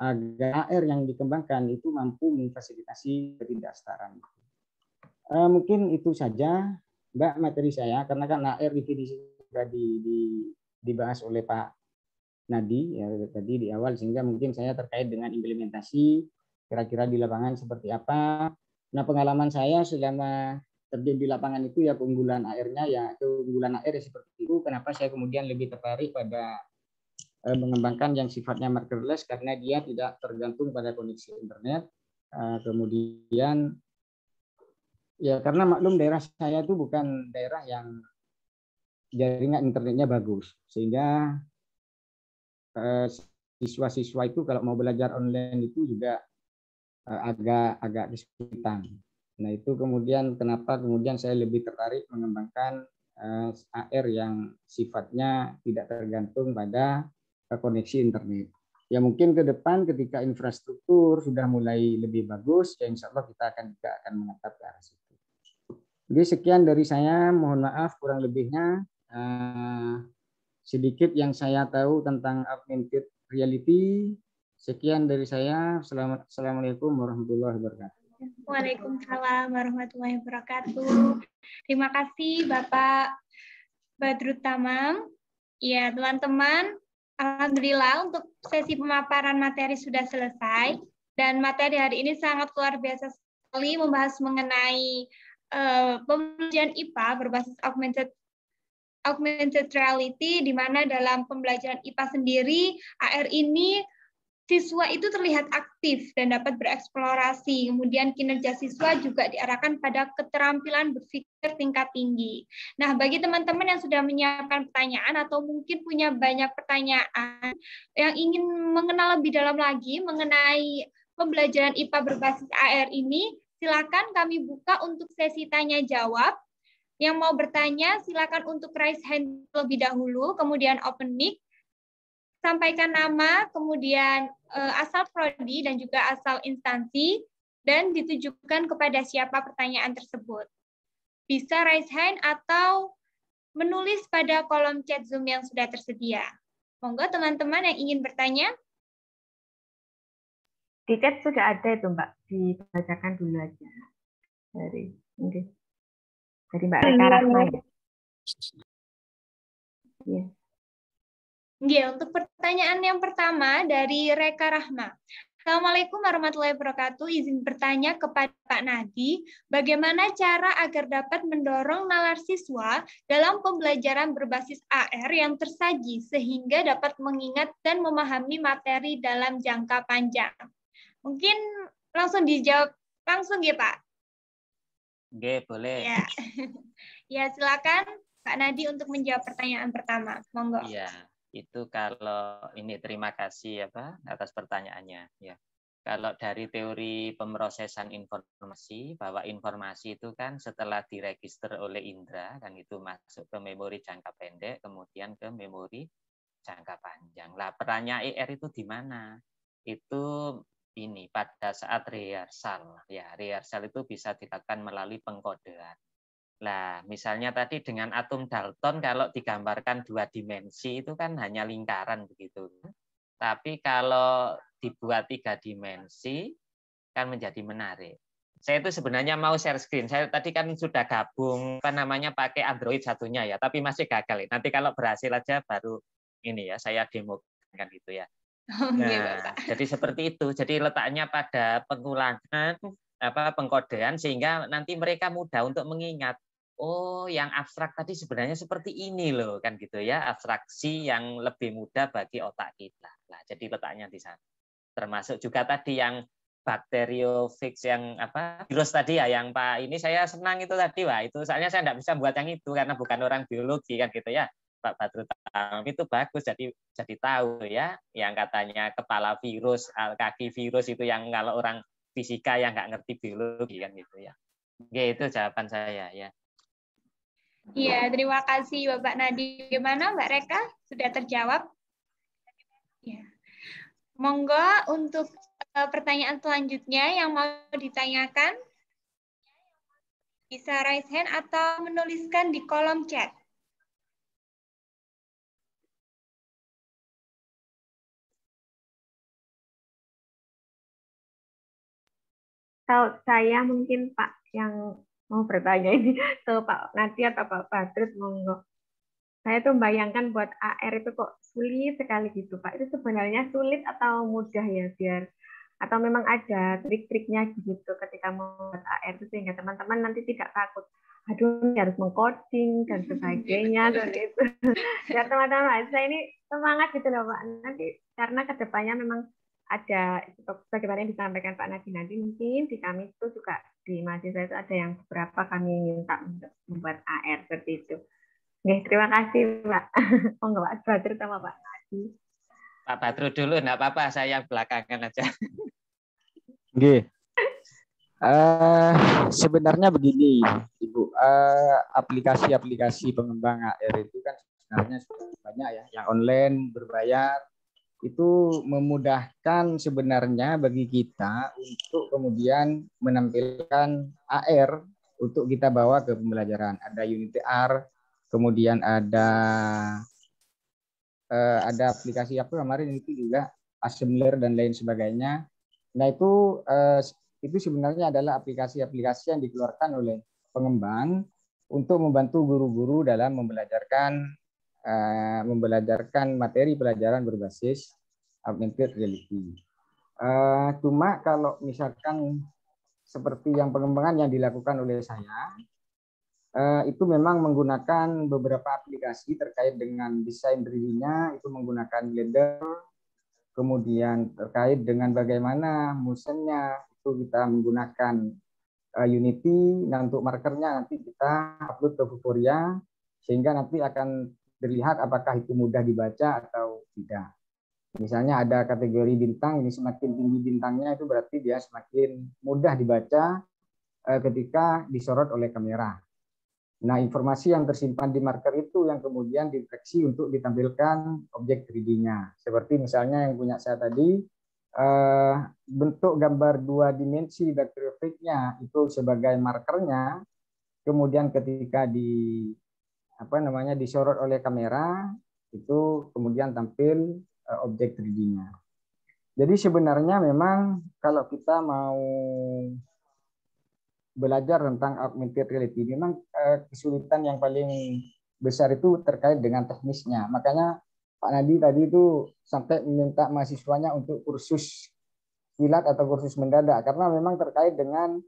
agar AR yang dikembangkan itu mampu memfasilitasi ketidaksetaraan. Uh, mungkin itu saja Mbak materi saya karena kan AR definisinya sudah di, di, dibahas oleh Pak Nadi ya tadi di awal sehingga mungkin saya terkait dengan implementasi kira-kira di lapangan seperti apa. Nah pengalaman saya selama terjun di lapangan itu ya keunggulan airnya ya keunggulan AR ya seperti itu. Kenapa saya kemudian lebih tertarik pada eh, mengembangkan yang sifatnya markerless karena dia tidak tergantung pada koneksi internet. Eh, kemudian ya karena maklum daerah saya itu bukan daerah yang jaringan internetnya bagus sehingga eh, siswa-siswa itu kalau mau belajar online itu juga eh, agak agak kesulitan. Nah itu kemudian kenapa kemudian saya lebih tertarik mengembangkan eh, AR yang sifatnya tidak tergantung pada koneksi internet. Ya mungkin ke depan ketika infrastruktur sudah mulai lebih bagus, ya insya Allah kita akan juga akan menatap ke arah situ. Jadi sekian dari saya, mohon maaf kurang lebihnya. Eh, sedikit yang saya tahu tentang augmented reality. Sekian dari saya. Selamat, Assalamualaikum warahmatullahi wabarakatuh. Waalaikumsalam warahmatullahi wabarakatuh. Terima kasih Bapak Badrut Tamam. Ya, teman-teman, Alhamdulillah untuk sesi pemaparan materi sudah selesai dan materi hari ini sangat luar biasa sekali membahas mengenai uh, eh, pembelajaran IPA berbasis augmented augmented reality di mana dalam pembelajaran IPA sendiri AR ini siswa itu terlihat aktif dan dapat bereksplorasi. Kemudian kinerja siswa juga diarahkan pada keterampilan berpikir tingkat tinggi. Nah, bagi teman-teman yang sudah menyiapkan pertanyaan atau mungkin punya banyak pertanyaan yang ingin mengenal lebih dalam lagi mengenai pembelajaran IPA berbasis AR ini, silakan kami buka untuk sesi tanya jawab yang mau bertanya, silakan untuk raise hand lebih dahulu, kemudian open mic, sampaikan nama, kemudian eh, asal prodi dan juga asal instansi, dan ditujukan kepada siapa pertanyaan tersebut. Bisa raise hand atau menulis pada kolom chat Zoom yang sudah tersedia. Monggo teman-teman yang ingin bertanya. Tiket sudah ada itu Mbak, dibacakan dulu aja. Dari, okay dari Mbak Rika Rahman. Ya. Ya, untuk pertanyaan yang pertama dari Reka Rahma. Assalamualaikum warahmatullahi wabarakatuh. Izin bertanya kepada Pak Nadi, bagaimana cara agar dapat mendorong nalar siswa dalam pembelajaran berbasis AR yang tersaji sehingga dapat mengingat dan memahami materi dalam jangka panjang? Mungkin langsung dijawab langsung ya Pak. Oke, boleh. Ya. ya, silakan Kak Nadi untuk menjawab pertanyaan pertama. Monggo. Iya, itu kalau ini terima kasih ya Pak atas pertanyaannya. Ya. Kalau dari teori pemrosesan informasi, bahwa informasi itu kan setelah diregister oleh indera, dan itu masuk ke memori jangka pendek, kemudian ke memori jangka panjang. Lah perannya IR itu di mana? Itu ini pada saat rehearsal. Ya, rehearsal itu bisa dilakukan melalui pengkodean. Nah, misalnya tadi dengan atom Dalton kalau digambarkan dua dimensi itu kan hanya lingkaran begitu. Tapi kalau dibuat tiga dimensi kan menjadi menarik. Saya itu sebenarnya mau share screen. Saya tadi kan sudah gabung apa namanya pakai Android satunya ya, tapi masih gagal. Nanti kalau berhasil aja baru ini ya saya demo kan gitu ya. Oh, nah, iya, jadi seperti itu. Jadi letaknya pada pengulangan apa pengkodean sehingga nanti mereka mudah untuk mengingat. Oh, yang abstrak tadi sebenarnya seperti ini loh, kan gitu ya. Abstraksi yang lebih mudah bagi otak kita. Nah, jadi letaknya di sana. Termasuk juga tadi yang bakteriofix yang apa virus tadi ya yang Pak ini saya senang itu tadi Pak itu soalnya saya tidak bisa buat yang itu karena bukan orang biologi kan gitu ya Pak Badrut Tami itu bagus jadi jadi tahu ya yang katanya kepala virus eh, kaki virus itu yang kalau orang fisika yang nggak ngerti biologi kan gitu ya Oke itu jawaban saya ya Iya, terima kasih Bapak Nadi. Gimana Mbak Reka? Sudah terjawab? Ya. Monggo untuk eh, pertanyaan selanjutnya yang mau ditanyakan, bisa raise hand atau menuliskan di kolom chat. Kalau saya mungkin Pak yang mau bertanya ini ke Pak Nati atau Pak Badrut monggo. Saya tuh bayangkan buat AR itu kok sulit sekali gitu Pak. Itu sebenarnya sulit atau mudah ya biar atau memang ada trik-triknya gitu ketika membuat AR itu sehingga teman-teman nanti tidak takut aduh harus mengcoding dan sebagainya dan itu ya teman-teman saya ini semangat gitu loh pak nanti karena kedepannya memang ada bagaimana yang disampaikan Pak Nadi nanti mungkin di kami itu juga di mahasiswa itu ada yang beberapa kami minta untuk membuat AR seperti itu. Nih terima kasih Pak. Oh oh, Pak Badru sama Pak Nadi. Pak Badru dulu, enggak apa-apa, saya belakangan aja. Oke. Uh, eh, sebenarnya begini, Ibu, aplikasi eh, aplikasi-aplikasi pengembang AR itu kan sebenarnya banyak ya, yang online berbayar, itu memudahkan sebenarnya bagi kita untuk kemudian menampilkan AR untuk kita bawa ke pembelajaran. Ada unit AR kemudian ada eh, ada aplikasi apa kemarin itu juga assembler dan lain sebagainya. Nah itu eh, itu sebenarnya adalah aplikasi-aplikasi yang dikeluarkan oleh pengembang untuk membantu guru-guru dalam membelajarkan uh, membelajarkan materi pelajaran berbasis augmented reality. Uh, cuma kalau misalkan seperti yang pengembangan yang dilakukan oleh saya, uh, itu memang menggunakan beberapa aplikasi terkait dengan desain dirinya itu menggunakan Blender, kemudian terkait dengan bagaimana musennya itu kita menggunakan uh, Unity, nah untuk markernya nanti kita upload ke Vuforia, sehingga nanti akan dilihat apakah itu mudah dibaca atau tidak. Misalnya ada kategori bintang, ini semakin tinggi bintangnya itu berarti dia semakin mudah dibaca eh, ketika disorot oleh kamera. Nah, informasi yang tersimpan di marker itu yang kemudian dideteksi untuk ditampilkan objek 3D-nya. Seperti misalnya yang punya saya tadi, eh, bentuk gambar dua dimensi bakteriofiknya itu sebagai markernya, kemudian ketika di apa namanya disorot oleh kamera itu kemudian tampil eh, objek 3D-nya. Jadi sebenarnya memang kalau kita mau belajar tentang augmented reality, memang eh, kesulitan yang paling besar itu terkait dengan teknisnya. Makanya Pak Nadi tadi itu sampai meminta mahasiswanya untuk kursus kilat atau kursus mendadak karena memang terkait dengan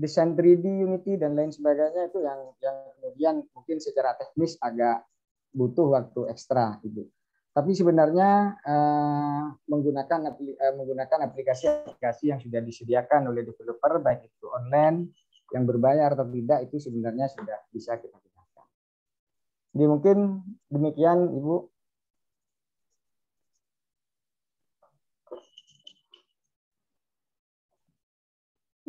desain 3D Unity dan lain sebagainya itu yang yang kemudian mungkin secara teknis agak butuh waktu ekstra itu. Tapi sebenarnya eh, menggunakan eh, menggunakan aplikasi-aplikasi yang sudah disediakan oleh developer baik itu online yang berbayar atau tidak itu sebenarnya sudah bisa kita gunakan. Jadi mungkin demikian Ibu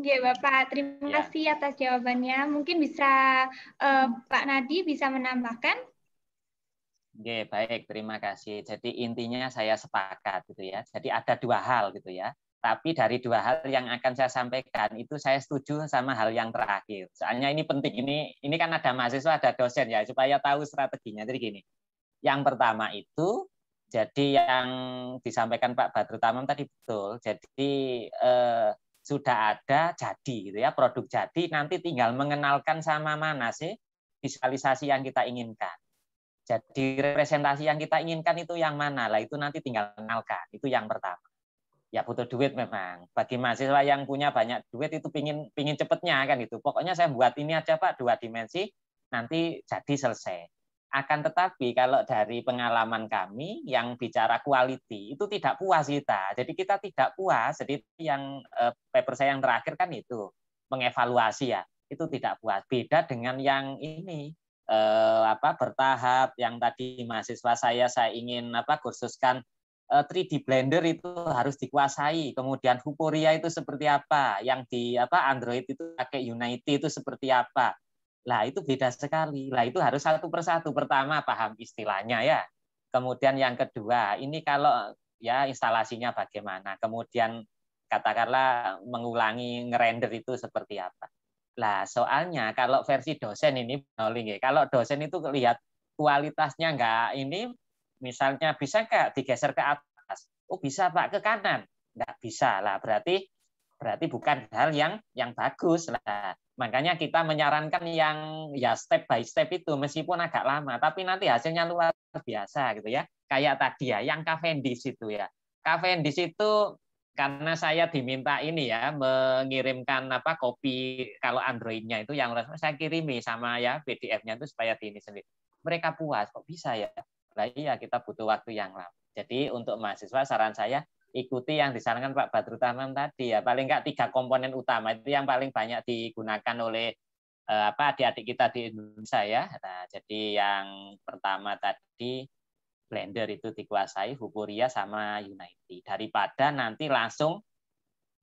Ya Bapak, terima ya. kasih atas jawabannya. Mungkin bisa uh, Pak Nadi bisa menambahkan. Oke, baik, terima kasih. Jadi intinya saya sepakat gitu ya. Jadi ada dua hal gitu ya. Tapi dari dua hal yang akan saya sampaikan itu saya setuju sama hal yang terakhir. Soalnya ini penting ini ini kan ada mahasiswa, ada dosen ya supaya tahu strateginya. Jadi gini. Yang pertama itu jadi yang disampaikan Pak Badrutamam tadi betul. Jadi eh, sudah ada jadi gitu ya produk jadi nanti tinggal mengenalkan sama mana sih visualisasi yang kita inginkan. Jadi representasi yang kita inginkan itu yang mana lah itu nanti tinggal kenalkan itu yang pertama. Ya butuh duit memang. Bagi mahasiswa yang punya banyak duit itu pingin pingin cepetnya kan itu. Pokoknya saya buat ini aja pak dua dimensi nanti jadi selesai. Akan tetapi kalau dari pengalaman kami yang bicara quality itu tidak puas kita. Jadi kita tidak puas. Jadi yang eh, paper saya yang terakhir kan itu mengevaluasi ya. Itu tidak puas. Beda dengan yang ini eh, apa bertahap yang tadi mahasiswa saya saya ingin apa kursuskan eh, 3D Blender itu harus dikuasai. Kemudian Huporia itu seperti apa? Yang di apa Android itu pakai Unity itu seperti apa? Lah itu beda sekali. Lah itu harus satu persatu. Pertama paham istilahnya ya. Kemudian yang kedua, ini kalau ya instalasinya bagaimana. Kemudian katakanlah mengulangi ngerender itu seperti apa. Lah soalnya kalau versi dosen ini ya, kalau dosen itu lihat kualitasnya enggak ini misalnya bisa enggak digeser ke atas? Oh bisa Pak ke kanan. Enggak bisa lah berarti berarti bukan hal yang yang bagus lah Makanya kita menyarankan yang ya step by step itu meskipun agak lama, tapi nanti hasilnya luar biasa gitu ya. Kayak tadi ya, yang Cavendish itu ya. Cavendish itu karena saya diminta ini ya mengirimkan apa kopi kalau Androidnya itu yang saya kirimi sama ya PDF-nya itu supaya di ini sendiri. Mereka puas kok bisa ya. Nah iya kita butuh waktu yang lama. Jadi untuk mahasiswa saran saya ikuti yang disarankan Pak Badru tadi ya paling nggak tiga komponen utama itu yang paling banyak digunakan oleh eh, apa adik-adik kita di Indonesia ya nah jadi yang pertama tadi Blender itu dikuasai Hukuria sama United daripada nanti langsung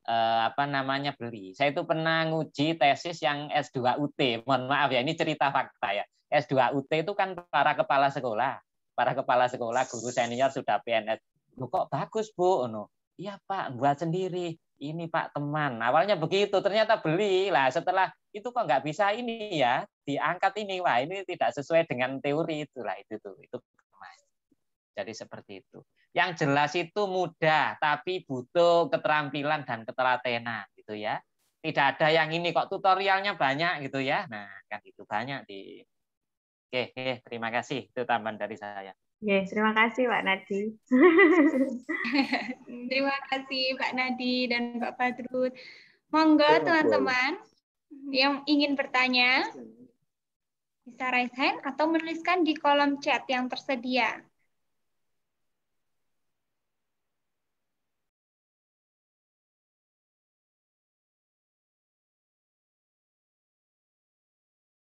eh, apa namanya beli saya itu pernah nguji tesis yang S2UT mohon maaf ya ini cerita fakta ya S2UT itu kan para kepala sekolah para kepala sekolah, guru senior sudah PNS lu kok bagus, Bu? Ono. Iya, Pak, buat sendiri. Ini Pak teman. Awalnya begitu, ternyata beli. Lah setelah itu kok nggak bisa ini ya, diangkat ini. Wah, ini tidak sesuai dengan teori itulah itu tuh. Itu jadi seperti itu. Yang jelas itu mudah, tapi butuh keterampilan dan ketelatenan, gitu ya. Tidak ada yang ini kok tutorialnya banyak, gitu ya. Nah, kan itu banyak di. Oke, oke, terima kasih. Itu tambahan dari saya. Ya, yes, terima kasih Pak Nadi. terima kasih Pak Nadi dan Pak Patrut. Monggo teman-teman yang ingin bertanya bisa raise hand atau menuliskan di kolom chat yang tersedia.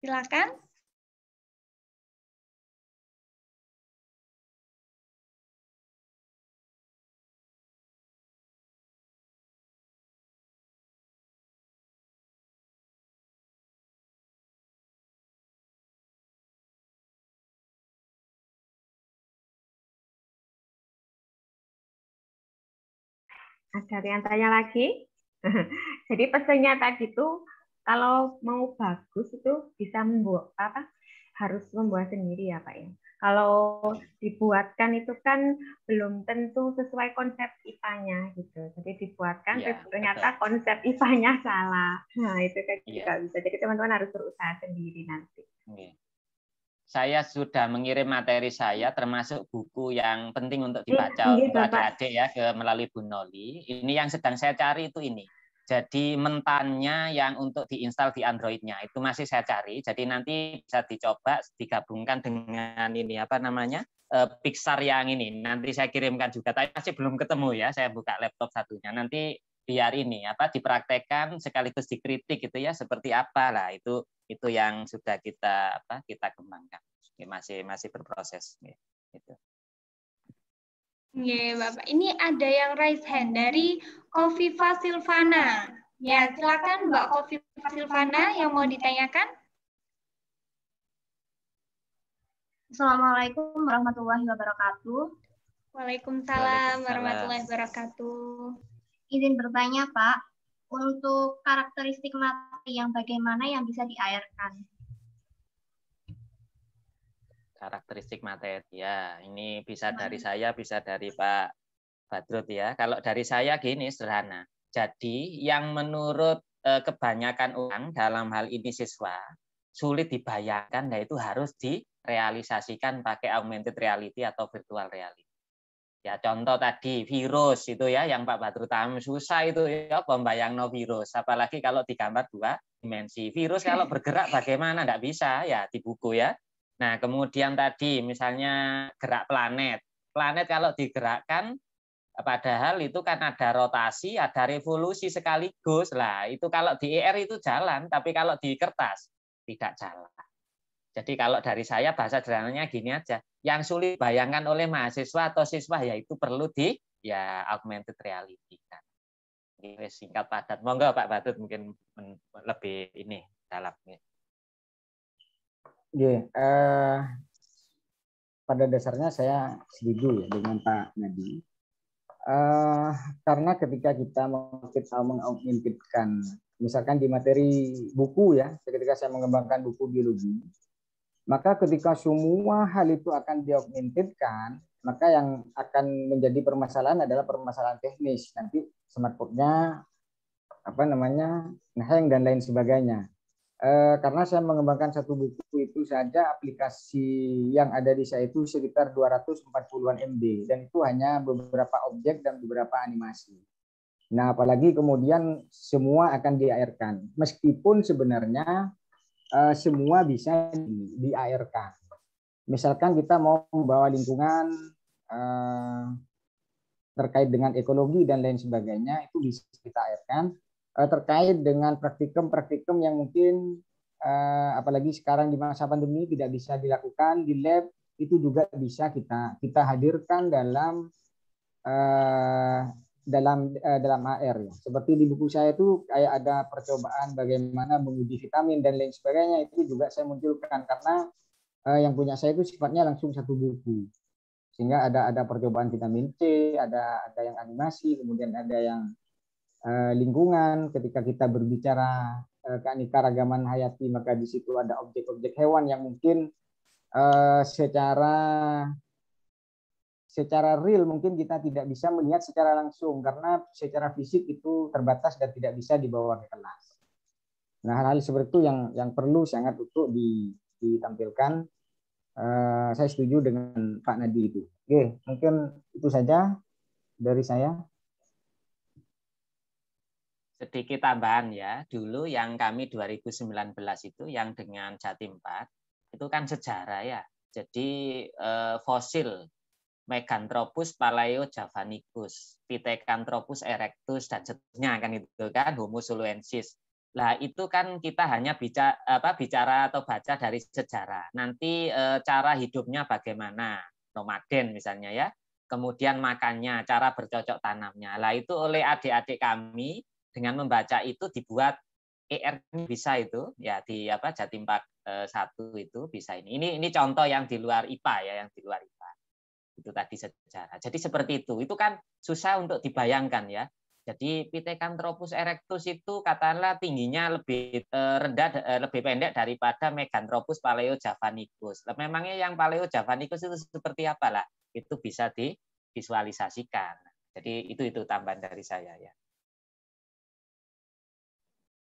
Silakan. Ada yang tanya lagi? Jadi pesannya tadi itu kalau mau bagus itu bisa membuat apa? Harus membuat sendiri ya Pak ya. Kalau dibuatkan itu kan belum tentu sesuai konsep ipa gitu. Jadi dibuatkan ya, ternyata betul. konsep ipa salah. Nah, itu kan ya. juga bisa. Jadi teman-teman harus berusaha sendiri nanti. Ya saya sudah mengirim materi saya termasuk buku yang penting untuk iya, dibaca oleh ada iya, adik-adik ya ke melalui Bu Noli. Ini yang sedang saya cari itu ini. Jadi mentannya yang untuk diinstal di Androidnya itu masih saya cari. Jadi nanti bisa dicoba digabungkan dengan ini apa namanya eh, Pixar yang ini. Nanti saya kirimkan juga. Tapi masih belum ketemu ya. Saya buka laptop satunya. Nanti biar ini apa dipraktekkan sekaligus dikritik gitu ya seperti apa lah itu itu yang sudah kita apa kita kembangkan masih masih berproses ya, gitu. Yeah, Bapak. Ini ada yang raise hand dari Kofifa Silvana. Ya, silakan Mbak Kofifa Silvana yang mau ditanyakan. Assalamualaikum warahmatullahi wabarakatuh. Waalaikumsalam. warahmatullahi wabarakatuh izin bertanya Pak, untuk karakteristik materi yang bagaimana yang bisa diairkan? Karakteristik materi ya, ini bisa Mereka. Hmm. dari saya, bisa dari Pak Badrut ya. Kalau dari saya gini sederhana. Jadi yang menurut eh, kebanyakan orang dalam hal ini siswa sulit dibayangkan yaitu harus direalisasikan pakai augmented reality atau virtual reality. Ya contoh tadi virus itu ya yang Pak tam susah itu ya pembayang no virus. Apalagi kalau di digambar dua dimensi. Virus kalau bergerak bagaimana? Tidak bisa ya di buku ya. Nah kemudian tadi misalnya gerak planet. Planet kalau digerakkan Padahal itu kan ada rotasi, ada revolusi sekaligus lah. Itu kalau di ER itu jalan, tapi kalau di kertas tidak jalan. Jadi kalau dari saya bahasa sederhananya gini aja, yang sulit bayangkan oleh mahasiswa atau siswa yaitu perlu di ya augmented reality kan. Ini singkat padat. Monggo Pak Batut mungkin lebih ini dalamnya. Yeah, iya, uh, pada dasarnya saya setuju ya dengan Pak Nadi. Uh, karena ketika kita mengaugmentedkan misalkan di materi buku ya ketika saya mengembangkan buku biologi maka ketika semua hal itu akan diaugmentedkan, maka yang akan menjadi permasalahan adalah permasalahan teknis. Nanti smartphone-nya apa namanya hang dan lain sebagainya. E, karena saya mengembangkan satu buku itu saja aplikasi yang ada di saya itu sekitar 240-an MB dan itu hanya beberapa objek dan beberapa animasi. Nah, apalagi kemudian semua akan diairkan. Meskipun sebenarnya uh, semua bisa di, di ARK. Misalkan kita mau membawa lingkungan uh, terkait dengan ekologi dan lain sebagainya itu bisa kita airkan uh, terkait dengan praktikum-praktikum yang mungkin uh, apalagi sekarang di masa pandemi tidak bisa dilakukan di lab itu juga bisa kita kita hadirkan dalam dalam uh, dalam HR ya. Seperti di buku saya itu kayak ada percobaan bagaimana menguji vitamin dan lain sebagainya itu juga saya munculkan karena uh, yang punya saya itu sifatnya langsung satu buku. Sehingga ada ada percobaan vitamin C, ada ada yang animasi, kemudian ada yang uh, lingkungan ketika kita berbicara uh, keanekaragaman hayati maka di situ ada objek-objek hewan yang mungkin uh, secara secara real mungkin kita tidak bisa melihat secara langsung karena secara fisik itu terbatas dan tidak bisa dibawa ke kelas. Nah hal-hal seperti itu yang yang perlu sangat untuk ditampilkan. Eh, saya setuju dengan Pak Nadi itu. Oke, mungkin itu saja dari saya. Sedikit tambahan ya, dulu yang kami 2019 itu yang dengan Jatim 4 itu kan sejarah ya. Jadi eh, fosil Meganthropus paleo javanicus, Pithecanthropus erectus dan seterusnya kan itu kan Homo soluensis. Nah, itu kan kita hanya bicara apa bicara atau baca dari sejarah. Nanti e, cara hidupnya bagaimana? Nomaden misalnya ya. Kemudian makannya, cara bercocok tanamnya. Lah itu oleh adik-adik kami dengan membaca itu dibuat ER bisa itu ya di apa Jatim Park eh, satu itu bisa ini. Ini ini contoh yang di luar IPA ya, yang di luar IPA itu tadi sejarah. Jadi seperti itu. Itu kan susah untuk dibayangkan ya. Jadi Pithecanthropus erectus itu katakanlah tingginya lebih eh, rendah eh, lebih pendek daripada Meganthropus paleojavanicus. Memangnya yang paleojavanicus itu seperti apa lah? Itu bisa divisualisasikan. Jadi itu itu tambahan dari saya ya.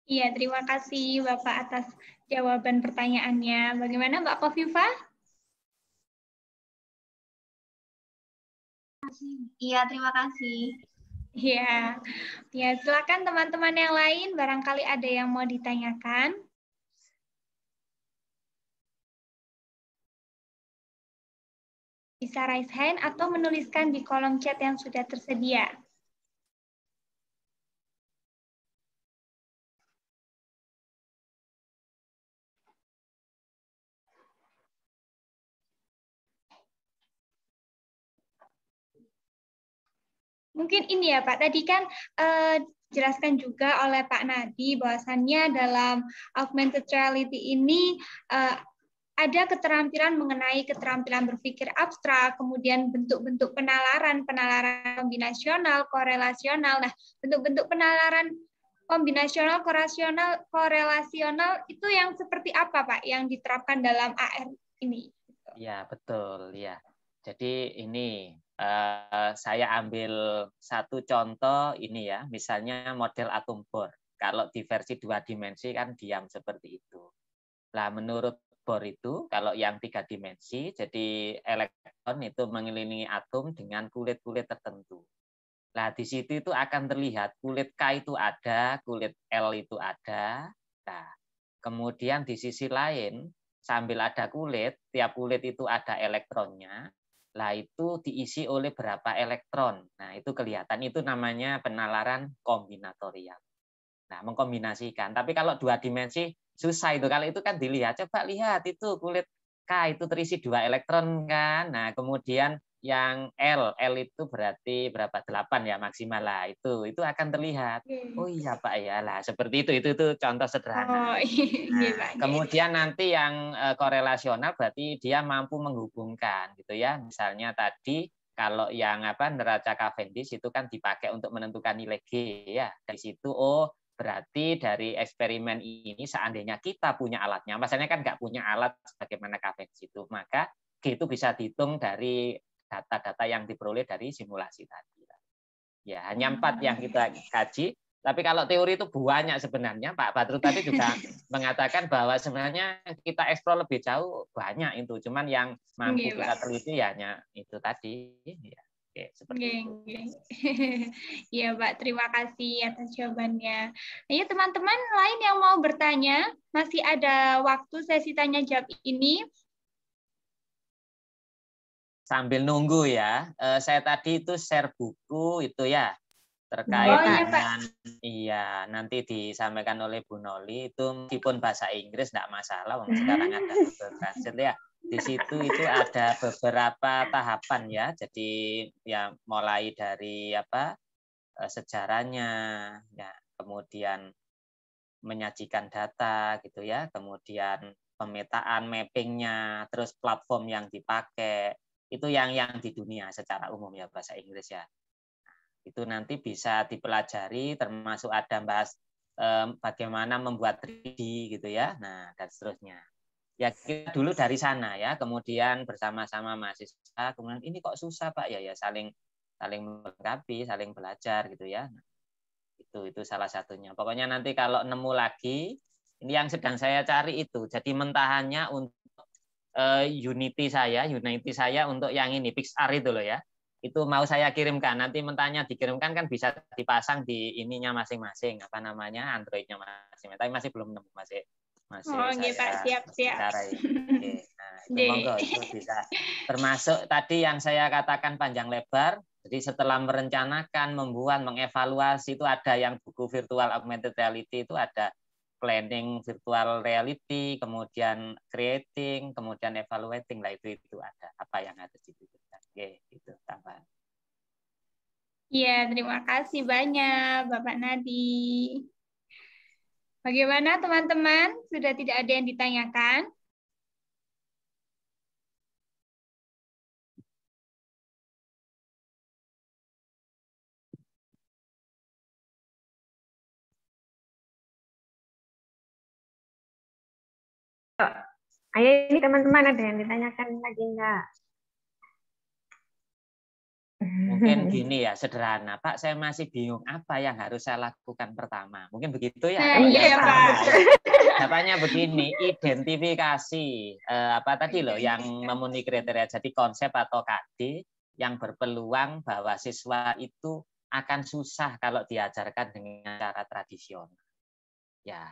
Iya, terima kasih Bapak atas jawaban pertanyaannya. Bagaimana Mbak Kofifa? kasih. Iya, terima kasih. Iya. Ya, silakan teman-teman yang lain barangkali ada yang mau ditanyakan. Bisa raise hand atau menuliskan di kolom chat yang sudah tersedia. Mungkin ini ya Pak, tadi kan uh, eh, jelaskan juga oleh Pak Nadi bahwasannya dalam augmented reality ini uh, ada keterampilan mengenai keterampilan berpikir abstrak, kemudian bentuk-bentuk penalaran, penalaran kombinasional, korelasional. Nah, bentuk-bentuk penalaran kombinasional, korelasional, korelasional itu yang seperti apa, Pak, yang diterapkan dalam AR ini? ya betul, ya. Jadi ini Eh, saya ambil satu contoh ini ya, misalnya model atom bor. Kalau di versi dua dimensi kan diam seperti itu. Nah, menurut bor itu, kalau yang tiga dimensi, jadi elektron itu mengelilingi atom dengan kulit-kulit tertentu. Nah, di situ itu akan terlihat kulit K itu ada, kulit L itu ada. Nah, kemudian di sisi lain, sambil ada kulit, tiap kulit itu ada elektronnya, lah itu diisi oleh berapa elektron. Nah, itu kelihatan itu namanya penalaran kombinatorial. Nah, mengkombinasikan. Tapi kalau dua dimensi susah itu. Kalau itu kan dilihat, coba lihat itu kulit K itu terisi dua elektron kan. Nah, kemudian yang L, L itu berarti berapa? delapan ya maksimal lah itu. Itu akan terlihat. Oh iya Pak ya lah seperti itu. Itu tuh contoh sederhana. Oh, iya, iya nah, iya. Kemudian nanti yang eh, korelasional berarti dia mampu menghubungkan gitu ya. Misalnya tadi kalau yang apa neraca Cavendish itu kan dipakai untuk menentukan nilai G ya. Dari situ oh berarti dari eksperimen ini seandainya kita punya alatnya, misalnya kan nggak punya alat sebagaimana Cavendish itu, maka G itu bisa dihitung dari data-data yang diperoleh dari simulasi tadi. Ya, hanya hmm. empat yang kita kaji, tapi kalau teori itu banyak sebenarnya. Pak Badru tadi juga mengatakan bahwa sebenarnya kita eksplor lebih jauh banyak itu. Cuman yang mampu Gila. kita teliti ya hanya itu tadi. Ya, seperti Iya Pak, terima kasih atas jawabannya. Ayo nah, ya, teman-teman lain yang mau bertanya, masih ada waktu sesi tanya jawab ini sambil nunggu ya. Eh, saya tadi itu share buku itu ya terkait oh, iya, dengan iya nanti disampaikan oleh Bu Noli itu meskipun bahasa Inggris tidak masalah wong sekarang ada hmm. Google Translate ya di situ itu ada beberapa tahapan ya jadi ya mulai dari apa eh, sejarahnya ya kemudian menyajikan data gitu ya kemudian pemetaan mappingnya terus platform yang dipakai itu yang yang di dunia secara umum ya bahasa Inggris ya itu nanti bisa dipelajari termasuk ada bahas um, bagaimana membuat 3D gitu ya nah dan seterusnya ya kita dulu dari sana ya kemudian bersama-sama mahasiswa kemudian ini kok susah pak ya ya saling saling melengkapi saling belajar gitu ya nah, itu itu salah satunya pokoknya nanti kalau nemu lagi ini yang sedang saya cari itu jadi mentahannya untuk uh, Unity saya, Unity saya untuk yang ini Pixar itu loh ya. Itu mau saya kirimkan. Nanti mentanya dikirimkan kan bisa dipasang di ininya masing-masing apa namanya Androidnya masing-masing. Tapi masih belum nemu masih masih oh, iya Pak. siap siap. Oke. Nah, itu monggo itu bisa termasuk tadi yang saya katakan panjang lebar. Jadi setelah merencanakan, membuat, mengevaluasi itu ada yang buku virtual augmented reality itu ada planning virtual reality, kemudian creating, kemudian evaluating lah itu itu ada apa yang harus dibutuhkan. Oke, itu tambahan. Iya, terima kasih banyak Bapak Nadi. Bagaimana teman-teman? Sudah tidak ada yang ditanyakan? Ayo ini teman-teman ada yang ditanyakan lagi enggak? Mungkin gini ya, sederhana. Pak, saya masih bingung apa yang harus saya lakukan pertama. Mungkin begitu ya. Eh, iya, Pak. Jawabannya begini, identifikasi eh, apa tadi loh yang memenuhi kriteria. Jadi konsep atau KD yang berpeluang bahwa siswa itu akan susah kalau diajarkan dengan cara tradisional. Ya,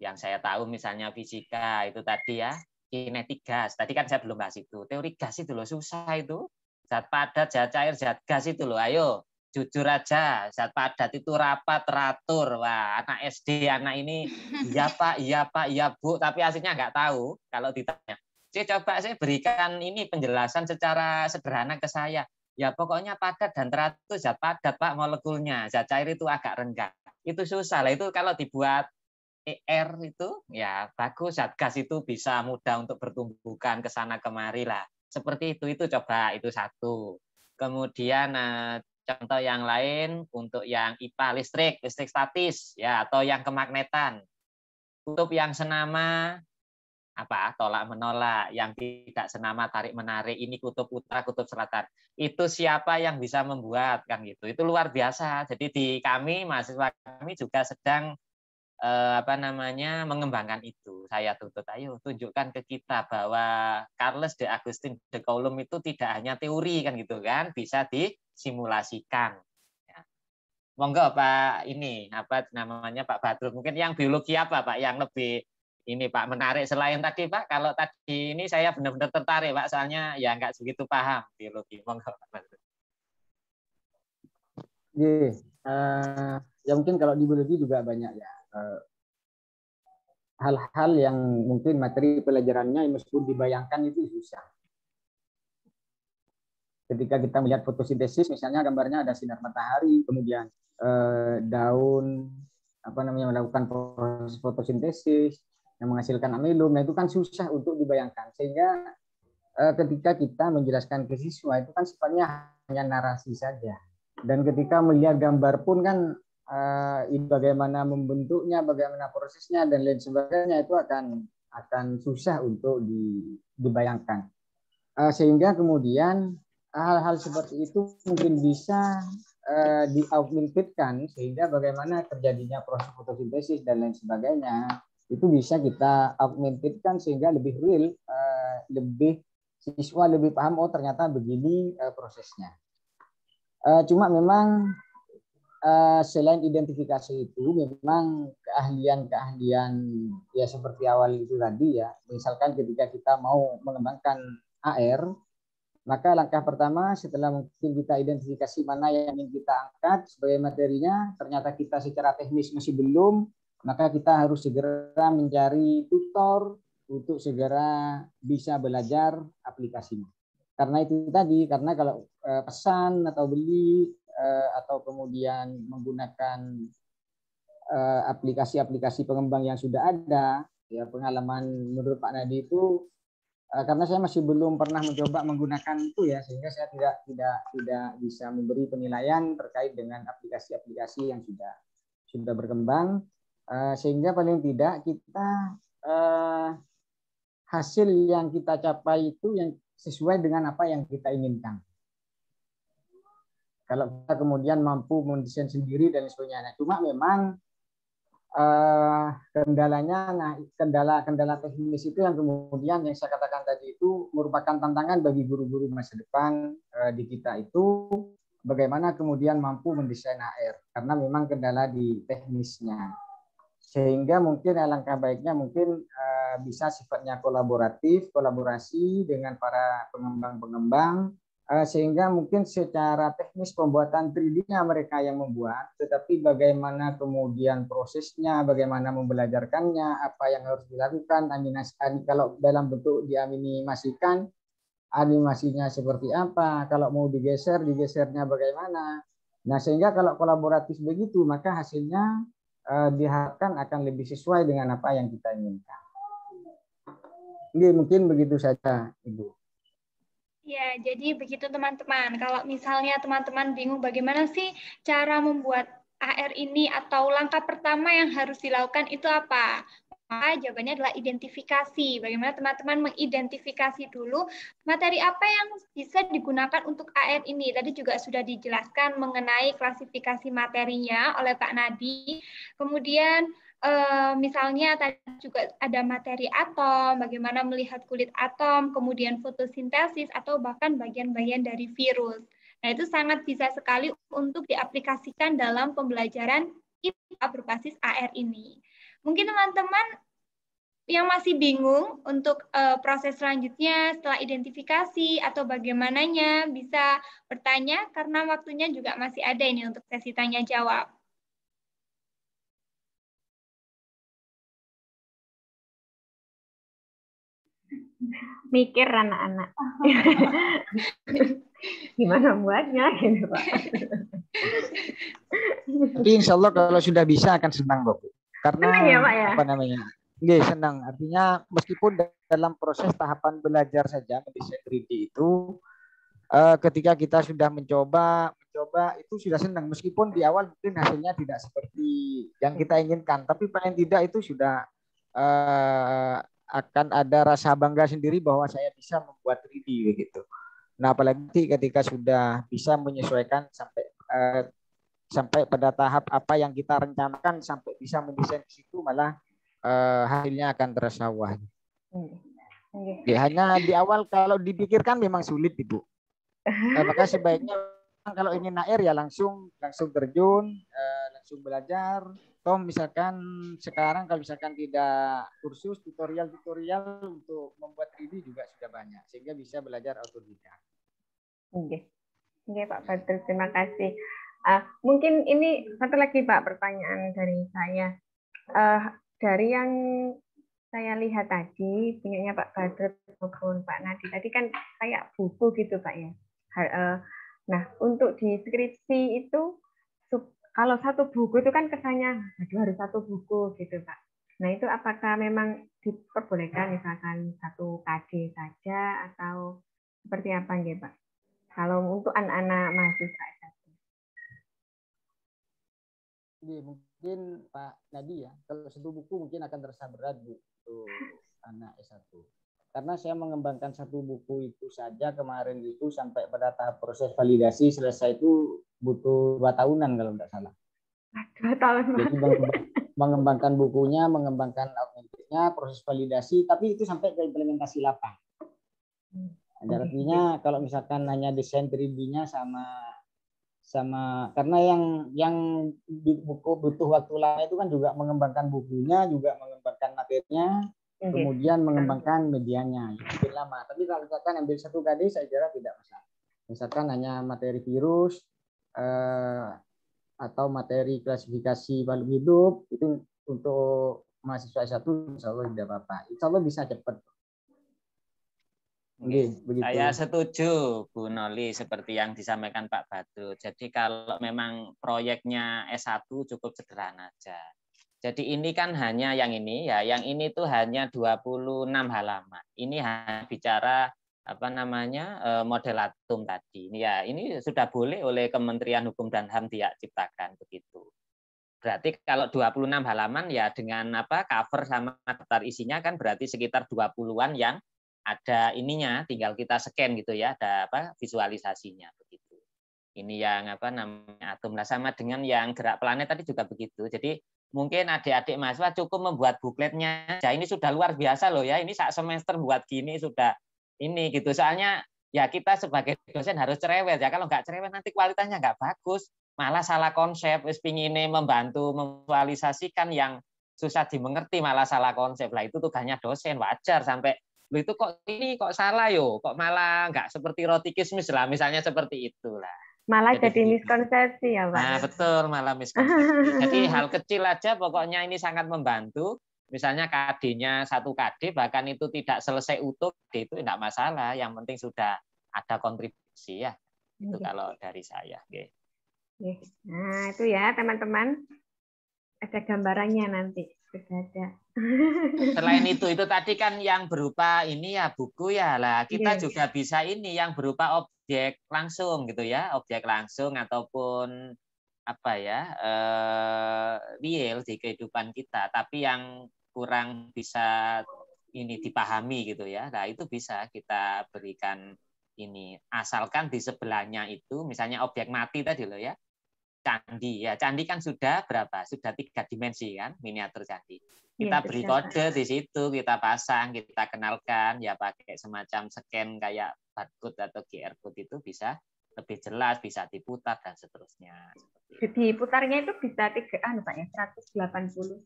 yang saya tahu misalnya fisika itu tadi ya kinetik gas tadi kan saya belum bahas itu teori gas itu loh susah itu zat padat zat cair zat gas itu loh ayo jujur aja zat padat itu rapat teratur wah anak SD anak ini iya pak iya pak iya bu tapi aslinya nggak tahu kalau ditanya saya coba saya berikan ini penjelasan secara sederhana ke saya ya pokoknya padat dan teratur zat padat pak molekulnya zat cair itu agak renggang itu susah lah itu kalau dibuat ER itu ya bagus satgas itu bisa mudah untuk bertumbuhkan ke sana kemari lah seperti itu itu coba itu satu kemudian eh, contoh yang lain untuk yang IPA listrik listrik statis ya atau yang kemagnetan kutub yang senama apa tolak menolak yang tidak senama tarik menarik ini kutub utara kutub selatan itu siapa yang bisa membuat kan gitu itu luar biasa jadi di kami mahasiswa kami juga sedang eh, apa namanya mengembangkan itu. Saya tuntut ayo tunjukkan ke kita bahwa Carlos de Agustin de Coulomb itu tidak hanya teori kan gitu kan, bisa disimulasikan. Ya. Monggo Pak ini apa namanya Pak Badru mungkin yang biologi apa Pak yang lebih ini Pak menarik selain tadi Pak kalau tadi ini saya benar-benar tertarik Pak soalnya ya nggak segitu paham biologi monggo Pak Badru Yeah. Eh, uh, ya mungkin kalau di biologi juga banyak ya Eh, hal-hal yang mungkin materi pelajarannya meskipun dibayangkan itu susah. Ketika kita melihat fotosintesis, misalnya gambarnya ada sinar matahari, kemudian uh, daun apa namanya melakukan proses fotosintesis yang menghasilkan amilum, nah itu kan susah untuk dibayangkan. Sehingga uh, ketika kita menjelaskan ke siswa itu kan sifatnya hanya narasi saja. Dan ketika melihat gambar pun kan uh, bagaimana membentuknya, bagaimana prosesnya dan lain sebagainya itu akan akan susah untuk di, dibayangkan. Uh, sehingga kemudian hal-hal seperti itu mungkin bisa uh, eh, dioutlimitkan sehingga bagaimana terjadinya proses fotosintesis dan lain sebagainya itu bisa kita augmentedkan sehingga lebih real, uh, lebih siswa lebih paham oh ternyata begini uh, prosesnya. cuma memang Eh, selain identifikasi itu memang keahlian-keahlian ya seperti awal itu tadi ya. Misalkan ketika kita mau mengembangkan AR, maka langkah pertama setelah mungkin kita identifikasi mana yang ingin kita angkat sebagai materinya, ternyata kita secara teknis masih belum, maka kita harus segera mencari tutor untuk segera bisa belajar aplikasinya. Karena itu tadi, karena kalau eh, pesan atau beli uh, atau kemudian menggunakan eh, aplikasi-aplikasi uh, pengembang yang sudah ada ya pengalaman menurut Pak Nadi itu uh, karena saya masih belum pernah mencoba menggunakan itu ya sehingga saya tidak tidak tidak bisa memberi penilaian terkait dengan aplikasi-aplikasi yang sudah sudah berkembang uh, sehingga paling tidak kita uh, hasil yang kita capai itu yang sesuai dengan apa yang kita inginkan kalau kita kemudian mampu mendesain sendiri dan sebagainya. Nah, cuma memang uh, kendalanya, nah kendala-kendala teknis itu yang kemudian yang saya katakan tadi itu merupakan tantangan bagi guru-guru masa depan uh, di kita itu bagaimana kemudian mampu mendesain AR karena memang kendala di teknisnya sehingga mungkin alangkah baiknya mungkin uh, bisa sifatnya kolaboratif kolaborasi dengan para pengembang-pengembang Eh, sehingga mungkin secara teknis pembuatan 3D-nya mereka yang membuat, tetapi bagaimana kemudian prosesnya, bagaimana membelajarkannya, apa yang harus dilakukan, animasi, kalau dalam bentuk dianimasikan, animasinya seperti apa, kalau mau digeser, digesernya bagaimana. Nah, sehingga kalau kolaboratif begitu, maka hasilnya eh, diharapkan akan lebih sesuai dengan apa yang kita inginkan. Ini mungkin begitu saja, Ibu. Ya, jadi begitu teman-teman. Kalau misalnya teman-teman bingung bagaimana sih cara membuat AR ini atau langkah pertama yang harus dilakukan itu apa? Maka jawabannya adalah identifikasi. Bagaimana teman-teman mengidentifikasi dulu materi apa yang bisa digunakan untuk AR ini. Tadi juga sudah dijelaskan mengenai klasifikasi materinya oleh Pak Nadi. Kemudian uh, misalnya tadi juga ada materi atom, bagaimana melihat kulit atom, kemudian fotosintesis atau bahkan bagian-bagian dari virus. Nah, itu sangat bisa sekali untuk diaplikasikan dalam pembelajaran IPA berbasis AR ini. Mungkin teman-teman yang masih bingung untuk uh, proses selanjutnya setelah identifikasi atau bagaimananya bisa bertanya karena waktunya juga masih ada ini untuk sesi tanya jawab. mikir anak-anak gimana buatnya gitu pak tapi insya Allah kalau sudah bisa akan senang bapak karena senang ya, pak, ya? apa namanya Iya senang artinya meskipun dalam proses tahapan belajar saja mendesain 3D itu eh, ketika kita sudah mencoba mencoba itu sudah senang meskipun di awal mungkin hasilnya tidak seperti yang kita inginkan tapi paling tidak itu sudah eh, akan ada rasa bangga sendiri bahwa saya bisa membuat 3D begitu. Nah, apalagi ketika sudah bisa menyesuaikan sampai eh, sampai pada tahap apa yang kita rencanakan sampai bisa mendesain di situ malah eh, hasilnya akan terasa wah. Hmm. Okay. Ya, hanya di awal kalau dipikirkan memang sulit ibu. Eh, maka sebaiknya kalau ingin air ya langsung langsung terjun, eh, langsung belajar, atau misalkan sekarang kalau misalkan tidak kursus tutorial-tutorial untuk membuat 3 juga sudah banyak sehingga bisa belajar autodidak. Oke. Oke Pak iya. Badr, terima kasih. Uh, mungkin ini satu lagi Pak pertanyaan dari saya. Uh, dari yang saya lihat tadi punyanya Pak Badr maupun Pak Nadi tadi kan kayak buku gitu Pak ya. Eh, nah, untuk di skripsi itu kalau satu buku itu kan kesannya aduh harus satu buku gitu Pak. Nah itu apakah memang diperbolehkan misalkan satu KD saja atau seperti apa nggih Pak? Kalau untuk anak-anak mahasiswa iya, mungkin Pak Nadi ya, kalau satu buku mungkin akan terasa berat Bu untuk anak S1. Karena saya mengembangkan satu buku itu saja kemarin itu sampai pada tahap proses validasi selesai itu butuh dua tahunan kalau tidak salah. Dua tahun. Jadi mengembangkan bukunya, mengembangkan augmentednya, proses validasi, tapi itu sampai ke implementasi lapang. Hmm. Ada artinya oh, gitu. kalau misalkan hanya desain 3D-nya sama sama karena yang yang buku butuh waktu lama itu kan juga mengembangkan bukunya, juga mengembangkan materinya, okay. kemudian mengembangkan medianya. Itu lama. Tapi kalau misalkan ambil satu kali saya kira tidak masalah. Misalkan hanya materi virus, Eh, atau materi klasifikasi makhluk hidup itu untuk mahasiswa S1 insya Allah tidak apa-apa. Insya Allah bisa cepat. Oke, Saya setuju Bu Noli seperti yang disampaikan Pak Batu. Jadi kalau memang proyeknya S1 cukup sederhana aja. Jadi ini kan hanya yang ini ya, yang ini tuh hanya 26 halaman. Ini hanya bicara apa namanya eh, modelatum tadi. Ya, ini sudah boleh oleh Kementerian Hukum dan HAM dia ciptakan begitu. Berarti kalau 26 halaman ya dengan apa cover sama daftar isinya kan berarti sekitar 20-an yang ada ininya tinggal kita scan gitu ya, ada apa visualisasinya begitu. Ini yang apa namanya atom lah sama dengan yang gerak planet tadi juga begitu. Jadi mungkin adik-adik mahasiswa cukup membuat bukletnya. Ya, ini sudah luar biasa loh ya. Ini saat semester buat gini sudah ini gitu. Soalnya ya kita sebagai dosen harus cerewet ya. Kalau nggak cerewet nanti kualitasnya nggak bagus, malah salah konsep. Wis ini membantu memvalisasikan yang susah dimengerti malah salah konsep. Lah itu tugasnya dosen wajar sampai lu itu kok ini kok salah yo, kok malah nggak seperti roti kismis lah misalnya seperti itulah. Malah jadi, jadi gitu. miskonsepsi ya Pak. Nah, betul malah miskonsepsi. jadi hal kecil aja pokoknya ini sangat membantu misalnya KD-nya satu KD bahkan itu tidak selesai utuh itu tidak masalah yang penting sudah ada kontribusi ya itu okay. Iya. kalau dari saya okay. nah itu ya teman-teman ada gambarannya nanti selain itu itu tadi kan yang berupa ini ya buku ya lah kita yes. Iya, iya. juga bisa ini yang berupa objek langsung gitu ya objek langsung ataupun apa ya uh, real di kehidupan kita tapi yang kurang bisa ini dipahami gitu ya. Nah, itu bisa kita berikan ini asalkan di sebelahnya itu misalnya objek mati tadi loh ya. Candi ya, candi kan sudah berapa? Sudah tiga dimensi kan miniatur candi. Iya, kita ya, beri kode di situ, kita pasang, kita kenalkan ya pakai semacam scan kayak barcode atau QR code itu bisa lebih jelas, bisa diputar dan seterusnya. Jadi putarnya itu bisa tiga anu Pak ya, 180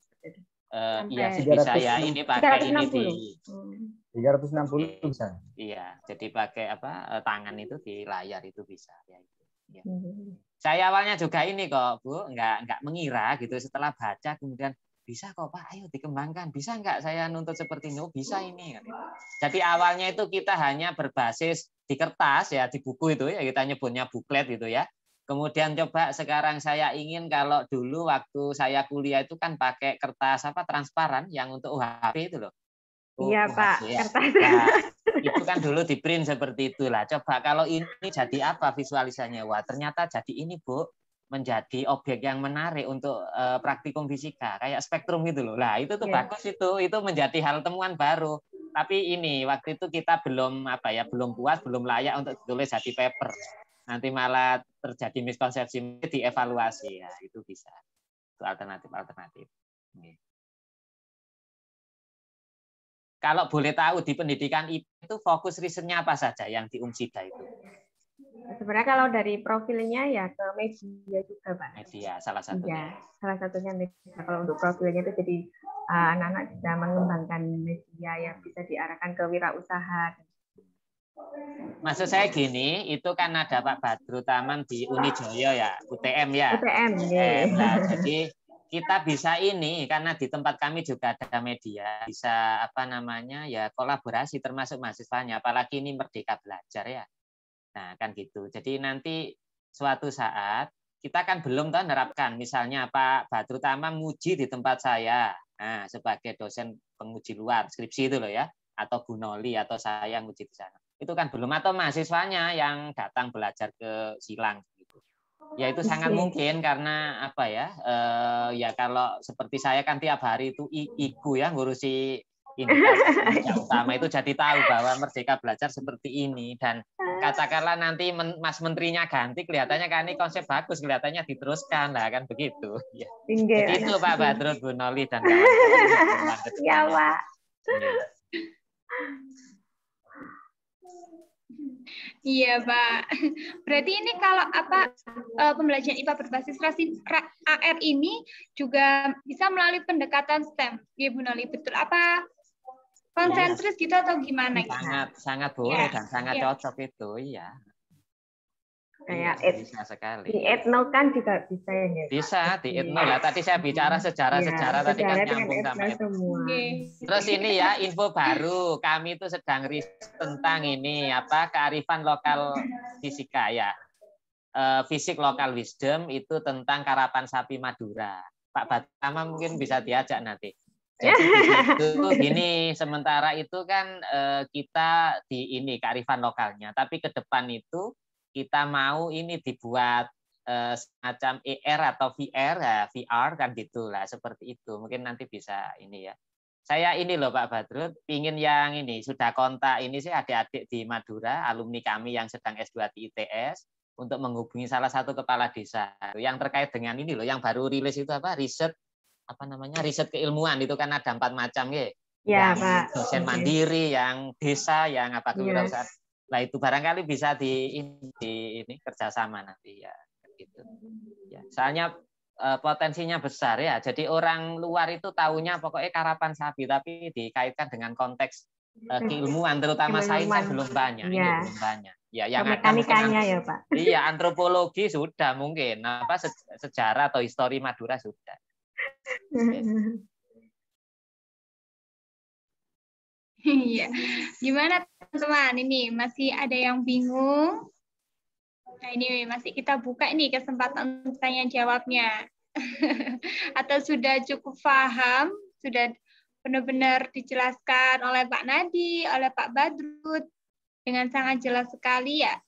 uh, iya bisa ya ini pakai ini di 360 bisa. Iya, jadi pakai apa eh, tangan itu di layar itu bisa ya itu. Ya. Hmm. Saya awalnya juga ini kok Bu, nggak nggak mengira gitu setelah baca kemudian bisa kok Pak, ayo dikembangkan. Bisa nggak saya nuntut seperti ini? Oh, bisa ini. Jadi awalnya itu kita hanya berbasis di kertas ya, di buku itu ya kita nyebutnya buklet gitu ya. Kemudian coba sekarang saya ingin kalau dulu waktu saya kuliah itu kan pakai kertas apa transparan yang untuk UHP itu loh. Oh, iya oh, Pak, ya. kertas. Nah, itu kan dulu di print seperti itulah. Coba kalau ini jadi apa visualisasinya? Wah, ternyata jadi ini, Bu menjadi objek yang menarik untuk uh, praktikum fisika kayak spektrum gitu loh. Nah, itu tuh ya. bagus itu. Itu menjadi hal temuan baru. Tapi ini waktu itu kita belum apa ya, belum puas, belum layak untuk ditulis jadi paper nanti malah terjadi miskonsepsi dievaluasi ya itu bisa itu alternatif alternatif kalau boleh tahu di pendidikan itu fokus risetnya apa saja yang di Umsida itu sebenarnya kalau dari profilnya ya ke media juga pak media salah satunya ya, salah satunya media kalau untuk profilnya itu jadi eh, anak-anak uh, bisa mengembangkan media yang bisa diarahkan ke wirausaha dan Maksud saya gini, itu kan ada Pak Badru Taman di Unijoyo ya, UTM ya. UTM, UTM eh, iya. nah, jadi kita bisa ini karena di tempat kami juga ada media bisa apa namanya ya kolaborasi termasuk mahasiswanya apalagi ini merdeka belajar ya nah kan gitu jadi nanti suatu saat kita kan belum tahu menerapkan misalnya Pak Badru Taman nguji di tempat saya nah sebagai dosen penguji luar skripsi itu loh ya atau Bu Noli atau saya nguji di sana itu kan belum atau mahasiswanya yang datang belajar ke silang gitu. Oh, ya itu iya sangat mungkin karena apa ya? Eh, ya kalau seperti saya kan tiap hari itu iku ya ngurusi yang utama itu jadi tahu bahwa merdeka belajar seperti ini dan katakanlah nanti men, mas menterinya ganti kelihatannya kan ini konsep bagus kelihatannya diteruskan lah kan begitu ya. Inggil, itu Pak Badrut Bu Noli dan kawan-kawan. Ya Pak. Iya. Iya, Pak. Berarti ini kalau apa eh, pembelajaran IPA berbasis rasin AR ini juga bisa melalui pendekatan STEM, Iya Bu Noli, betul apa? Konsentris ya. gitu atau gimana? Sangat, sangat boleh ya. dan sangat ya. cocok itu, iya. Iya kayak yes, bisa sekali. Di etno kan juga bisa ya. Bisa iya. di etno lah. Tadi saya bicara iya, sejarah ya, tadi kan nyambung sama semua. Terus ini ya info baru. Kami itu sedang riset tentang ini apa kearifan lokal fisika ya. E, fisik lokal wisdom itu tentang karapan sapi Madura. Pak Batama mungkin bisa diajak nanti. Jadi itu gini, sementara itu kan e, kita di ini kearifan lokalnya, tapi ke depan itu kita mau ini dibuat eh, semacam ER atau VR, ya, VR kan gitulah seperti itu. Mungkin nanti bisa ini ya. Saya ini loh Pak Badrut, ingin yang ini sudah kontak ini sih adik-adik di Madura, alumni kami yang sedang S2 di ITS untuk menghubungi salah satu kepala desa yang terkait dengan ini loh, yang baru rilis itu apa riset apa namanya riset keilmuan itu kan ada empat macam ya. Ya, yang Pak. Dosen mandiri, yang desa, yang apa iya. kewirausahaan. Yes. Nah itu barangkali bisa di, di ini kerjasama nanti ya gitu. Ya, soalnya e, potensinya besar ya. Jadi orang luar itu tahunya pokoknya karapan sapi tapi dikaitkan dengan konteks eh, keilmuan terutama sains belum banyak, ya. belum banyak. Ya, yang mekanikanya ya Pak. Iya, antropologi sudah mungkin, apa sejarah atau histori Madura sudah. Iya. Gimana teman-teman? Ini masih ada yang bingung? Nah, ini masih kita buka nih kesempatan tanya jawabnya. Atau sudah cukup paham, sudah benar-benar dijelaskan oleh Pak Nadi, oleh Pak Badrut dengan sangat jelas sekali ya.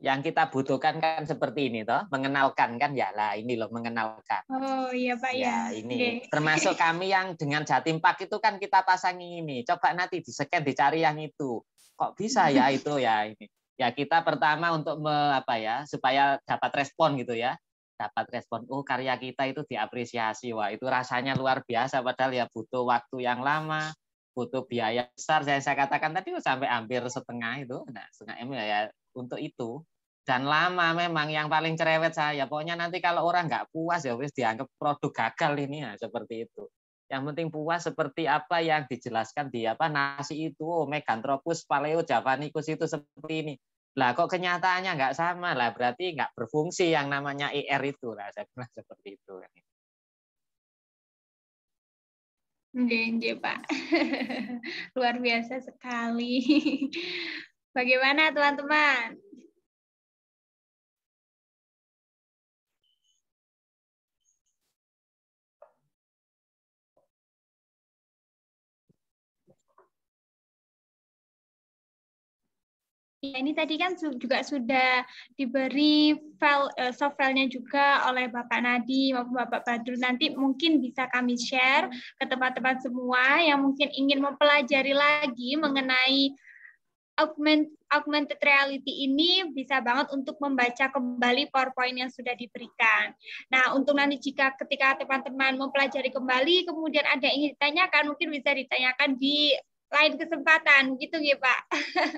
yang kita butuhkan kan seperti ini toh mengenalkan kan ya lah ini loh mengenalkan oh iya pak ya, ya. ini okay. termasuk kami yang dengan jatim pak itu kan kita pasangi ini coba nanti di scan dicari yang itu kok bisa ya itu ya ini ya kita pertama untuk me, apa ya supaya dapat respon gitu ya dapat respon oh karya kita itu diapresiasi wah itu rasanya luar biasa padahal ya butuh waktu yang lama butuh biaya besar saya saya katakan tadi oh, sampai hampir setengah itu nah setengah m ya, ya untuk itu dan lama memang yang paling cerewet saya. Pokoknya nanti kalau orang nggak puas ya wis dianggap produk gagal ini ya seperti itu. Yang penting puas seperti apa yang dijelaskan di apa nasi itu oh, Meganthropus Paleo Javanicus itu seperti ini. Lah kok kenyataannya nggak sama lah berarti nggak berfungsi yang namanya IR itu lah saya bilang seperti itu. Nggih, Pak. Luar biasa sekali. Bagaimana teman-teman? ya ini tadi kan juga sudah diberi file uh, soft filenya juga oleh Bapak Nadi maupun Bapak Badru Nanti mungkin bisa kami share ke teman-teman semua yang mungkin ingin mempelajari lagi mengenai augment, augmented reality ini bisa banget untuk membaca kembali PowerPoint yang sudah diberikan. Nah, untuk nanti jika ketika teman-teman mempelajari kembali, kemudian ada yang ingin ditanyakan, mungkin bisa ditanyakan di lain kesempatan, gitu ya Pak.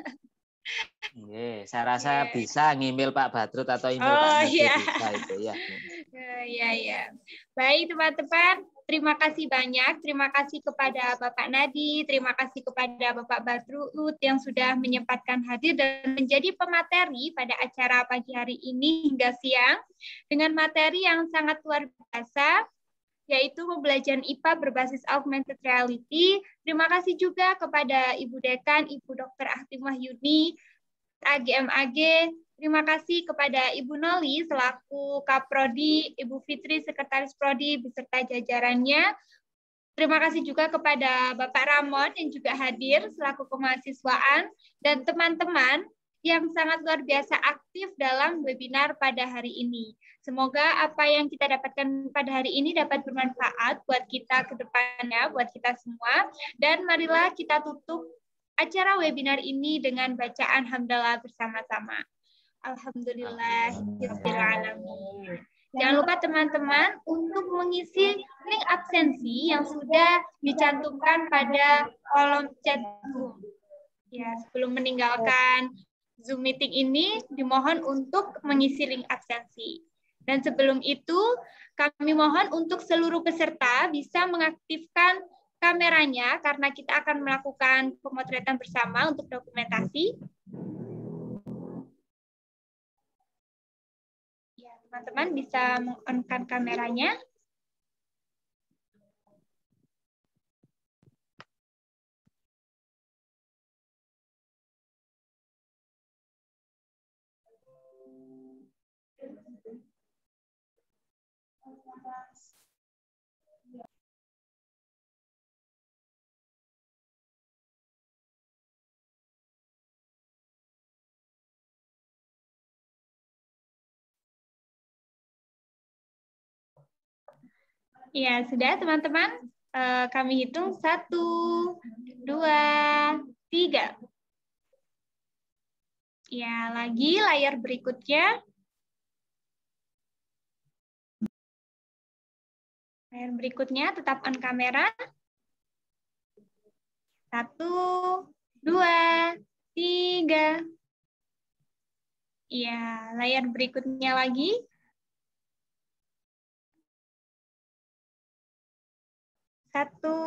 Yeah, saya rasa yeah. bisa ngimil Pak Badrut atau email oh, Pak Badrut yeah. bisa itu ya. Iya Baik teman-teman, terima kasih banyak. Terima kasih kepada Bapak Nadi, terima kasih kepada Bapak Badrut yang sudah menyempatkan hadir dan menjadi pemateri pada acara pagi hari ini hingga siang dengan materi yang sangat luar biasa yaitu pembelajaran IPA berbasis augmented reality. Terima kasih juga kepada Ibu Dekan, Ibu Dr. Ahtimah Yuni, AGMAG. Terima kasih kepada Ibu Noli selaku Kaprodi, Ibu Fitri Sekretaris Prodi beserta jajarannya. Terima kasih juga kepada Bapak Ramon yang juga hadir selaku kemahasiswaan dan teman-teman yang sangat luar biasa aktif dalam webinar pada hari ini. Semoga apa yang kita dapatkan pada hari ini dapat bermanfaat buat kita ke depannya, buat kita semua. Dan marilah kita tutup acara webinar ini dengan bacaan hamdalah bersama-sama. Alhamdulillah, alamin. Jangan lupa teman-teman untuk mengisi link absensi yang sudah dicantumkan pada kolom chat Zoom. Ya, sebelum meninggalkan Zoom meeting ini dimohon untuk mengisi link absensi. Dan sebelum itu, kami mohon untuk seluruh peserta bisa mengaktifkan kameranya karena kita akan melakukan pemotretan bersama untuk dokumentasi. Ya, teman-teman bisa mengonkan kameranya. Ya sudah teman-teman. Eh, kami hitung satu, dua, tiga. Ya, lagi layar berikutnya. Layar berikutnya tetap on kamera. Satu, dua, tiga. Ya, layar berikutnya lagi. Satu,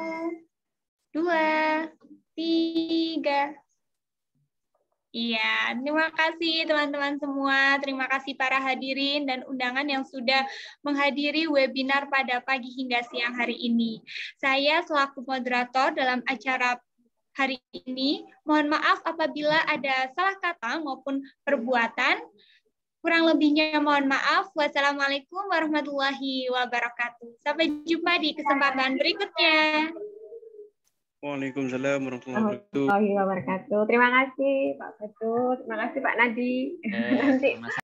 dua, tiga. Iya, terima kasih teman-teman semua. Terima kasih para hadirin dan undangan yang sudah menghadiri webinar pada pagi hingga siang hari ini. Saya selaku moderator dalam acara hari ini, mohon maaf apabila ada salah kata maupun perbuatan Kurang lebihnya mohon maaf. Wassalamualaikum warahmatullahi wabarakatuh. Sampai jumpa di kesempatan berikutnya. Waalaikumsalam warahmatullahi wabarakatuh. Terima kasih Pak Ketut. Terima kasih Pak Nadi. Eh, Nanti.